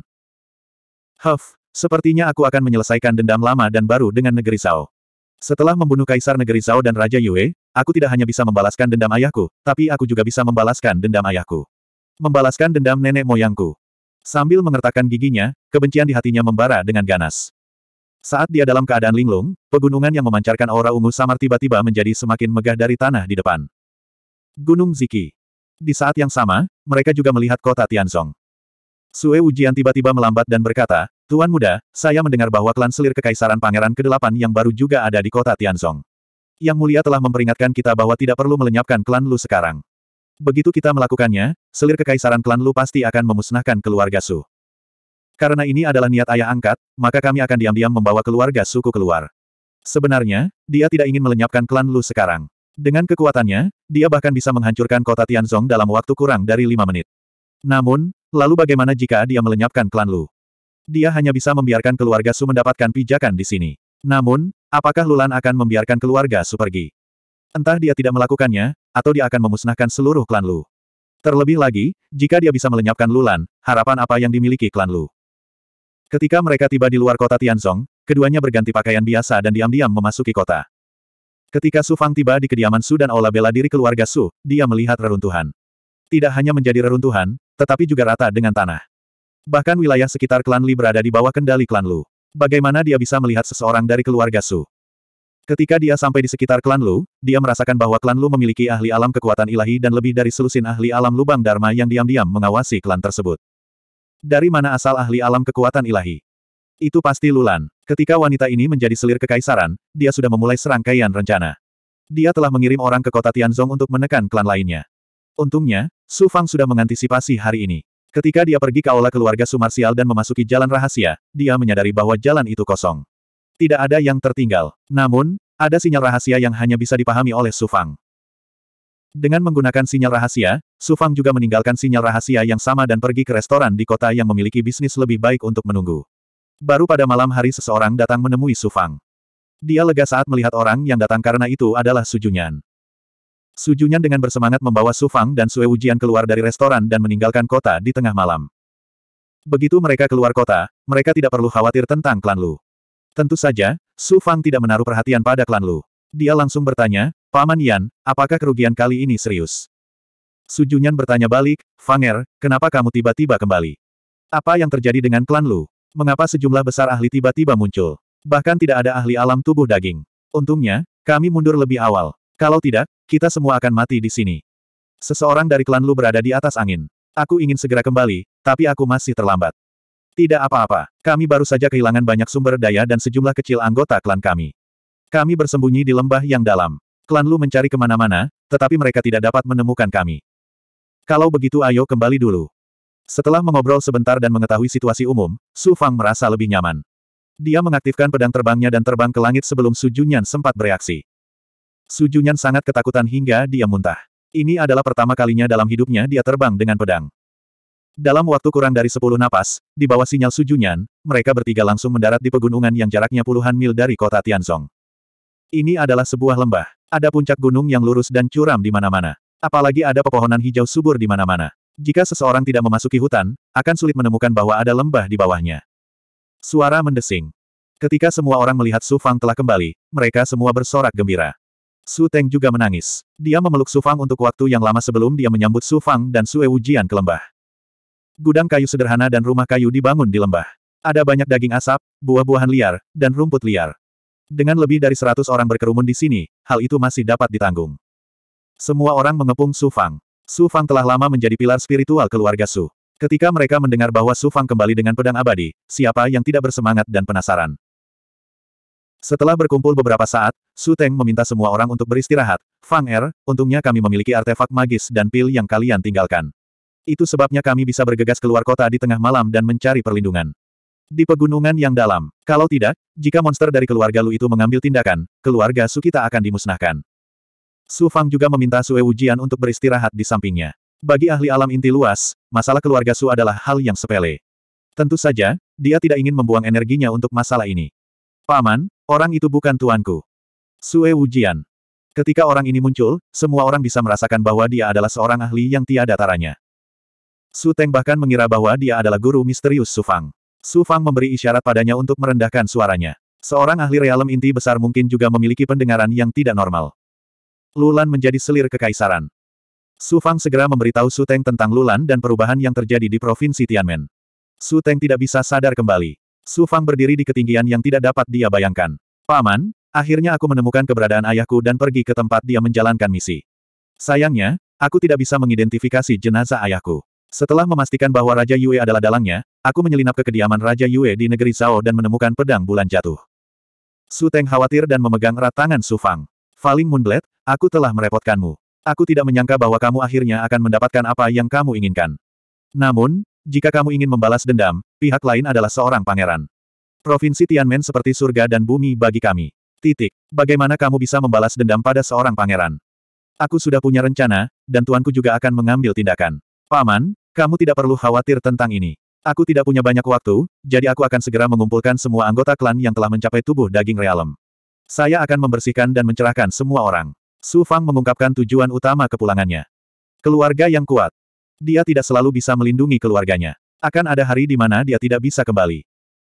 Huff, Sepertinya aku akan menyelesaikan dendam lama dan baru dengan negeri Zhao. Setelah membunuh Kaisar Negeri Zhao dan Raja Yue, aku tidak hanya bisa membalaskan dendam ayahku, tapi aku juga bisa membalaskan dendam ayahku. Membalaskan dendam nenek moyangku. Sambil mengertakkan giginya, kebencian di hatinya membara dengan ganas. Saat dia dalam keadaan linglung, pegunungan yang memancarkan aura ungu samar tiba-tiba menjadi semakin megah dari tanah di depan. Gunung Ziki. Di saat yang sama, mereka juga melihat kota Tianzong. Sue Ujian tiba-tiba melambat dan berkata, Tuan muda, saya mendengar bahwa klan selir kekaisaran pangeran ke-8 yang baru juga ada di kota Tianzong. Yang mulia telah memperingatkan kita bahwa tidak perlu melenyapkan klan Lu sekarang. Begitu kita melakukannya, selir kekaisaran klan Lu pasti akan memusnahkan keluarga Su. Karena ini adalah niat ayah angkat, maka kami akan diam-diam membawa keluarga suku keluar. Sebenarnya, dia tidak ingin melenyapkan klan Lu sekarang. Dengan kekuatannya, dia bahkan bisa menghancurkan kota Tianzong dalam waktu kurang dari lima menit. Namun, lalu bagaimana jika dia melenyapkan klan Lu? dia hanya bisa membiarkan keluarga Su mendapatkan pijakan di sini. Namun, apakah Lulan akan membiarkan keluarga Su pergi? Entah dia tidak melakukannya, atau dia akan memusnahkan seluruh klan Lu. Terlebih lagi, jika dia bisa melenyapkan Lulan, harapan apa yang dimiliki klan Lu? Ketika mereka tiba di luar kota Tianzong, keduanya berganti pakaian biasa dan diam-diam memasuki kota. Ketika Su Fang tiba di kediaman Su dan Ola bela diri keluarga Su, dia melihat reruntuhan. Tidak hanya menjadi reruntuhan, tetapi juga rata dengan tanah. Bahkan wilayah sekitar klan Li berada di bawah kendali klan Lu. Bagaimana dia bisa melihat seseorang dari keluarga Su? Ketika dia sampai di sekitar klan Lu, dia merasakan bahwa klan Lu memiliki ahli alam kekuatan ilahi dan lebih dari selusin ahli alam lubang Dharma yang diam-diam mengawasi klan tersebut. Dari mana asal ahli alam kekuatan ilahi? Itu pasti Lulan. Ketika wanita ini menjadi selir kekaisaran, dia sudah memulai serangkaian rencana. Dia telah mengirim orang ke kota Tianzong untuk menekan klan lainnya. Untungnya, Su Fang sudah mengantisipasi hari ini. Ketika dia pergi ke aula keluarga Sumarsial dan memasuki jalan rahasia, dia menyadari bahwa jalan itu kosong. Tidak ada yang tertinggal. Namun, ada sinyal rahasia yang hanya bisa dipahami oleh Sufang. Dengan menggunakan sinyal rahasia, Sufang juga meninggalkan sinyal rahasia yang sama dan pergi ke restoran di kota yang memiliki bisnis lebih baik untuk menunggu. Baru pada malam hari seseorang datang menemui Sufang. Dia lega saat melihat orang yang datang karena itu adalah Sujunyan. Su Junyan dengan bersemangat membawa Su Fang dan Sue Wujian keluar dari restoran dan meninggalkan kota di tengah malam. Begitu mereka keluar kota, mereka tidak perlu khawatir tentang klan Lu. Tentu saja, Su Fang tidak menaruh perhatian pada klan Lu. Dia langsung bertanya, Paman Yan, apakah kerugian kali ini serius? Su Junyan bertanya balik, Fanger, kenapa kamu tiba-tiba kembali? Apa yang terjadi dengan klan Lu? Mengapa sejumlah besar ahli tiba-tiba muncul? Bahkan tidak ada ahli alam tubuh daging. Untungnya, kami mundur lebih awal. Kalau tidak, kita semua akan mati di sini. Seseorang dari klan Lu berada di atas angin. Aku ingin segera kembali, tapi aku masih terlambat. Tidak apa-apa, kami baru saja kehilangan banyak sumber daya dan sejumlah kecil anggota klan kami. Kami bersembunyi di lembah yang dalam. Klan Lu mencari kemana-mana, tetapi mereka tidak dapat menemukan kami. Kalau begitu ayo kembali dulu. Setelah mengobrol sebentar dan mengetahui situasi umum, Su Fang merasa lebih nyaman. Dia mengaktifkan pedang terbangnya dan terbang ke langit sebelum Su Junyan sempat bereaksi. Sujunyan sangat ketakutan hingga dia muntah. Ini adalah pertama kalinya dalam hidupnya dia terbang dengan pedang. Dalam waktu kurang dari sepuluh napas, di bawah sinyal Sujunyan, mereka bertiga langsung mendarat di pegunungan yang jaraknya puluhan mil dari kota Tianzong. Ini adalah sebuah lembah. Ada puncak gunung yang lurus dan curam di mana-mana. Apalagi ada pepohonan hijau subur di mana-mana. Jika seseorang tidak memasuki hutan, akan sulit menemukan bahwa ada lembah di bawahnya. Suara mendesing. Ketika semua orang melihat Su Fang telah kembali, mereka semua bersorak gembira. Su Teng juga menangis. Dia memeluk Su Fang untuk waktu yang lama sebelum dia menyambut Su Fang dan Su Wujian ke lembah. Gudang kayu sederhana dan rumah kayu dibangun di lembah. Ada banyak daging asap, buah-buahan liar, dan rumput liar. Dengan lebih dari seratus orang berkerumun di sini, hal itu masih dapat ditanggung. Semua orang mengepung Su Fang. Su Fang telah lama menjadi pilar spiritual keluarga Su. Ketika mereka mendengar bahwa Su Fang kembali dengan pedang abadi, siapa yang tidak bersemangat dan penasaran? Setelah berkumpul beberapa saat, Su Teng meminta semua orang untuk beristirahat. Fang Er, untungnya kami memiliki artefak magis dan pil yang kalian tinggalkan. Itu sebabnya kami bisa bergegas keluar kota di tengah malam dan mencari perlindungan. Di pegunungan yang dalam, kalau tidak, jika monster dari keluarga Lu itu mengambil tindakan, keluarga Su kita akan dimusnahkan. Su Fang juga meminta Sue Wujian untuk beristirahat di sampingnya. Bagi ahli alam inti luas, masalah keluarga Su adalah hal yang sepele. Tentu saja, dia tidak ingin membuang energinya untuk masalah ini. Paman, Orang itu bukan tuanku. Sue Wujian. Ketika orang ini muncul, semua orang bisa merasakan bahwa dia adalah seorang ahli yang tiada taranya. Su Teng bahkan mengira bahwa dia adalah guru misterius Su Fang. Su Fang memberi isyarat padanya untuk merendahkan suaranya. Seorang ahli realem inti besar mungkin juga memiliki pendengaran yang tidak normal. Lulan menjadi selir kekaisaran. Su Fang segera memberitahu Su Teng tentang Lulan dan perubahan yang terjadi di Provinsi Tianmen. Su Teng tidak bisa sadar kembali. Su Fang berdiri di ketinggian yang tidak dapat dia bayangkan. Paman, akhirnya aku menemukan keberadaan ayahku dan pergi ke tempat dia menjalankan misi. Sayangnya, aku tidak bisa mengidentifikasi jenazah ayahku. Setelah memastikan bahwa Raja Yue adalah dalangnya, aku menyelinap ke kediaman Raja Yue di negeri Zhao dan menemukan pedang bulan jatuh. Su Teng khawatir dan memegang erat tangan Su Fang. Faling Moonblade, aku telah merepotkanmu. Aku tidak menyangka bahwa kamu akhirnya akan mendapatkan apa yang kamu inginkan. Namun, jika kamu ingin membalas dendam, pihak lain adalah seorang pangeran. Provinsi Tianmen seperti surga dan bumi bagi kami. Titik. Bagaimana kamu bisa membalas dendam pada seorang pangeran? Aku sudah punya rencana, dan tuanku juga akan mengambil tindakan. Paman, kamu tidak perlu khawatir tentang ini. Aku tidak punya banyak waktu, jadi aku akan segera mengumpulkan semua anggota klan yang telah mencapai tubuh daging realem. Saya akan membersihkan dan mencerahkan semua orang. Su Fang mengungkapkan tujuan utama kepulangannya. Keluarga yang kuat, dia tidak selalu bisa melindungi keluarganya. Akan ada hari di mana dia tidak bisa kembali.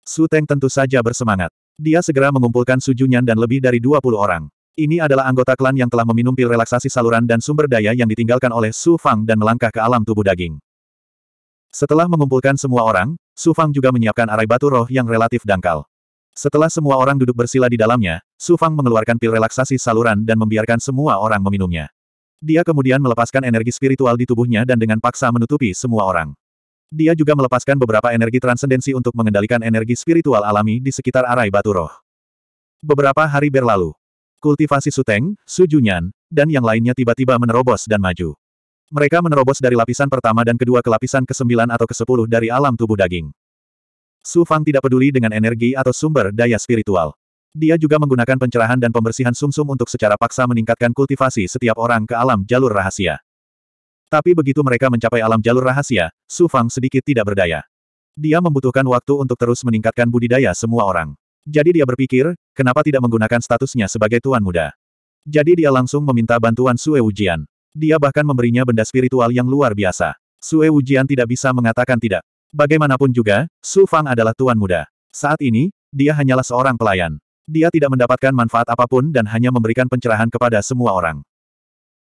Su Teng tentu saja bersemangat. Dia segera mengumpulkan Junyan dan lebih dari 20 orang. Ini adalah anggota klan yang telah meminum pil relaksasi saluran dan sumber daya yang ditinggalkan oleh Su Fang dan melangkah ke alam tubuh daging. Setelah mengumpulkan semua orang, Su Fang juga menyiapkan arai batu roh yang relatif dangkal. Setelah semua orang duduk bersila di dalamnya, Su Fang mengeluarkan pil relaksasi saluran dan membiarkan semua orang meminumnya. Dia kemudian melepaskan energi spiritual di tubuhnya dan dengan paksa menutupi semua orang. Dia juga melepaskan beberapa energi transendensi untuk mengendalikan energi spiritual alami di sekitar arai batu roh. Beberapa hari berlalu. Kultivasi Suteng, Sujunyan, dan yang lainnya tiba-tiba menerobos dan maju. Mereka menerobos dari lapisan pertama dan kedua ke lapisan ke-9 atau ke-10 dari alam tubuh daging. Su Fang tidak peduli dengan energi atau sumber daya spiritual. Dia juga menggunakan pencerahan dan pembersihan sumsum -sum untuk secara paksa meningkatkan kultivasi setiap orang ke alam jalur rahasia. Tapi begitu mereka mencapai alam jalur rahasia, Su Fang sedikit tidak berdaya. Dia membutuhkan waktu untuk terus meningkatkan budidaya semua orang. Jadi dia berpikir, kenapa tidak menggunakan statusnya sebagai tuan muda. Jadi dia langsung meminta bantuan Sue Wujian. Dia bahkan memberinya benda spiritual yang luar biasa. Sue Wujian tidak bisa mengatakan tidak. Bagaimanapun juga, Su Fang adalah tuan muda. Saat ini, dia hanyalah seorang pelayan. Dia tidak mendapatkan manfaat apapun dan hanya memberikan pencerahan kepada semua orang.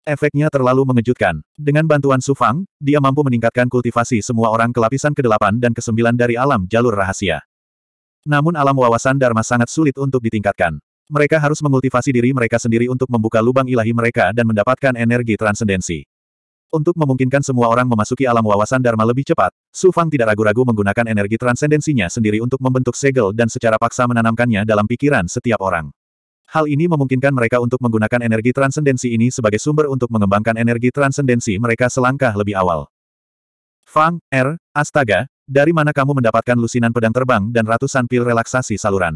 Efeknya terlalu mengejutkan. Dengan bantuan Sufang, dia mampu meningkatkan kultivasi semua orang ke lapisan ke-8 dan ke-9 dari alam jalur rahasia. Namun alam wawasan Dharma sangat sulit untuk ditingkatkan. Mereka harus mengultivasi diri mereka sendiri untuk membuka lubang ilahi mereka dan mendapatkan energi transendensi. Untuk memungkinkan semua orang memasuki alam wawasan Dharma lebih cepat, Su Fang tidak ragu-ragu menggunakan energi transendensinya sendiri untuk membentuk segel dan secara paksa menanamkannya dalam pikiran setiap orang. Hal ini memungkinkan mereka untuk menggunakan energi transendensi ini sebagai sumber untuk mengembangkan energi transendensi mereka selangkah lebih awal. Fang, Er, astaga, dari mana kamu mendapatkan lusinan pedang terbang dan ratusan pil relaksasi saluran?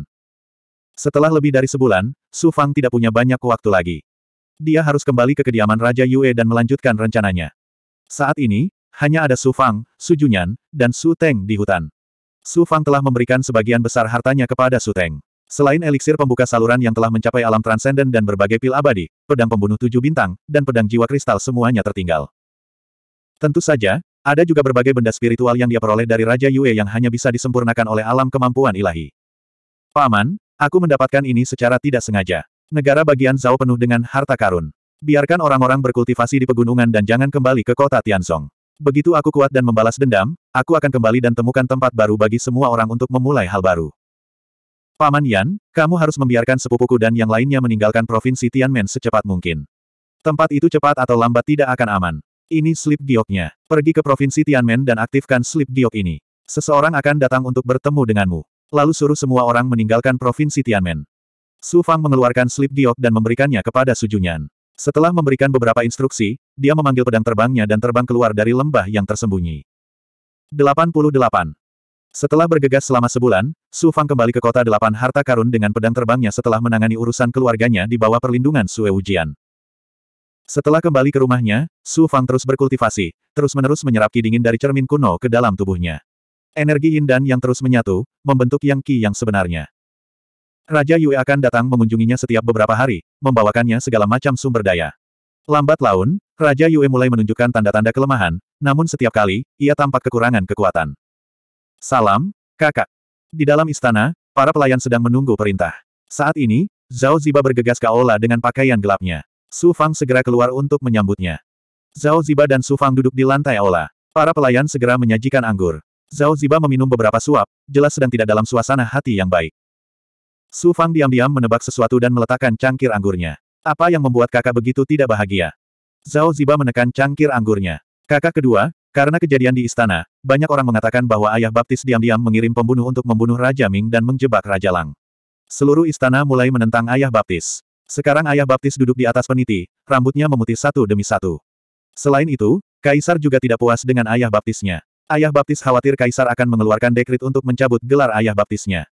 Setelah lebih dari sebulan, Su Fang tidak punya banyak waktu lagi dia harus kembali ke kediaman Raja Yue dan melanjutkan rencananya. Saat ini, hanya ada Su Fang, Su Junyan, dan Su Teng di hutan. Su Fang telah memberikan sebagian besar hartanya kepada Su Teng. Selain eliksir pembuka saluran yang telah mencapai alam transenden dan berbagai pil abadi, pedang pembunuh tujuh bintang, dan pedang jiwa kristal semuanya tertinggal. Tentu saja, ada juga berbagai benda spiritual yang dia peroleh dari Raja Yue yang hanya bisa disempurnakan oleh alam kemampuan ilahi. Paman, aku mendapatkan ini secara tidak sengaja. Negara bagian Zhao penuh dengan harta karun. Biarkan orang-orang berkultivasi di pegunungan dan jangan kembali ke kota Tianzong. Begitu aku kuat dan membalas dendam, aku akan kembali dan temukan tempat baru bagi semua orang untuk memulai hal baru. Paman Yan, kamu harus membiarkan sepupuku dan yang lainnya meninggalkan provinsi Tianmen secepat mungkin. Tempat itu cepat atau lambat tidak akan aman. Ini slip gioknya. Pergi ke provinsi Tianmen dan aktifkan slip giok ini. Seseorang akan datang untuk bertemu denganmu. Lalu suruh semua orang meninggalkan provinsi Tianmen. Su Fang mengeluarkan slip giok dan memberikannya kepada Junyan. Setelah memberikan beberapa instruksi, dia memanggil pedang terbangnya dan terbang keluar dari lembah yang tersembunyi. 88. Setelah bergegas selama sebulan, Su Fang kembali ke kota delapan harta karun dengan pedang terbangnya setelah menangani urusan keluarganya di bawah perlindungan Sue Ujian. Setelah kembali ke rumahnya, Su Fang terus berkultivasi, terus-menerus menyerap ki dingin dari cermin kuno ke dalam tubuhnya. Energi yin dan yang terus menyatu, membentuk yang ki yang sebenarnya. Raja Yue akan datang mengunjunginya setiap beberapa hari, membawakannya segala macam sumber daya. Lambat laun, Raja Yue mulai menunjukkan tanda-tanda kelemahan, namun setiap kali, ia tampak kekurangan kekuatan. Salam, kakak. Di dalam istana, para pelayan sedang menunggu perintah. Saat ini, Zhao Ziba bergegas ke aula dengan pakaian gelapnya. Su Fang segera keluar untuk menyambutnya. Zhao Ziba dan Su Fang duduk di lantai aula. Para pelayan segera menyajikan anggur. Zhao Ziba meminum beberapa suap, jelas sedang tidak dalam suasana hati yang baik. Su Fang diam-diam menebak sesuatu dan meletakkan cangkir anggurnya. Apa yang membuat kakak begitu tidak bahagia? Zhao Ziba menekan cangkir anggurnya. Kakak kedua, karena kejadian di istana, banyak orang mengatakan bahwa ayah baptis diam-diam mengirim pembunuh untuk membunuh Raja Ming dan menjebak Raja Lang. Seluruh istana mulai menentang ayah baptis. Sekarang ayah baptis duduk di atas peniti, rambutnya memutih satu demi satu. Selain itu, Kaisar juga tidak puas dengan ayah baptisnya. Ayah baptis khawatir Kaisar akan mengeluarkan dekrit untuk mencabut gelar ayah baptisnya.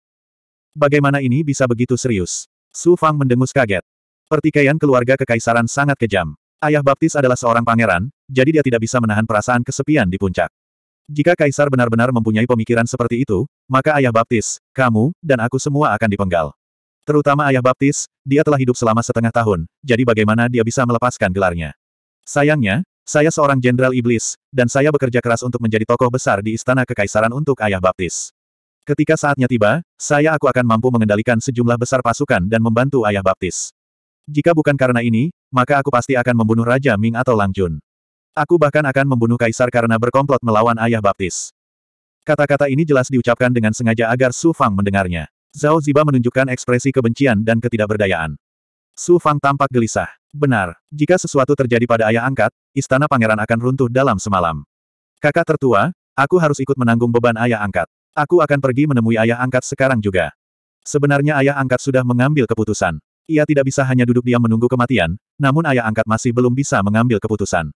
Bagaimana ini bisa begitu serius? Su Fang mendengus kaget. Pertikaian keluarga kekaisaran sangat kejam. Ayah baptis adalah seorang pangeran, jadi dia tidak bisa menahan perasaan kesepian di puncak. Jika kaisar benar-benar mempunyai pemikiran seperti itu, maka ayah baptis, kamu, dan aku semua akan dipenggal. Terutama ayah baptis, dia telah hidup selama setengah tahun, jadi bagaimana dia bisa melepaskan gelarnya. Sayangnya, saya seorang jenderal iblis, dan saya bekerja keras untuk menjadi tokoh besar di istana kekaisaran untuk ayah baptis. Ketika saatnya tiba, saya aku akan mampu mengendalikan sejumlah besar pasukan dan membantu ayah baptis. Jika bukan karena ini, maka aku pasti akan membunuh Raja Ming atau Lang Jun. Aku bahkan akan membunuh Kaisar karena berkomplot melawan ayah baptis. Kata-kata ini jelas diucapkan dengan sengaja agar Su Fang mendengarnya. Zhao Ziba menunjukkan ekspresi kebencian dan ketidakberdayaan. Su Fang tampak gelisah. Benar, jika sesuatu terjadi pada ayah angkat, istana pangeran akan runtuh dalam semalam. Kakak tertua, aku harus ikut menanggung beban ayah angkat. Aku akan pergi menemui ayah angkat sekarang juga. Sebenarnya ayah angkat sudah mengambil keputusan. Ia tidak bisa hanya duduk diam menunggu kematian, namun ayah angkat masih belum bisa mengambil keputusan.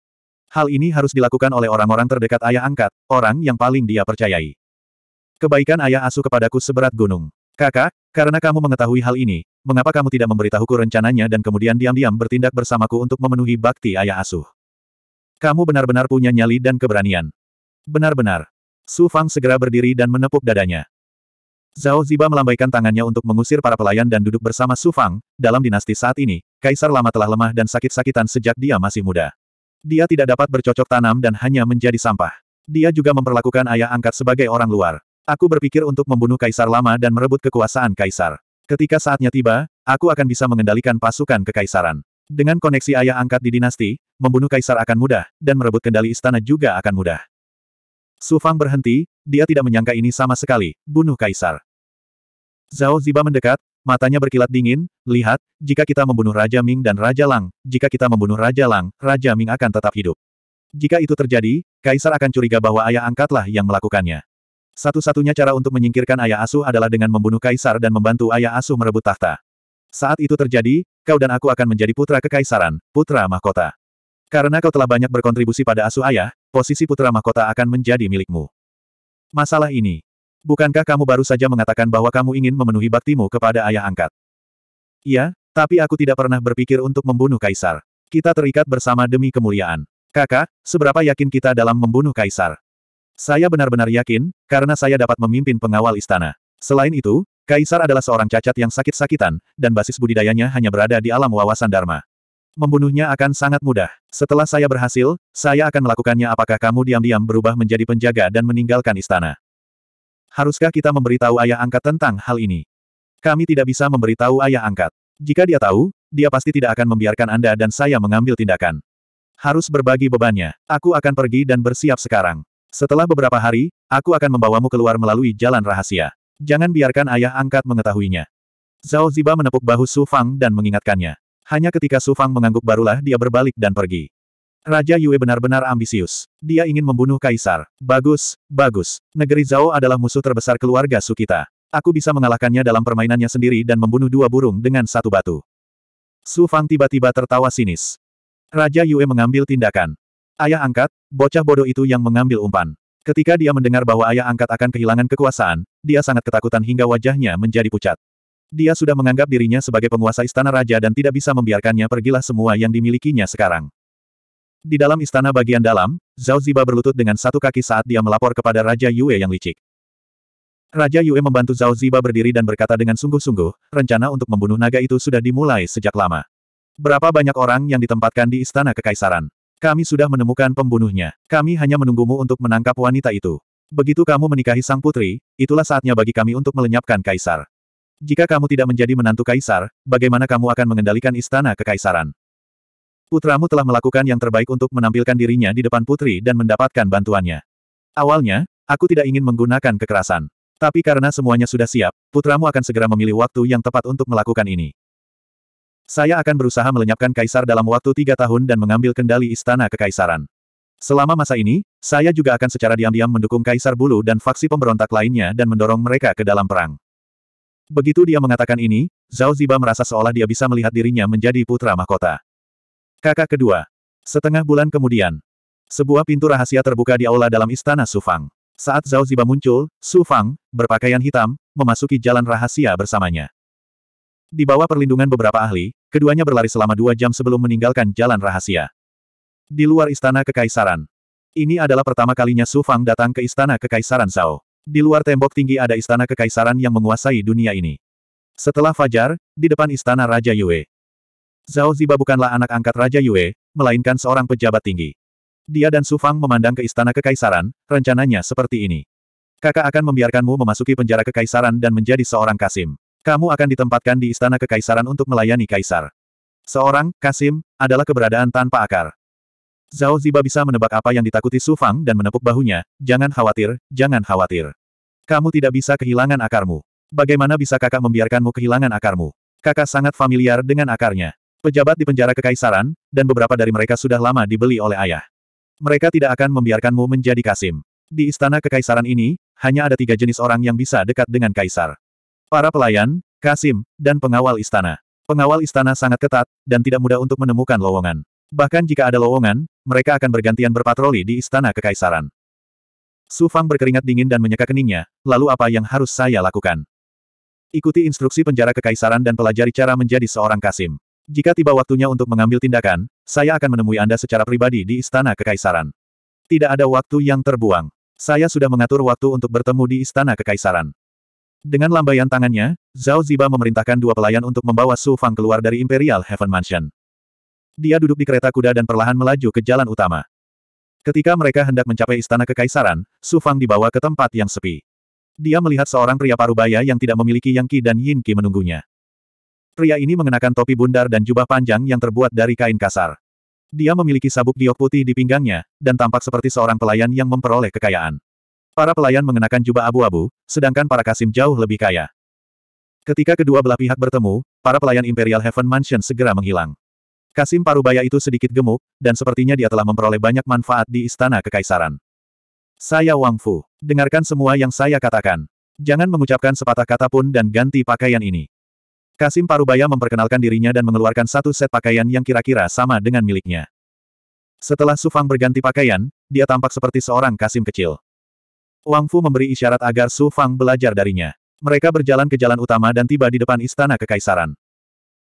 Hal ini harus dilakukan oleh orang-orang terdekat ayah angkat, orang yang paling dia percayai. Kebaikan ayah asuh kepadaku seberat gunung. Kakak, karena kamu mengetahui hal ini, mengapa kamu tidak memberitahuku rencananya dan kemudian diam-diam bertindak bersamaku untuk memenuhi bakti ayah asuh? Kamu benar-benar punya nyali dan keberanian. Benar-benar, Su Fang segera berdiri dan menepuk dadanya. Zhao Ziba melambaikan tangannya untuk mengusir para pelayan dan duduk bersama Su Fang, dalam dinasti saat ini, Kaisar lama telah lemah dan sakit-sakitan sejak dia masih muda. Dia tidak dapat bercocok tanam dan hanya menjadi sampah. Dia juga memperlakukan ayah angkat sebagai orang luar. Aku berpikir untuk membunuh Kaisar lama dan merebut kekuasaan Kaisar. Ketika saatnya tiba, aku akan bisa mengendalikan pasukan kekaisaran. Dengan koneksi ayah angkat di dinasti, membunuh kaisar akan mudah, dan merebut kendali istana juga akan mudah. Su Fang berhenti, dia tidak menyangka ini sama sekali, bunuh kaisar. Zhao Ziba mendekat, matanya berkilat dingin, lihat, jika kita membunuh Raja Ming dan Raja Lang, jika kita membunuh Raja Lang, Raja Ming akan tetap hidup. Jika itu terjadi, Kaisar akan curiga bahwa ayah angkatlah yang melakukannya. Satu-satunya cara untuk menyingkirkan ayah asuh adalah dengan membunuh Kaisar dan membantu ayah asuh merebut tahta. Saat itu terjadi, kau dan aku akan menjadi putra kekaisaran, putra mahkota. Karena kau telah banyak berkontribusi pada asuh ayah, posisi putra mahkota akan menjadi milikmu. Masalah ini. Bukankah kamu baru saja mengatakan bahwa kamu ingin memenuhi baktimu kepada ayah angkat? Iya, tapi aku tidak pernah berpikir untuk membunuh kaisar. Kita terikat bersama demi kemuliaan. Kakak, seberapa yakin kita dalam membunuh kaisar? Saya benar-benar yakin, karena saya dapat memimpin pengawal istana. Selain itu, kaisar adalah seorang cacat yang sakit-sakitan, dan basis budidayanya hanya berada di alam wawasan Dharma membunuhnya akan sangat mudah. Setelah saya berhasil, saya akan melakukannya apakah kamu diam-diam berubah menjadi penjaga dan meninggalkan istana. Haruskah kita memberitahu ayah angkat tentang hal ini? Kami tidak bisa memberitahu ayah angkat. Jika dia tahu, dia pasti tidak akan membiarkan Anda dan saya mengambil tindakan. Harus berbagi bebannya. Aku akan pergi dan bersiap sekarang. Setelah beberapa hari, aku akan membawamu keluar melalui jalan rahasia. Jangan biarkan ayah angkat mengetahuinya. Zhao Ziba menepuk bahu Su Fang dan mengingatkannya. Hanya ketika Su Fang mengangguk barulah dia berbalik dan pergi. Raja Yue benar-benar ambisius. Dia ingin membunuh Kaisar. Bagus, bagus. Negeri Zhao adalah musuh terbesar keluarga Su kita. Aku bisa mengalahkannya dalam permainannya sendiri dan membunuh dua burung dengan satu batu. Su Fang tiba-tiba tertawa sinis. Raja Yue mengambil tindakan. Ayah angkat, bocah bodoh itu yang mengambil umpan. Ketika dia mendengar bahwa ayah angkat akan kehilangan kekuasaan, dia sangat ketakutan hingga wajahnya menjadi pucat. Dia sudah menganggap dirinya sebagai penguasa istana raja dan tidak bisa membiarkannya pergilah semua yang dimilikinya sekarang. Di dalam istana bagian dalam, Zhao Ziba berlutut dengan satu kaki saat dia melapor kepada Raja Yue yang licik. Raja Yue membantu Zhao Ziba berdiri dan berkata dengan sungguh-sungguh, rencana untuk membunuh naga itu sudah dimulai sejak lama. Berapa banyak orang yang ditempatkan di istana kekaisaran? Kami sudah menemukan pembunuhnya. Kami hanya menunggumu untuk menangkap wanita itu. Begitu kamu menikahi sang putri, itulah saatnya bagi kami untuk melenyapkan kaisar. Jika kamu tidak menjadi menantu kaisar, bagaimana kamu akan mengendalikan istana kekaisaran? Putramu telah melakukan yang terbaik untuk menampilkan dirinya di depan putri dan mendapatkan bantuannya. Awalnya, aku tidak ingin menggunakan kekerasan. Tapi karena semuanya sudah siap, putramu akan segera memilih waktu yang tepat untuk melakukan ini. Saya akan berusaha melenyapkan kaisar dalam waktu tiga tahun dan mengambil kendali istana kekaisaran. Selama masa ini, saya juga akan secara diam-diam mendukung kaisar bulu dan faksi pemberontak lainnya dan mendorong mereka ke dalam perang. Begitu dia mengatakan ini, Zhao Ziba merasa seolah dia bisa melihat dirinya menjadi putra mahkota. Kakak kedua. Setengah bulan kemudian. Sebuah pintu rahasia terbuka di aula dalam istana Sufang. Saat Zhao Ziba muncul, Sufang, berpakaian hitam, memasuki jalan rahasia bersamanya. Di bawah perlindungan beberapa ahli, keduanya berlari selama dua jam sebelum meninggalkan jalan rahasia. Di luar istana kekaisaran. Ini adalah pertama kalinya Sufang datang ke istana kekaisaran Zhao. Di luar tembok tinggi ada istana kekaisaran yang menguasai dunia ini. Setelah fajar, di depan istana Raja Yue. Zhao Ziba bukanlah anak angkat Raja Yue, melainkan seorang pejabat tinggi. Dia dan Su Fang memandang ke istana kekaisaran, rencananya seperti ini. Kakak akan membiarkanmu memasuki penjara kekaisaran dan menjadi seorang kasim. Kamu akan ditempatkan di istana kekaisaran untuk melayani kaisar. Seorang, kasim, adalah keberadaan tanpa akar. Zhao Ziba bisa menebak apa yang ditakuti Su Fang dan menepuk bahunya, jangan khawatir, jangan khawatir. Kamu tidak bisa kehilangan akarmu. Bagaimana bisa kakak membiarkanmu kehilangan akarmu? Kakak sangat familiar dengan akarnya. Pejabat di penjara kekaisaran, dan beberapa dari mereka sudah lama dibeli oleh ayah. Mereka tidak akan membiarkanmu menjadi kasim. Di istana kekaisaran ini, hanya ada tiga jenis orang yang bisa dekat dengan kaisar. Para pelayan, kasim, dan pengawal istana. Pengawal istana sangat ketat, dan tidak mudah untuk menemukan lowongan. Bahkan jika ada lowongan, mereka akan bergantian berpatroli di istana kekaisaran. Su Fang berkeringat dingin dan menyeka keningnya, lalu apa yang harus saya lakukan? Ikuti instruksi penjara kekaisaran dan pelajari cara menjadi seorang kasim. Jika tiba waktunya untuk mengambil tindakan, saya akan menemui Anda secara pribadi di istana kekaisaran. Tidak ada waktu yang terbuang. Saya sudah mengatur waktu untuk bertemu di istana kekaisaran. Dengan lambaian tangannya, Zhao Ziba memerintahkan dua pelayan untuk membawa Su Fang keluar dari Imperial Heaven Mansion. Dia duduk di kereta kuda dan perlahan melaju ke jalan utama. Ketika mereka hendak mencapai istana kekaisaran, Su Fang dibawa ke tempat yang sepi. Dia melihat seorang pria parubaya yang tidak memiliki Yang Qi dan Yin Qi menunggunya. Pria ini mengenakan topi bundar dan jubah panjang yang terbuat dari kain kasar. Dia memiliki sabuk giok putih di pinggangnya, dan tampak seperti seorang pelayan yang memperoleh kekayaan. Para pelayan mengenakan jubah abu-abu, sedangkan para kasim jauh lebih kaya. Ketika kedua belah pihak bertemu, para pelayan Imperial Heaven Mansion segera menghilang. Kasim Parubaya itu sedikit gemuk, dan sepertinya dia telah memperoleh banyak manfaat di Istana Kekaisaran. Saya Wang Fu. Dengarkan semua yang saya katakan. Jangan mengucapkan sepatah kata pun dan ganti pakaian ini. Kasim Parubaya memperkenalkan dirinya dan mengeluarkan satu set pakaian yang kira-kira sama dengan miliknya. Setelah Su Fang berganti pakaian, dia tampak seperti seorang Kasim kecil. Wang Fu memberi isyarat agar Su Fang belajar darinya. Mereka berjalan ke jalan utama dan tiba di depan istana kekaisaran.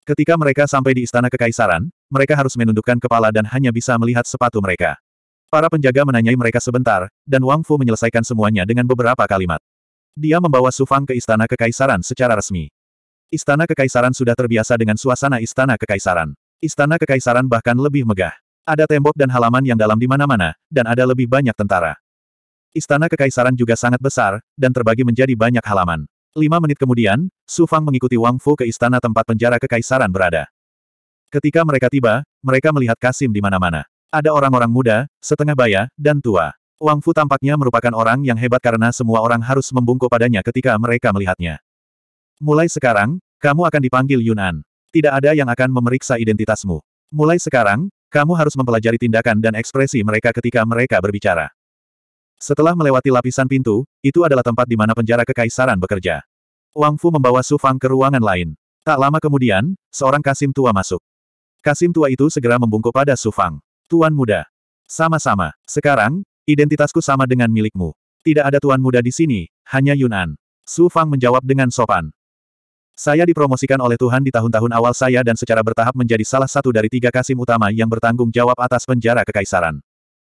Ketika mereka sampai di istana kekaisaran, mereka harus menundukkan kepala dan hanya bisa melihat sepatu mereka. Para penjaga menanyai mereka sebentar, dan Wang Fu menyelesaikan semuanya dengan beberapa kalimat. Dia membawa Su Fang ke istana kekaisaran secara resmi. Istana kekaisaran sudah terbiasa dengan suasana istana kekaisaran. Istana kekaisaran bahkan lebih megah. Ada tembok dan halaman yang dalam di mana-mana, dan ada lebih banyak tentara. Istana kekaisaran juga sangat besar, dan terbagi menjadi banyak halaman. Lima menit kemudian, Su Fang mengikuti Wang Fu ke istana tempat penjara kekaisaran berada. Ketika mereka tiba, mereka melihat Kasim di mana-mana. Ada orang-orang muda, setengah baya, dan tua. Wang Fu tampaknya merupakan orang yang hebat karena semua orang harus membungkuk padanya ketika mereka melihatnya. Mulai sekarang, kamu akan dipanggil Yunan. Tidak ada yang akan memeriksa identitasmu. Mulai sekarang, kamu harus mempelajari tindakan dan ekspresi mereka ketika mereka berbicara. Setelah melewati lapisan pintu, itu adalah tempat di mana penjara kekaisaran bekerja. Wang Fu membawa Su Fang ke ruangan lain. Tak lama kemudian, seorang kasim tua masuk. Kasim tua itu segera membungkuk pada Su Fang. Tuan muda. Sama-sama. Sekarang, identitasku sama dengan milikmu. Tidak ada tuan muda di sini, hanya Yunan. Su Fang menjawab dengan sopan. Saya dipromosikan oleh Tuhan di tahun-tahun awal saya dan secara bertahap menjadi salah satu dari tiga kasim utama yang bertanggung jawab atas penjara kekaisaran.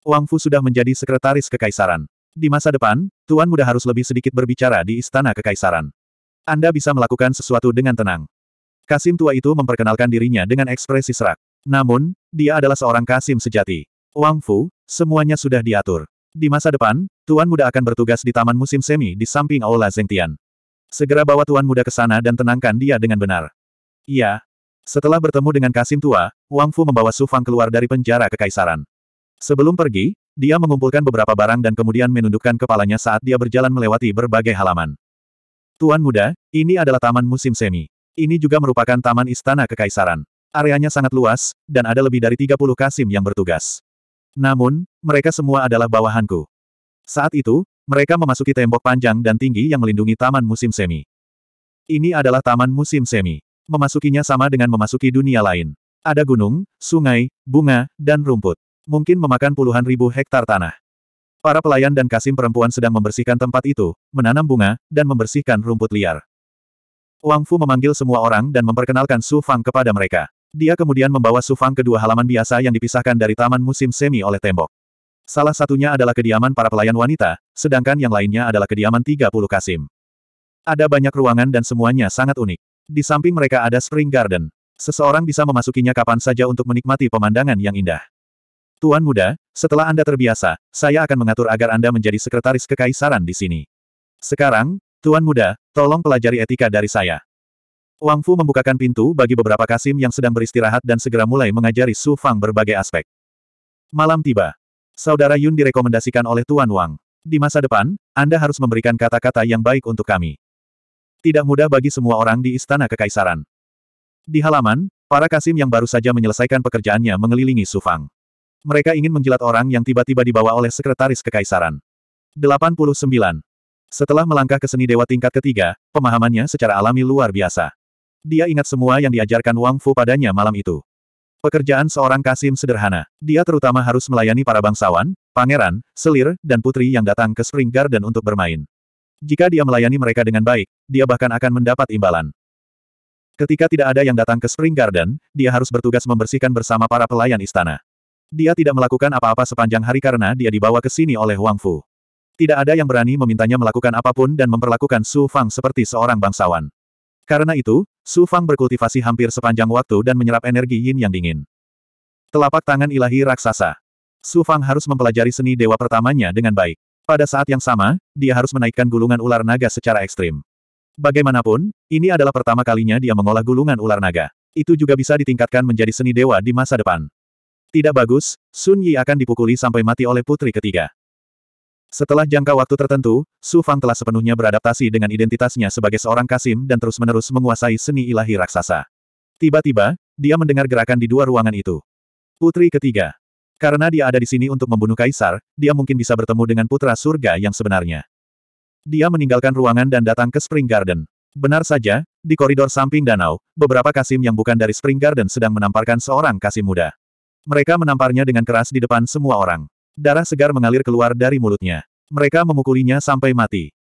Wang Fu sudah menjadi sekretaris kekaisaran. Di masa depan, Tuan Muda harus lebih sedikit berbicara di istana kekaisaran. Anda bisa melakukan sesuatu dengan tenang. Kasim tua itu memperkenalkan dirinya dengan ekspresi serak. Namun, dia adalah seorang Kasim sejati. Wang Fu, semuanya sudah diatur. Di masa depan, Tuan Muda akan bertugas di Taman Musim Semi di samping Aula Zengtian. Segera bawa Tuan Muda ke sana dan tenangkan dia dengan benar. Iya. Setelah bertemu dengan Kasim Tua, Wang Fu membawa Su Fang keluar dari penjara kekaisaran. Sebelum pergi, dia mengumpulkan beberapa barang dan kemudian menundukkan kepalanya saat dia berjalan melewati berbagai halaman. Tuan muda, ini adalah taman musim semi. Ini juga merupakan taman istana kekaisaran. Areanya sangat luas, dan ada lebih dari 30 kasim yang bertugas. Namun, mereka semua adalah bawahanku. Saat itu, mereka memasuki tembok panjang dan tinggi yang melindungi taman musim semi. Ini adalah taman musim semi. Memasukinya sama dengan memasuki dunia lain. Ada gunung, sungai, bunga, dan rumput. Mungkin memakan puluhan ribu hektar tanah. Para pelayan dan kasim perempuan sedang membersihkan tempat itu, menanam bunga, dan membersihkan rumput liar. Wang Fu memanggil semua orang dan memperkenalkan Su Fang kepada mereka. Dia kemudian membawa Su Fang ke dua halaman biasa yang dipisahkan dari taman musim semi oleh tembok. Salah satunya adalah kediaman para pelayan wanita, sedangkan yang lainnya adalah kediaman 30 kasim. Ada banyak ruangan dan semuanya sangat unik. Di samping mereka ada Spring Garden. Seseorang bisa memasukinya kapan saja untuk menikmati pemandangan yang indah. Tuan muda, setelah Anda terbiasa, saya akan mengatur agar Anda menjadi sekretaris kekaisaran di sini. Sekarang, Tuan muda, tolong pelajari etika dari saya. Wang Fu membukakan pintu bagi beberapa kasim yang sedang beristirahat dan segera mulai mengajari Su Fang berbagai aspek. Malam tiba. Saudara Yun direkomendasikan oleh Tuan Wang. Di masa depan, Anda harus memberikan kata-kata yang baik untuk kami. Tidak mudah bagi semua orang di Istana Kekaisaran. Di halaman, para kasim yang baru saja menyelesaikan pekerjaannya mengelilingi Sufang. Mereka ingin menjilat orang yang tiba-tiba dibawa oleh sekretaris kekaisaran. 89. Setelah melangkah ke seni dewa tingkat ketiga, pemahamannya secara alami luar biasa. Dia ingat semua yang diajarkan Wang Fu padanya malam itu. Pekerjaan seorang kasim sederhana. Dia terutama harus melayani para bangsawan, pangeran, selir, dan putri yang datang ke Spring Garden untuk bermain. Jika dia melayani mereka dengan baik, dia bahkan akan mendapat imbalan. Ketika tidak ada yang datang ke Spring Garden, dia harus bertugas membersihkan bersama para pelayan istana. Dia tidak melakukan apa-apa sepanjang hari karena dia dibawa ke sini oleh Huang Fu. Tidak ada yang berani memintanya melakukan apapun dan memperlakukan Su Fang seperti seorang bangsawan. Karena itu, Su Fang berkultivasi hampir sepanjang waktu dan menyerap energi yin yang dingin. Telapak tangan ilahi raksasa. Su Fang harus mempelajari seni dewa pertamanya dengan baik. Pada saat yang sama, dia harus menaikkan gulungan ular naga secara ekstrim. Bagaimanapun, ini adalah pertama kalinya dia mengolah gulungan ular naga. Itu juga bisa ditingkatkan menjadi seni dewa di masa depan. Tidak bagus, Sun Yi akan dipukuli sampai mati oleh putri ketiga. Setelah jangka waktu tertentu, Su Fang telah sepenuhnya beradaptasi dengan identitasnya sebagai seorang kasim dan terus-menerus menguasai seni ilahi raksasa. Tiba-tiba, dia mendengar gerakan di dua ruangan itu. Putri ketiga. Karena dia ada di sini untuk membunuh kaisar, dia mungkin bisa bertemu dengan putra surga yang sebenarnya. Dia meninggalkan ruangan dan datang ke Spring Garden. Benar saja, di koridor samping danau, beberapa kasim yang bukan dari Spring Garden sedang menamparkan seorang kasim muda. Mereka menamparnya dengan keras di depan semua orang. Darah segar mengalir keluar dari mulutnya. Mereka memukulinya sampai mati.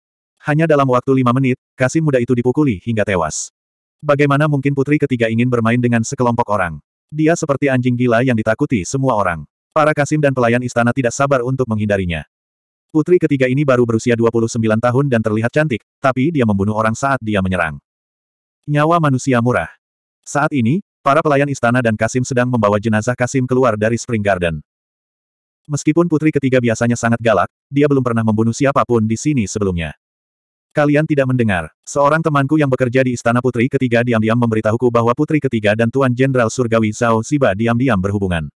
Hanya dalam waktu lima menit, Kasim muda itu dipukuli hingga tewas. Bagaimana mungkin putri ketiga ingin bermain dengan sekelompok orang? Dia seperti anjing gila yang ditakuti semua orang. Para Kasim dan pelayan istana tidak sabar untuk menghindarinya. Putri ketiga ini baru berusia 29 tahun dan terlihat cantik, tapi dia membunuh orang saat dia menyerang. Nyawa manusia murah. Saat ini, Para pelayan istana dan Kasim sedang membawa jenazah Kasim keluar dari Spring Garden. Meskipun putri ketiga biasanya sangat galak, dia belum pernah membunuh siapapun di sini sebelumnya. Kalian tidak mendengar. Seorang temanku yang bekerja di istana putri ketiga diam-diam memberitahuku bahwa putri ketiga dan Tuan Jenderal Surgawi Zhao Ziba diam-diam berhubungan.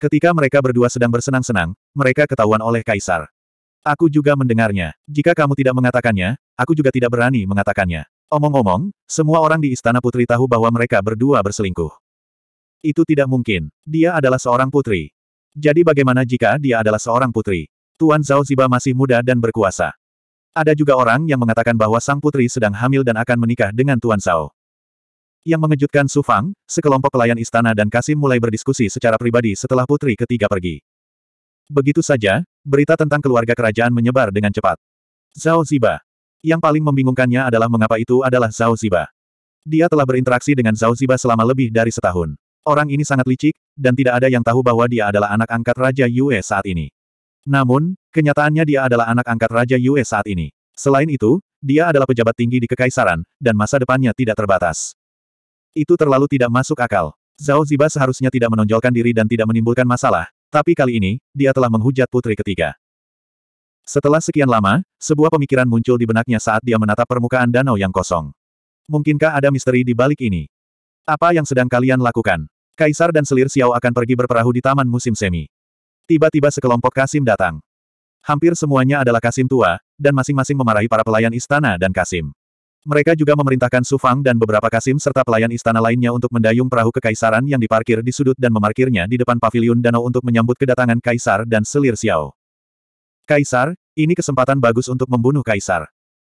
Ketika mereka berdua sedang bersenang-senang, mereka ketahuan oleh kaisar. Aku juga mendengarnya. Jika kamu tidak mengatakannya, aku juga tidak berani mengatakannya. Omong-omong, semua orang di istana putri tahu bahwa mereka berdua berselingkuh. Itu tidak mungkin. Dia adalah seorang putri. Jadi bagaimana jika dia adalah seorang putri? Tuan Zhao Ziba masih muda dan berkuasa. Ada juga orang yang mengatakan bahwa sang putri sedang hamil dan akan menikah dengan Tuan Zhao. Yang mengejutkan Su Fang, sekelompok pelayan istana dan Kasim mulai berdiskusi secara pribadi setelah putri ketiga pergi. Begitu saja, berita tentang keluarga kerajaan menyebar dengan cepat. Zhao Ziba, yang paling membingungkannya adalah mengapa itu adalah Zhao Ziba. Dia telah berinteraksi dengan Zhao Ziba selama lebih dari setahun. Orang ini sangat licik, dan tidak ada yang tahu bahwa dia adalah anak angkat Raja Yue saat ini. Namun, kenyataannya dia adalah anak angkat Raja Yue saat ini. Selain itu, dia adalah pejabat tinggi di kekaisaran, dan masa depannya tidak terbatas. Itu terlalu tidak masuk akal. Zhao Ziba seharusnya tidak menonjolkan diri dan tidak menimbulkan masalah, tapi kali ini, dia telah menghujat putri ketiga. Setelah sekian lama, sebuah pemikiran muncul di benaknya saat dia menatap permukaan danau yang kosong. Mungkinkah ada misteri di balik ini? Apa yang sedang kalian lakukan? Kaisar dan selir Xiao akan pergi berperahu di taman musim semi. Tiba-tiba sekelompok Kasim datang. Hampir semuanya adalah Kasim tua, dan masing-masing memarahi para pelayan istana dan Kasim. Mereka juga memerintahkan Sufang dan beberapa Kasim serta pelayan istana lainnya untuk mendayung perahu kekaisaran yang diparkir di sudut dan memarkirnya di depan paviliun danau untuk menyambut kedatangan Kaisar dan selir Xiao. Kaisar, ini kesempatan bagus untuk membunuh Kaisar.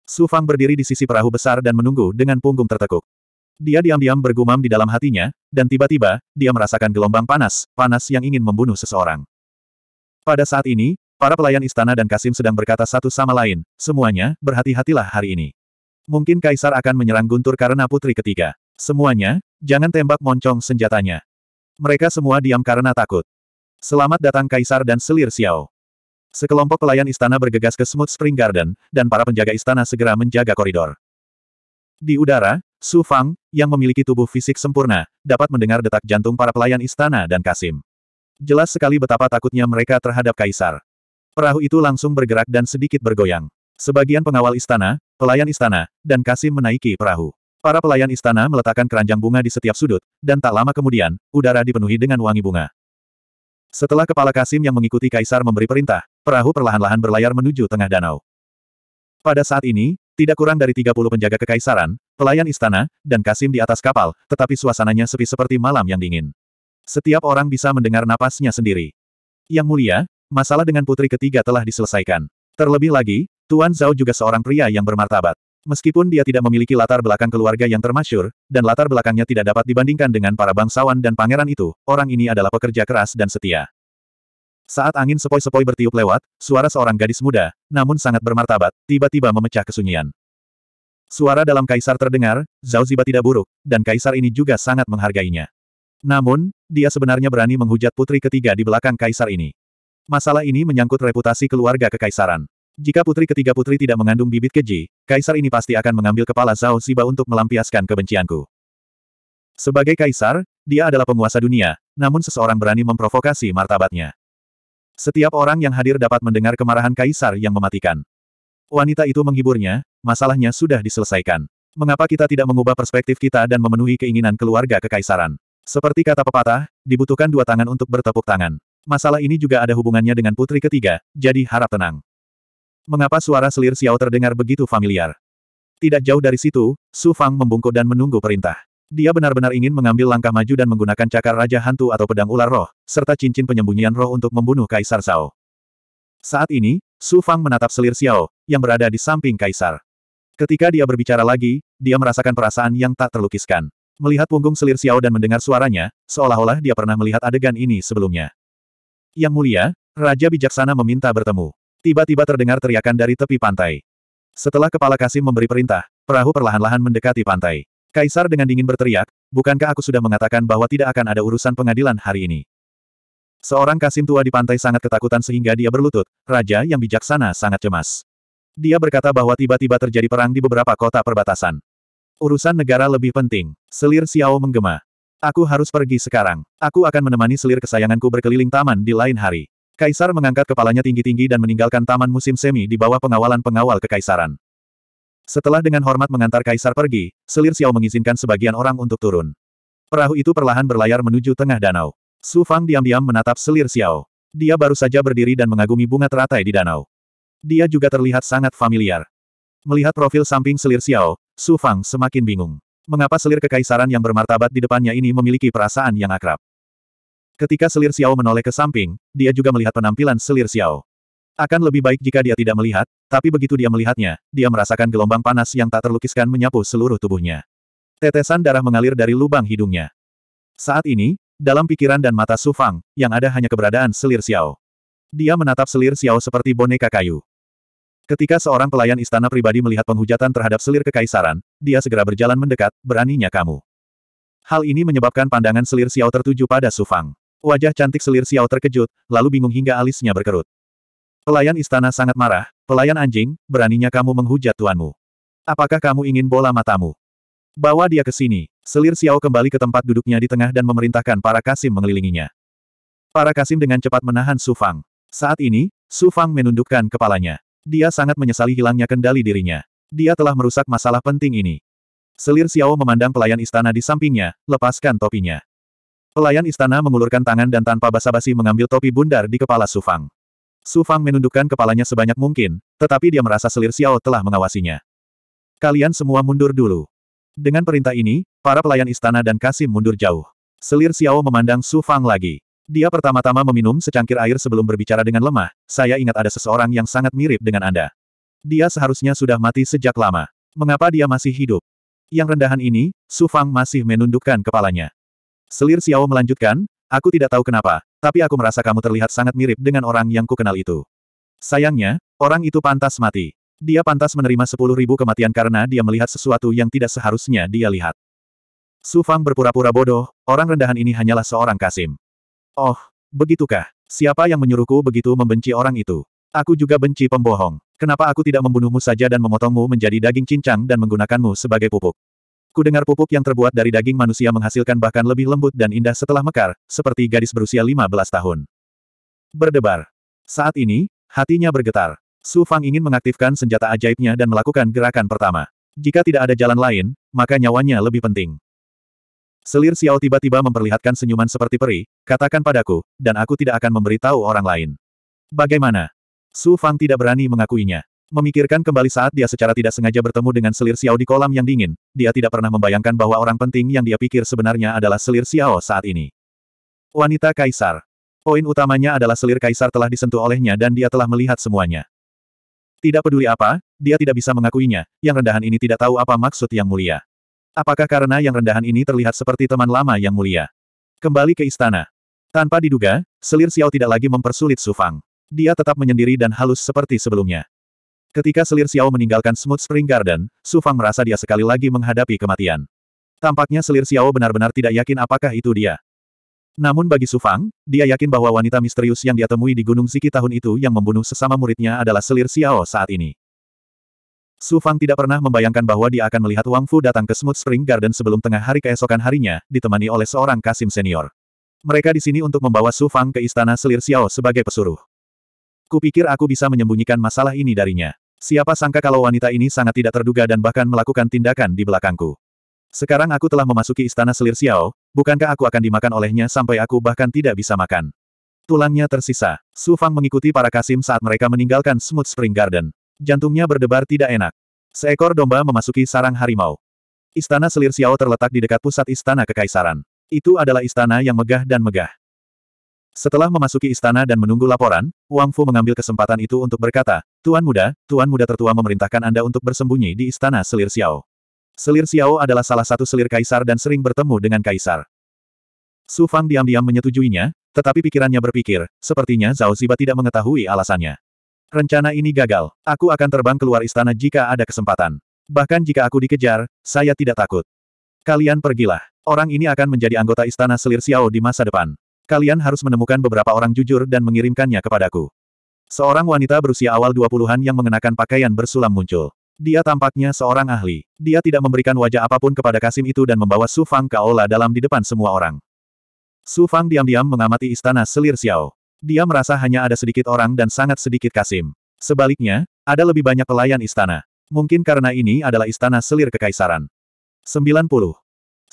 Su Fang berdiri di sisi perahu besar dan menunggu dengan punggung tertekuk. Dia diam-diam bergumam di dalam hatinya, dan tiba-tiba, dia merasakan gelombang panas, panas yang ingin membunuh seseorang. Pada saat ini, para pelayan istana dan Kasim sedang berkata satu sama lain, semuanya, berhati-hatilah hari ini. Mungkin Kaisar akan menyerang Guntur karena putri ketiga. Semuanya, jangan tembak moncong senjatanya. Mereka semua diam karena takut. Selamat datang Kaisar dan Selir Xiao. Sekelompok pelayan istana bergegas ke Smooth Spring Garden, dan para penjaga istana segera menjaga koridor. Di udara, Su Fang, yang memiliki tubuh fisik sempurna, dapat mendengar detak jantung para pelayan istana dan Kasim. Jelas sekali betapa takutnya mereka terhadap Kaisar. Perahu itu langsung bergerak dan sedikit bergoyang. Sebagian pengawal istana, pelayan istana, dan Kasim menaiki perahu. Para pelayan istana meletakkan keranjang bunga di setiap sudut, dan tak lama kemudian, udara dipenuhi dengan wangi bunga. Setelah kepala Kasim yang mengikuti Kaisar memberi perintah, Perahu perlahan-lahan berlayar menuju tengah danau. Pada saat ini, tidak kurang dari 30 penjaga kekaisaran, pelayan istana, dan Kasim di atas kapal, tetapi suasananya sepi seperti malam yang dingin. Setiap orang bisa mendengar napasnya sendiri. Yang mulia, masalah dengan putri ketiga telah diselesaikan. Terlebih lagi, Tuan Zhao juga seorang pria yang bermartabat. Meskipun dia tidak memiliki latar belakang keluarga yang termasyur, dan latar belakangnya tidak dapat dibandingkan dengan para bangsawan dan pangeran itu, orang ini adalah pekerja keras dan setia. Saat angin sepoi-sepoi bertiup lewat, suara seorang gadis muda, namun sangat bermartabat, tiba-tiba memecah kesunyian. Suara dalam kaisar terdengar, Zhao Ziba tidak buruk, dan kaisar ini juga sangat menghargainya. Namun, dia sebenarnya berani menghujat putri ketiga di belakang kaisar ini. Masalah ini menyangkut reputasi keluarga kekaisaran. Jika putri ketiga putri tidak mengandung bibit keji, kaisar ini pasti akan mengambil kepala Zhao Ziba untuk melampiaskan kebencianku. Sebagai kaisar, dia adalah penguasa dunia, namun seseorang berani memprovokasi martabatnya. Setiap orang yang hadir dapat mendengar kemarahan kaisar yang mematikan. Wanita itu menghiburnya, masalahnya sudah diselesaikan. Mengapa kita tidak mengubah perspektif kita dan memenuhi keinginan keluarga kekaisaran? Seperti kata pepatah, dibutuhkan dua tangan untuk bertepuk tangan. Masalah ini juga ada hubungannya dengan putri ketiga, jadi harap tenang. Mengapa suara selir Xiao terdengar begitu familiar? Tidak jauh dari situ, Su Fang membungkuk dan menunggu perintah. Dia benar-benar ingin mengambil langkah maju dan menggunakan cakar Raja Hantu atau pedang ular roh, serta cincin penyembunyian roh untuk membunuh Kaisar Zhao. Saat ini, Su Fang menatap selir Xiao, yang berada di samping Kaisar. Ketika dia berbicara lagi, dia merasakan perasaan yang tak terlukiskan. Melihat punggung selir Xiao dan mendengar suaranya, seolah-olah dia pernah melihat adegan ini sebelumnya. Yang mulia, Raja Bijaksana meminta bertemu. Tiba-tiba terdengar teriakan dari tepi pantai. Setelah kepala Kasim memberi perintah, perahu perlahan-lahan mendekati pantai. Kaisar dengan dingin berteriak, bukankah aku sudah mengatakan bahwa tidak akan ada urusan pengadilan hari ini? Seorang kasim tua di pantai sangat ketakutan sehingga dia berlutut, raja yang bijaksana sangat cemas. Dia berkata bahwa tiba-tiba terjadi perang di beberapa kota perbatasan. Urusan negara lebih penting. Selir Xiao menggema. Aku harus pergi sekarang. Aku akan menemani selir kesayanganku berkeliling taman di lain hari. Kaisar mengangkat kepalanya tinggi-tinggi dan meninggalkan taman musim semi di bawah pengawalan pengawal kekaisaran. Setelah dengan hormat mengantar kaisar pergi, selir Xiao mengizinkan sebagian orang untuk turun. Perahu itu perlahan berlayar menuju tengah danau. Su Fang diam-diam menatap selir Xiao. Dia baru saja berdiri dan mengagumi bunga teratai di danau. Dia juga terlihat sangat familiar. Melihat profil samping selir Xiao, Su Fang semakin bingung. Mengapa selir kekaisaran yang bermartabat di depannya ini memiliki perasaan yang akrab? Ketika selir Xiao menoleh ke samping, dia juga melihat penampilan selir Xiao. Akan lebih baik jika dia tidak melihat, tapi begitu dia melihatnya, dia merasakan gelombang panas yang tak terlukiskan menyapu seluruh tubuhnya. Tetesan darah mengalir dari lubang hidungnya. Saat ini, dalam pikiran dan mata Su Fang, yang ada hanya keberadaan selir Xiao. Dia menatap selir Xiao seperti boneka kayu. Ketika seorang pelayan istana pribadi melihat penghujatan terhadap selir kekaisaran, dia segera berjalan mendekat, beraninya kamu. Hal ini menyebabkan pandangan selir Xiao tertuju pada Su Fang. Wajah cantik selir Xiao terkejut, lalu bingung hingga alisnya berkerut. Pelayan istana sangat marah, pelayan anjing, beraninya kamu menghujat tuanmu. Apakah kamu ingin bola matamu? Bawa dia ke sini. Selir Xiao kembali ke tempat duduknya di tengah dan memerintahkan para Kasim mengelilinginya. Para Kasim dengan cepat menahan Su Fang. Saat ini, Su Fang menundukkan kepalanya. Dia sangat menyesali hilangnya kendali dirinya. Dia telah merusak masalah penting ini. Selir Xiao memandang pelayan istana di sampingnya, lepaskan topinya. Pelayan istana mengulurkan tangan dan tanpa basa-basi mengambil topi bundar di kepala Su Fang. Su Fang menundukkan kepalanya sebanyak mungkin, tetapi dia merasa selir Xiao telah mengawasinya. Kalian semua mundur dulu. Dengan perintah ini, para pelayan istana dan Kasim mundur jauh. Selir Xiao memandang Su Fang lagi. Dia pertama-tama meminum secangkir air sebelum berbicara dengan lemah, saya ingat ada seseorang yang sangat mirip dengan Anda. Dia seharusnya sudah mati sejak lama. Mengapa dia masih hidup? Yang rendahan ini, Su Fang masih menundukkan kepalanya. Selir Xiao melanjutkan, aku tidak tahu kenapa, tapi aku merasa kamu terlihat sangat mirip dengan orang yang kukenal itu. Sayangnya, orang itu pantas mati. Dia pantas menerima sepuluh ribu kematian karena dia melihat sesuatu yang tidak seharusnya dia lihat. Su Fang berpura-pura bodoh, orang rendahan ini hanyalah seorang Kasim. Oh, begitukah? Siapa yang menyuruhku begitu membenci orang itu? Aku juga benci pembohong. Kenapa aku tidak membunuhmu saja dan memotongmu menjadi daging cincang dan menggunakanmu sebagai pupuk? Kudengar pupuk yang terbuat dari daging manusia menghasilkan bahkan lebih lembut dan indah setelah mekar, seperti gadis berusia 15 tahun. Berdebar. Saat ini, hatinya bergetar. Su Fang ingin mengaktifkan senjata ajaibnya dan melakukan gerakan pertama. Jika tidak ada jalan lain, maka nyawanya lebih penting. Selir Xiao tiba-tiba memperlihatkan senyuman seperti peri, katakan padaku, dan aku tidak akan memberitahu orang lain. Bagaimana? Su Fang tidak berani mengakuinya. Memikirkan kembali saat dia secara tidak sengaja bertemu dengan selir Xiao di kolam yang dingin, dia tidak pernah membayangkan bahwa orang penting yang dia pikir sebenarnya adalah selir Xiao saat ini. Wanita Kaisar. Poin utamanya adalah selir Kaisar telah disentuh olehnya dan dia telah melihat semuanya. Tidak peduli apa, dia tidak bisa mengakuinya, yang rendahan ini tidak tahu apa maksud yang mulia. Apakah karena yang rendahan ini terlihat seperti teman lama yang mulia? Kembali ke istana. Tanpa diduga, selir Xiao tidak lagi mempersulit Su Fang. Dia tetap menyendiri dan halus seperti sebelumnya. Ketika selir Xiao meninggalkan Smooth Spring Garden, Su Fang merasa dia sekali lagi menghadapi kematian. Tampaknya selir Xiao benar-benar tidak yakin apakah itu dia. Namun bagi Su Fang, dia yakin bahwa wanita misterius yang dia temui di Gunung Ziki tahun itu yang membunuh sesama muridnya adalah selir Xiao saat ini. Su Fang tidak pernah membayangkan bahwa dia akan melihat Wang Fu datang ke Smooth Spring Garden sebelum tengah hari keesokan harinya, ditemani oleh seorang Kasim senior. Mereka di sini untuk membawa Su Fang ke istana Selir Xiao sebagai pesuruh. Kupikir aku bisa menyembunyikan masalah ini darinya. Siapa sangka kalau wanita ini sangat tidak terduga dan bahkan melakukan tindakan di belakangku. Sekarang aku telah memasuki istana selir Xiao, bukankah aku akan dimakan olehnya sampai aku bahkan tidak bisa makan. Tulangnya tersisa. Su Fang mengikuti para kasim saat mereka meninggalkan Smooth Spring Garden. Jantungnya berdebar tidak enak. Seekor domba memasuki sarang harimau. Istana selir Xiao terletak di dekat pusat istana kekaisaran. Itu adalah istana yang megah dan megah. Setelah memasuki istana dan menunggu laporan, Wang Fu mengambil kesempatan itu untuk berkata, Tuan Muda, Tuan Muda tertua memerintahkan Anda untuk bersembunyi di istana Selir Xiao. Selir Xiao adalah salah satu selir kaisar dan sering bertemu dengan kaisar. Su Fang diam-diam menyetujuinya, tetapi pikirannya berpikir, sepertinya Zhao Ziba tidak mengetahui alasannya. Rencana ini gagal. Aku akan terbang keluar istana jika ada kesempatan. Bahkan jika aku dikejar, saya tidak takut. Kalian pergilah. Orang ini akan menjadi anggota istana Selir Xiao di masa depan. Kalian harus menemukan beberapa orang jujur dan mengirimkannya kepadaku. Seorang wanita berusia awal 20-an yang mengenakan pakaian bersulam muncul. Dia tampaknya seorang ahli. Dia tidak memberikan wajah apapun kepada Kasim itu dan membawa Su Fang ke aula dalam di depan semua orang. Su Fang diam-diam mengamati istana selir Xiao. Dia merasa hanya ada sedikit orang dan sangat sedikit Kasim. Sebaliknya, ada lebih banyak pelayan istana. Mungkin karena ini adalah istana selir kekaisaran. 90.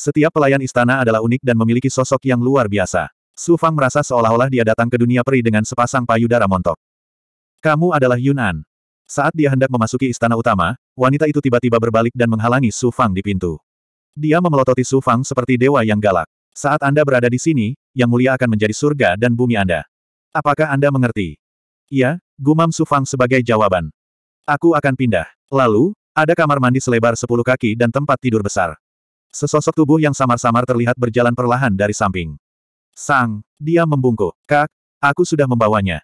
Setiap pelayan istana adalah unik dan memiliki sosok yang luar biasa. Su Fang merasa seolah-olah dia datang ke dunia peri dengan sepasang payudara montok. Kamu adalah Yunan. Saat dia hendak memasuki istana utama, wanita itu tiba-tiba berbalik dan menghalangi Su Fang di pintu. Dia memelototi Su Fang seperti dewa yang galak. Saat Anda berada di sini, yang mulia akan menjadi surga dan bumi Anda. Apakah Anda mengerti? Ya, gumam Su Fang sebagai jawaban. Aku akan pindah. Lalu, ada kamar mandi selebar sepuluh kaki dan tempat tidur besar. Sesosok tubuh yang samar-samar terlihat berjalan perlahan dari samping. Sang, dia membungkuk. Kak, aku sudah membawanya.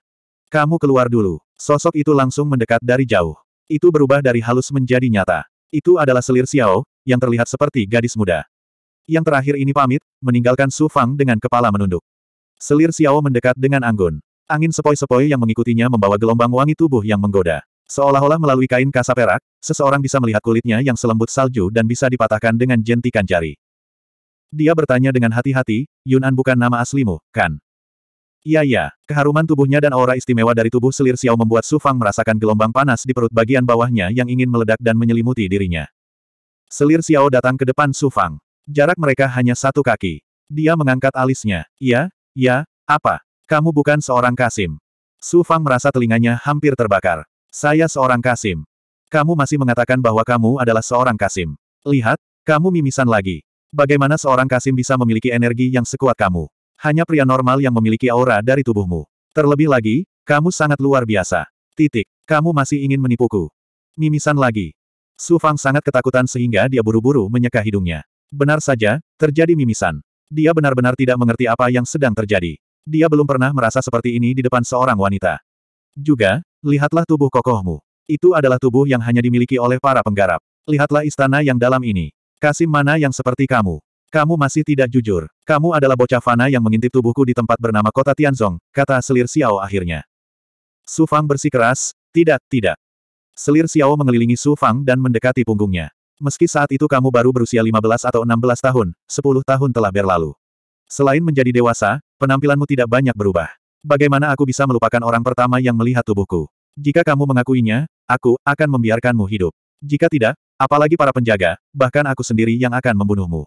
Kamu keluar dulu. Sosok itu langsung mendekat dari jauh. Itu berubah dari halus menjadi nyata. Itu adalah selir Xiao, yang terlihat seperti gadis muda. Yang terakhir ini pamit, meninggalkan Su Fang dengan kepala menunduk. Selir Xiao mendekat dengan anggun. Angin sepoi-sepoi yang mengikutinya membawa gelombang wangi tubuh yang menggoda. Seolah-olah melalui kain kasa perak, seseorang bisa melihat kulitnya yang selembut salju dan bisa dipatahkan dengan jentikan jari. Dia bertanya dengan hati-hati, Yunan bukan nama aslimu, kan? Iya ya. keharuman tubuhnya dan aura istimewa dari tubuh selir Xiao membuat Su Fang merasakan gelombang panas di perut bagian bawahnya yang ingin meledak dan menyelimuti dirinya. Selir Xiao datang ke depan Su Fang. Jarak mereka hanya satu kaki. Dia mengangkat alisnya. Ya, ya, apa? Kamu bukan seorang Kasim. Su Fang merasa telinganya hampir terbakar. Saya seorang Kasim. Kamu masih mengatakan bahwa kamu adalah seorang Kasim. Lihat, kamu mimisan lagi. Bagaimana seorang Kasim bisa memiliki energi yang sekuat kamu? Hanya pria normal yang memiliki aura dari tubuhmu. Terlebih lagi, kamu sangat luar biasa. Titik. Kamu masih ingin menipuku. Mimisan lagi. Su Fang sangat ketakutan sehingga dia buru-buru menyeka hidungnya. Benar saja, terjadi mimisan. Dia benar-benar tidak mengerti apa yang sedang terjadi. Dia belum pernah merasa seperti ini di depan seorang wanita. Juga, lihatlah tubuh kokohmu. Itu adalah tubuh yang hanya dimiliki oleh para penggarap. Lihatlah istana yang dalam ini. Kasim mana yang seperti kamu? Kamu masih tidak jujur. Kamu adalah bocah fana yang mengintip tubuhku di tempat bernama kota Tianzong, kata Selir Xiao akhirnya. Su Fang bersikeras, tidak, tidak. Selir Xiao mengelilingi Su Fang dan mendekati punggungnya. Meski saat itu kamu baru berusia 15 atau 16 tahun, 10 tahun telah berlalu. Selain menjadi dewasa, penampilanmu tidak banyak berubah. Bagaimana aku bisa melupakan orang pertama yang melihat tubuhku? Jika kamu mengakuinya, aku akan membiarkanmu hidup. Jika tidak, Apalagi para penjaga, bahkan aku sendiri yang akan membunuhmu.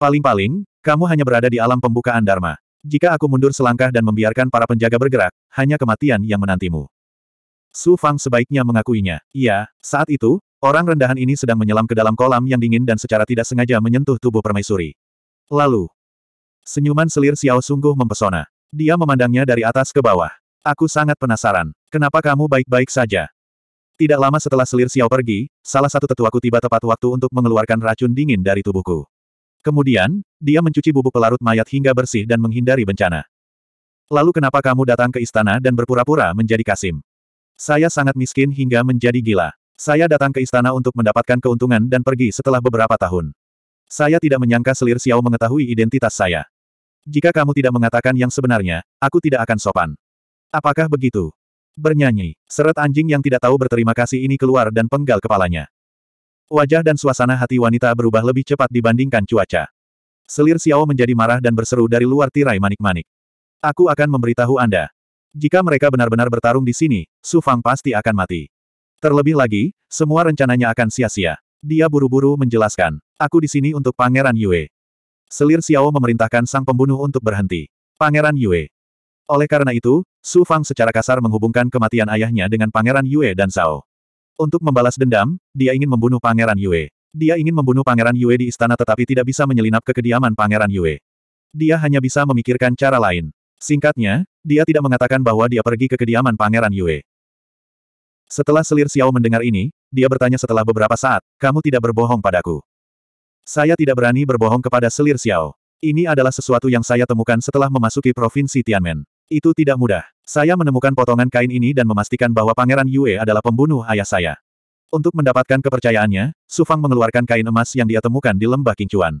Paling-paling, kamu hanya berada di alam pembukaan Dharma. Jika aku mundur selangkah dan membiarkan para penjaga bergerak, hanya kematian yang menantimu. Su Fang sebaiknya mengakuinya. Iya, saat itu, orang rendahan ini sedang menyelam ke dalam kolam yang dingin dan secara tidak sengaja menyentuh tubuh permaisuri. Lalu, senyuman selir Xiao sungguh mempesona. Dia memandangnya dari atas ke bawah. Aku sangat penasaran. Kenapa kamu baik-baik saja? Tidak lama setelah selir Xiao pergi, salah satu tetuaku tiba tepat waktu untuk mengeluarkan racun dingin dari tubuhku. Kemudian, dia mencuci bubuk pelarut mayat hingga bersih dan menghindari bencana. Lalu kenapa kamu datang ke istana dan berpura-pura menjadi Kasim? Saya sangat miskin hingga menjadi gila. Saya datang ke istana untuk mendapatkan keuntungan dan pergi setelah beberapa tahun. Saya tidak menyangka selir Xiao mengetahui identitas saya. Jika kamu tidak mengatakan yang sebenarnya, aku tidak akan sopan. Apakah begitu? Bernyanyi, seret anjing yang tidak tahu berterima kasih ini keluar dan penggal kepalanya. Wajah dan suasana hati wanita berubah lebih cepat dibandingkan cuaca. Selir Xiao menjadi marah dan berseru dari luar tirai manik-manik. Aku akan memberitahu Anda. Jika mereka benar-benar bertarung di sini, Su Fang pasti akan mati. Terlebih lagi, semua rencananya akan sia-sia. Dia buru-buru menjelaskan, aku di sini untuk Pangeran Yue. Selir Xiao memerintahkan sang pembunuh untuk berhenti. Pangeran Yue, oleh karena itu, Su Fang secara kasar menghubungkan kematian ayahnya dengan Pangeran Yue dan Zhao. Untuk membalas dendam, dia ingin membunuh Pangeran Yue. Dia ingin membunuh Pangeran Yue di istana tetapi tidak bisa menyelinap ke kediaman Pangeran Yue. Dia hanya bisa memikirkan cara lain. Singkatnya, dia tidak mengatakan bahwa dia pergi ke kediaman Pangeran Yue. Setelah selir Xiao mendengar ini, dia bertanya setelah beberapa saat, kamu tidak berbohong padaku. Saya tidak berani berbohong kepada selir Xiao. Ini adalah sesuatu yang saya temukan setelah memasuki provinsi Tianmen. Itu tidak mudah. Saya menemukan potongan kain ini dan memastikan bahwa Pangeran Yue adalah pembunuh ayah saya. Untuk mendapatkan kepercayaannya, Sufang mengeluarkan kain emas yang dia temukan di lembah Kingcuan.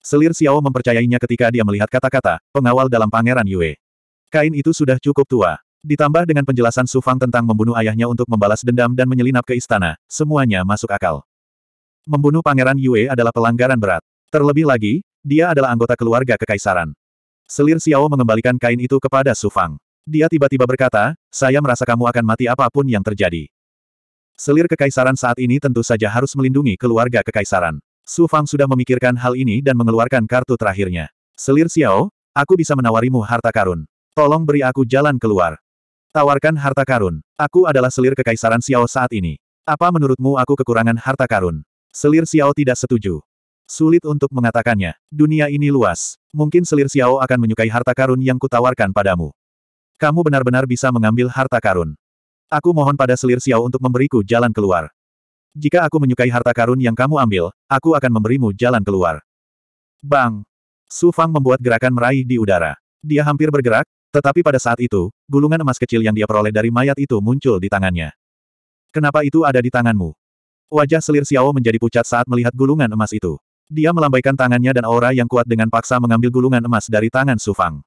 Selir Xiao mempercayainya ketika dia melihat kata-kata, pengawal dalam Pangeran Yue. Kain itu sudah cukup tua. Ditambah dengan penjelasan Sufang tentang membunuh ayahnya untuk membalas dendam dan menyelinap ke istana, semuanya masuk akal. Membunuh Pangeran Yue adalah pelanggaran berat. Terlebih lagi, dia adalah anggota keluarga kekaisaran. Selir Xiao mengembalikan kain itu kepada Su Fang. Dia tiba-tiba berkata, saya merasa kamu akan mati apapun yang terjadi. Selir kekaisaran saat ini tentu saja harus melindungi keluarga kekaisaran. Su Fang sudah memikirkan hal ini dan mengeluarkan kartu terakhirnya. Selir Xiao, aku bisa menawarimu harta karun. Tolong beri aku jalan keluar. Tawarkan harta karun. Aku adalah selir kekaisaran Xiao saat ini. Apa menurutmu aku kekurangan harta karun? Selir Xiao tidak setuju. Sulit untuk mengatakannya. Dunia ini luas. Mungkin selir Xiao akan menyukai harta karun yang kutawarkan padamu. Kamu benar-benar bisa mengambil harta karun. Aku mohon pada selir Xiao untuk memberiku jalan keluar. Jika aku menyukai harta karun yang kamu ambil, aku akan memberimu jalan keluar. Bang! Su Fang membuat gerakan meraih di udara. Dia hampir bergerak, tetapi pada saat itu, gulungan emas kecil yang dia peroleh dari mayat itu muncul di tangannya. Kenapa itu ada di tanganmu? Wajah selir Xiao menjadi pucat saat melihat gulungan emas itu. Dia melambaikan tangannya dan aura yang kuat dengan paksa mengambil gulungan emas dari tangan Sufang.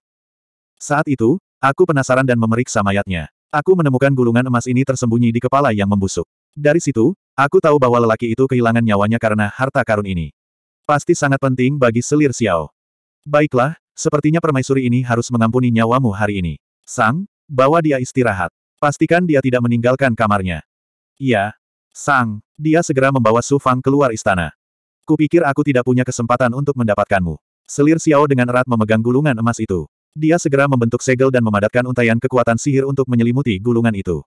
Saat itu, aku penasaran dan memeriksa mayatnya. Aku menemukan gulungan emas ini tersembunyi di kepala yang membusuk. Dari situ, aku tahu bahwa lelaki itu kehilangan nyawanya karena harta karun ini. Pasti sangat penting bagi selir Xiao. Baiklah, sepertinya permaisuri ini harus mengampuni nyawamu hari ini. Sang, bawa dia istirahat. Pastikan dia tidak meninggalkan kamarnya. Iya. Sang, dia segera membawa Su Fang keluar istana. Kupikir aku tidak punya kesempatan untuk mendapatkanmu. Selir Xiao dengan erat memegang gulungan emas itu. Dia segera membentuk segel dan memadatkan untaian kekuatan sihir untuk menyelimuti gulungan itu.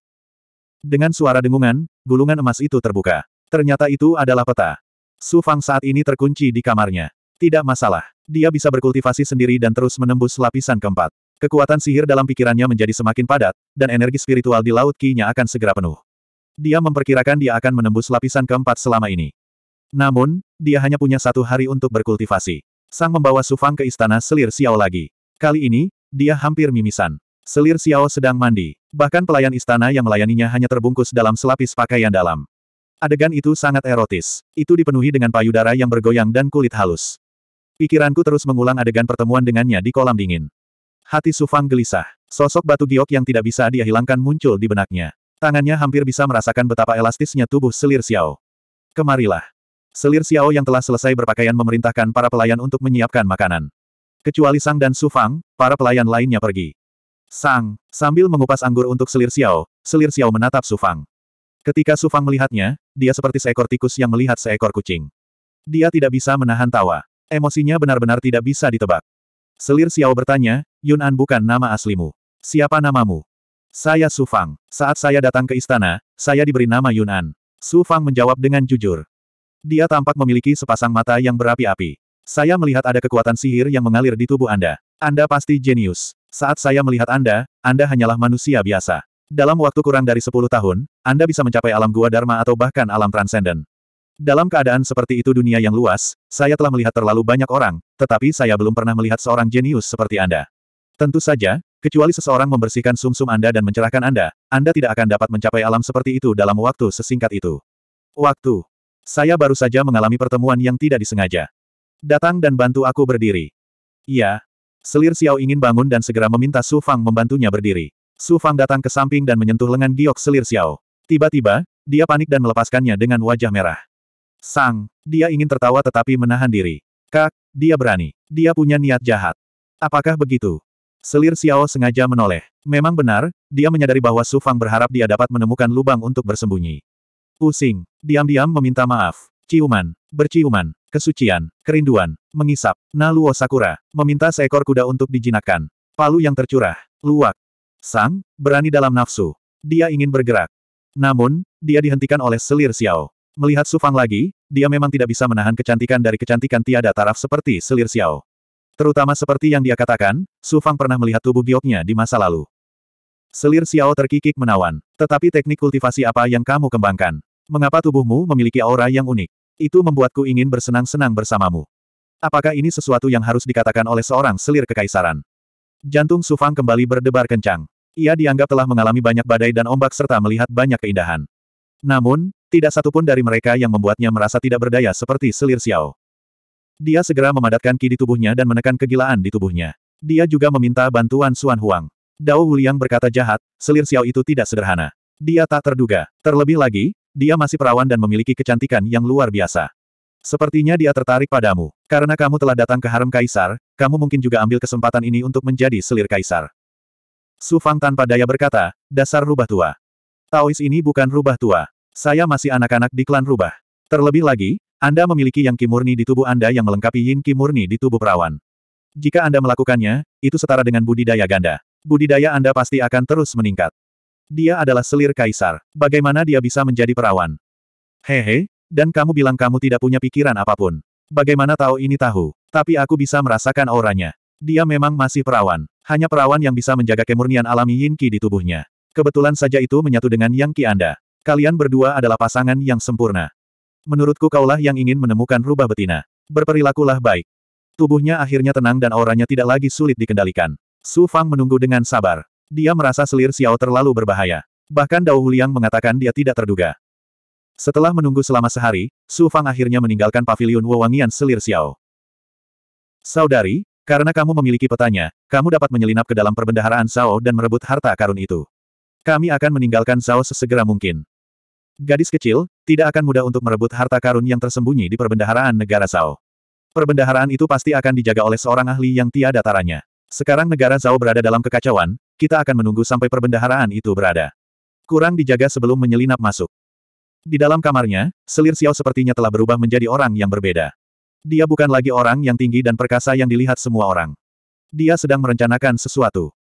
Dengan suara dengungan, gulungan emas itu terbuka. Ternyata itu adalah peta. Su Fang saat ini terkunci di kamarnya. Tidak masalah. Dia bisa berkultivasi sendiri dan terus menembus lapisan keempat. Kekuatan sihir dalam pikirannya menjadi semakin padat, dan energi spiritual di Laut kinya akan segera penuh. Dia memperkirakan dia akan menembus lapisan keempat selama ini. Namun, dia hanya punya satu hari untuk berkultivasi. Sang membawa Sufang ke istana Selir Xiao lagi. Kali ini, dia hampir mimisan. Selir Xiao sedang mandi. Bahkan pelayan istana yang melayaninya hanya terbungkus dalam selapis pakaian dalam. Adegan itu sangat erotis. Itu dipenuhi dengan payudara yang bergoyang dan kulit halus. Pikiranku terus mengulang adegan pertemuan dengannya di kolam dingin. Hati Sufang gelisah. Sosok batu giok yang tidak bisa dia hilangkan muncul di benaknya. Tangannya hampir bisa merasakan betapa elastisnya tubuh selir Xiao. Kemarilah. Selir Xiao yang telah selesai berpakaian memerintahkan para pelayan untuk menyiapkan makanan. Kecuali Sang dan Su Fang, para pelayan lainnya pergi. Sang, sambil mengupas anggur untuk selir Xiao, selir Xiao menatap Su Fang. Ketika Su Fang melihatnya, dia seperti seekor tikus yang melihat seekor kucing. Dia tidak bisa menahan tawa. Emosinya benar-benar tidak bisa ditebak. Selir Xiao bertanya, Yun An bukan nama aslimu. Siapa namamu? Saya Su Fang. Saat saya datang ke istana, saya diberi nama Yun An. Su Fang menjawab dengan jujur. Dia tampak memiliki sepasang mata yang berapi-api. Saya melihat ada kekuatan sihir yang mengalir di tubuh Anda. Anda pasti jenius. Saat saya melihat Anda, Anda hanyalah manusia biasa. Dalam waktu kurang dari 10 tahun, Anda bisa mencapai alam gua dharma atau bahkan alam transenden. Dalam keadaan seperti itu dunia yang luas, saya telah melihat terlalu banyak orang, tetapi saya belum pernah melihat seorang jenius seperti Anda. Tentu saja, kecuali seseorang membersihkan sumsum -sum Anda dan mencerahkan Anda, Anda tidak akan dapat mencapai alam seperti itu dalam waktu sesingkat itu. Waktu saya baru saja mengalami pertemuan yang tidak disengaja. Datang dan bantu aku berdiri. Iya. Selir Xiao ingin bangun dan segera meminta Su Fang membantunya berdiri. Su Fang datang ke samping dan menyentuh lengan giok selir Xiao. Tiba-tiba, dia panik dan melepaskannya dengan wajah merah. Sang, dia ingin tertawa tetapi menahan diri. Kak, dia berani. Dia punya niat jahat. Apakah begitu? Selir Xiao sengaja menoleh. Memang benar, dia menyadari bahwa Su Fang berharap dia dapat menemukan lubang untuk bersembunyi. Pusing, Diam-diam meminta maaf. Ciuman. Berciuman. Kesucian. Kerinduan. Mengisap. Naluo Sakura. Meminta seekor kuda untuk dijinakkan. Palu yang tercurah. Luwak. Sang. Berani dalam nafsu. Dia ingin bergerak. Namun, dia dihentikan oleh selir Xiao. Melihat Sufang lagi, dia memang tidak bisa menahan kecantikan dari kecantikan tiada taraf seperti selir Xiao. Terutama seperti yang dia katakan, Sufang pernah melihat tubuh gioknya di masa lalu. Selir Xiao terkikik menawan. Tetapi teknik kultivasi apa yang kamu kembangkan? Mengapa tubuhmu memiliki aura yang unik? Itu membuatku ingin bersenang-senang bersamamu. Apakah ini sesuatu yang harus dikatakan oleh seorang selir kekaisaran? Jantung Sufang kembali berdebar kencang. Ia dianggap telah mengalami banyak badai dan ombak serta melihat banyak keindahan. Namun, tidak satupun dari mereka yang membuatnya merasa tidak berdaya seperti selir Xiao. Dia segera memadatkan ki di tubuhnya dan menekan kegilaan di tubuhnya. Dia juga meminta bantuan Suan Huang. Dao Wuliang berkata jahat, selir Xiao itu tidak sederhana. Dia tak terduga. Terlebih lagi, dia masih perawan dan memiliki kecantikan yang luar biasa. Sepertinya dia tertarik padamu. Karena kamu telah datang ke harem kaisar, kamu mungkin juga ambil kesempatan ini untuk menjadi selir kaisar. Su Fang tanpa daya berkata, dasar rubah tua. Taois ini bukan rubah tua. Saya masih anak-anak di klan rubah. Terlebih lagi, Anda memiliki yang kimurni di tubuh Anda yang melengkapi yin kimurni di tubuh perawan. Jika Anda melakukannya, itu setara dengan budidaya ganda budidaya Anda pasti akan terus meningkat. Dia adalah selir kaisar. Bagaimana dia bisa menjadi perawan? Hehe, dan kamu bilang kamu tidak punya pikiran apapun. Bagaimana tahu ini tahu? Tapi aku bisa merasakan auranya. Dia memang masih perawan. Hanya perawan yang bisa menjaga kemurnian alami yin qi di tubuhnya. Kebetulan saja itu menyatu dengan yang qi Anda. Kalian berdua adalah pasangan yang sempurna. Menurutku kaulah yang ingin menemukan rubah betina. Berperilakulah baik. Tubuhnya akhirnya tenang dan auranya tidak lagi sulit dikendalikan. Su Fang menunggu dengan sabar. Dia merasa selir Xiao terlalu berbahaya. Bahkan Dao Huliang mengatakan dia tidak terduga. Setelah menunggu selama sehari, Su Fang akhirnya meninggalkan pavilion wewangian selir Xiao. Saudari, karena kamu memiliki petanya, kamu dapat menyelinap ke dalam perbendaharaan Zhao dan merebut harta karun itu. Kami akan meninggalkan Zhao sesegera mungkin. Gadis kecil, tidak akan mudah untuk merebut harta karun yang tersembunyi di perbendaharaan negara Zhao. Perbendaharaan itu pasti akan dijaga oleh seorang ahli yang tiada taranya. Sekarang negara Zhao berada dalam kekacauan, kita akan menunggu sampai perbendaharaan itu berada. Kurang dijaga sebelum menyelinap masuk. Di dalam kamarnya, selir Xiao sepertinya telah berubah menjadi orang yang berbeda. Dia bukan lagi orang yang tinggi dan perkasa yang dilihat semua orang. Dia sedang merencanakan sesuatu.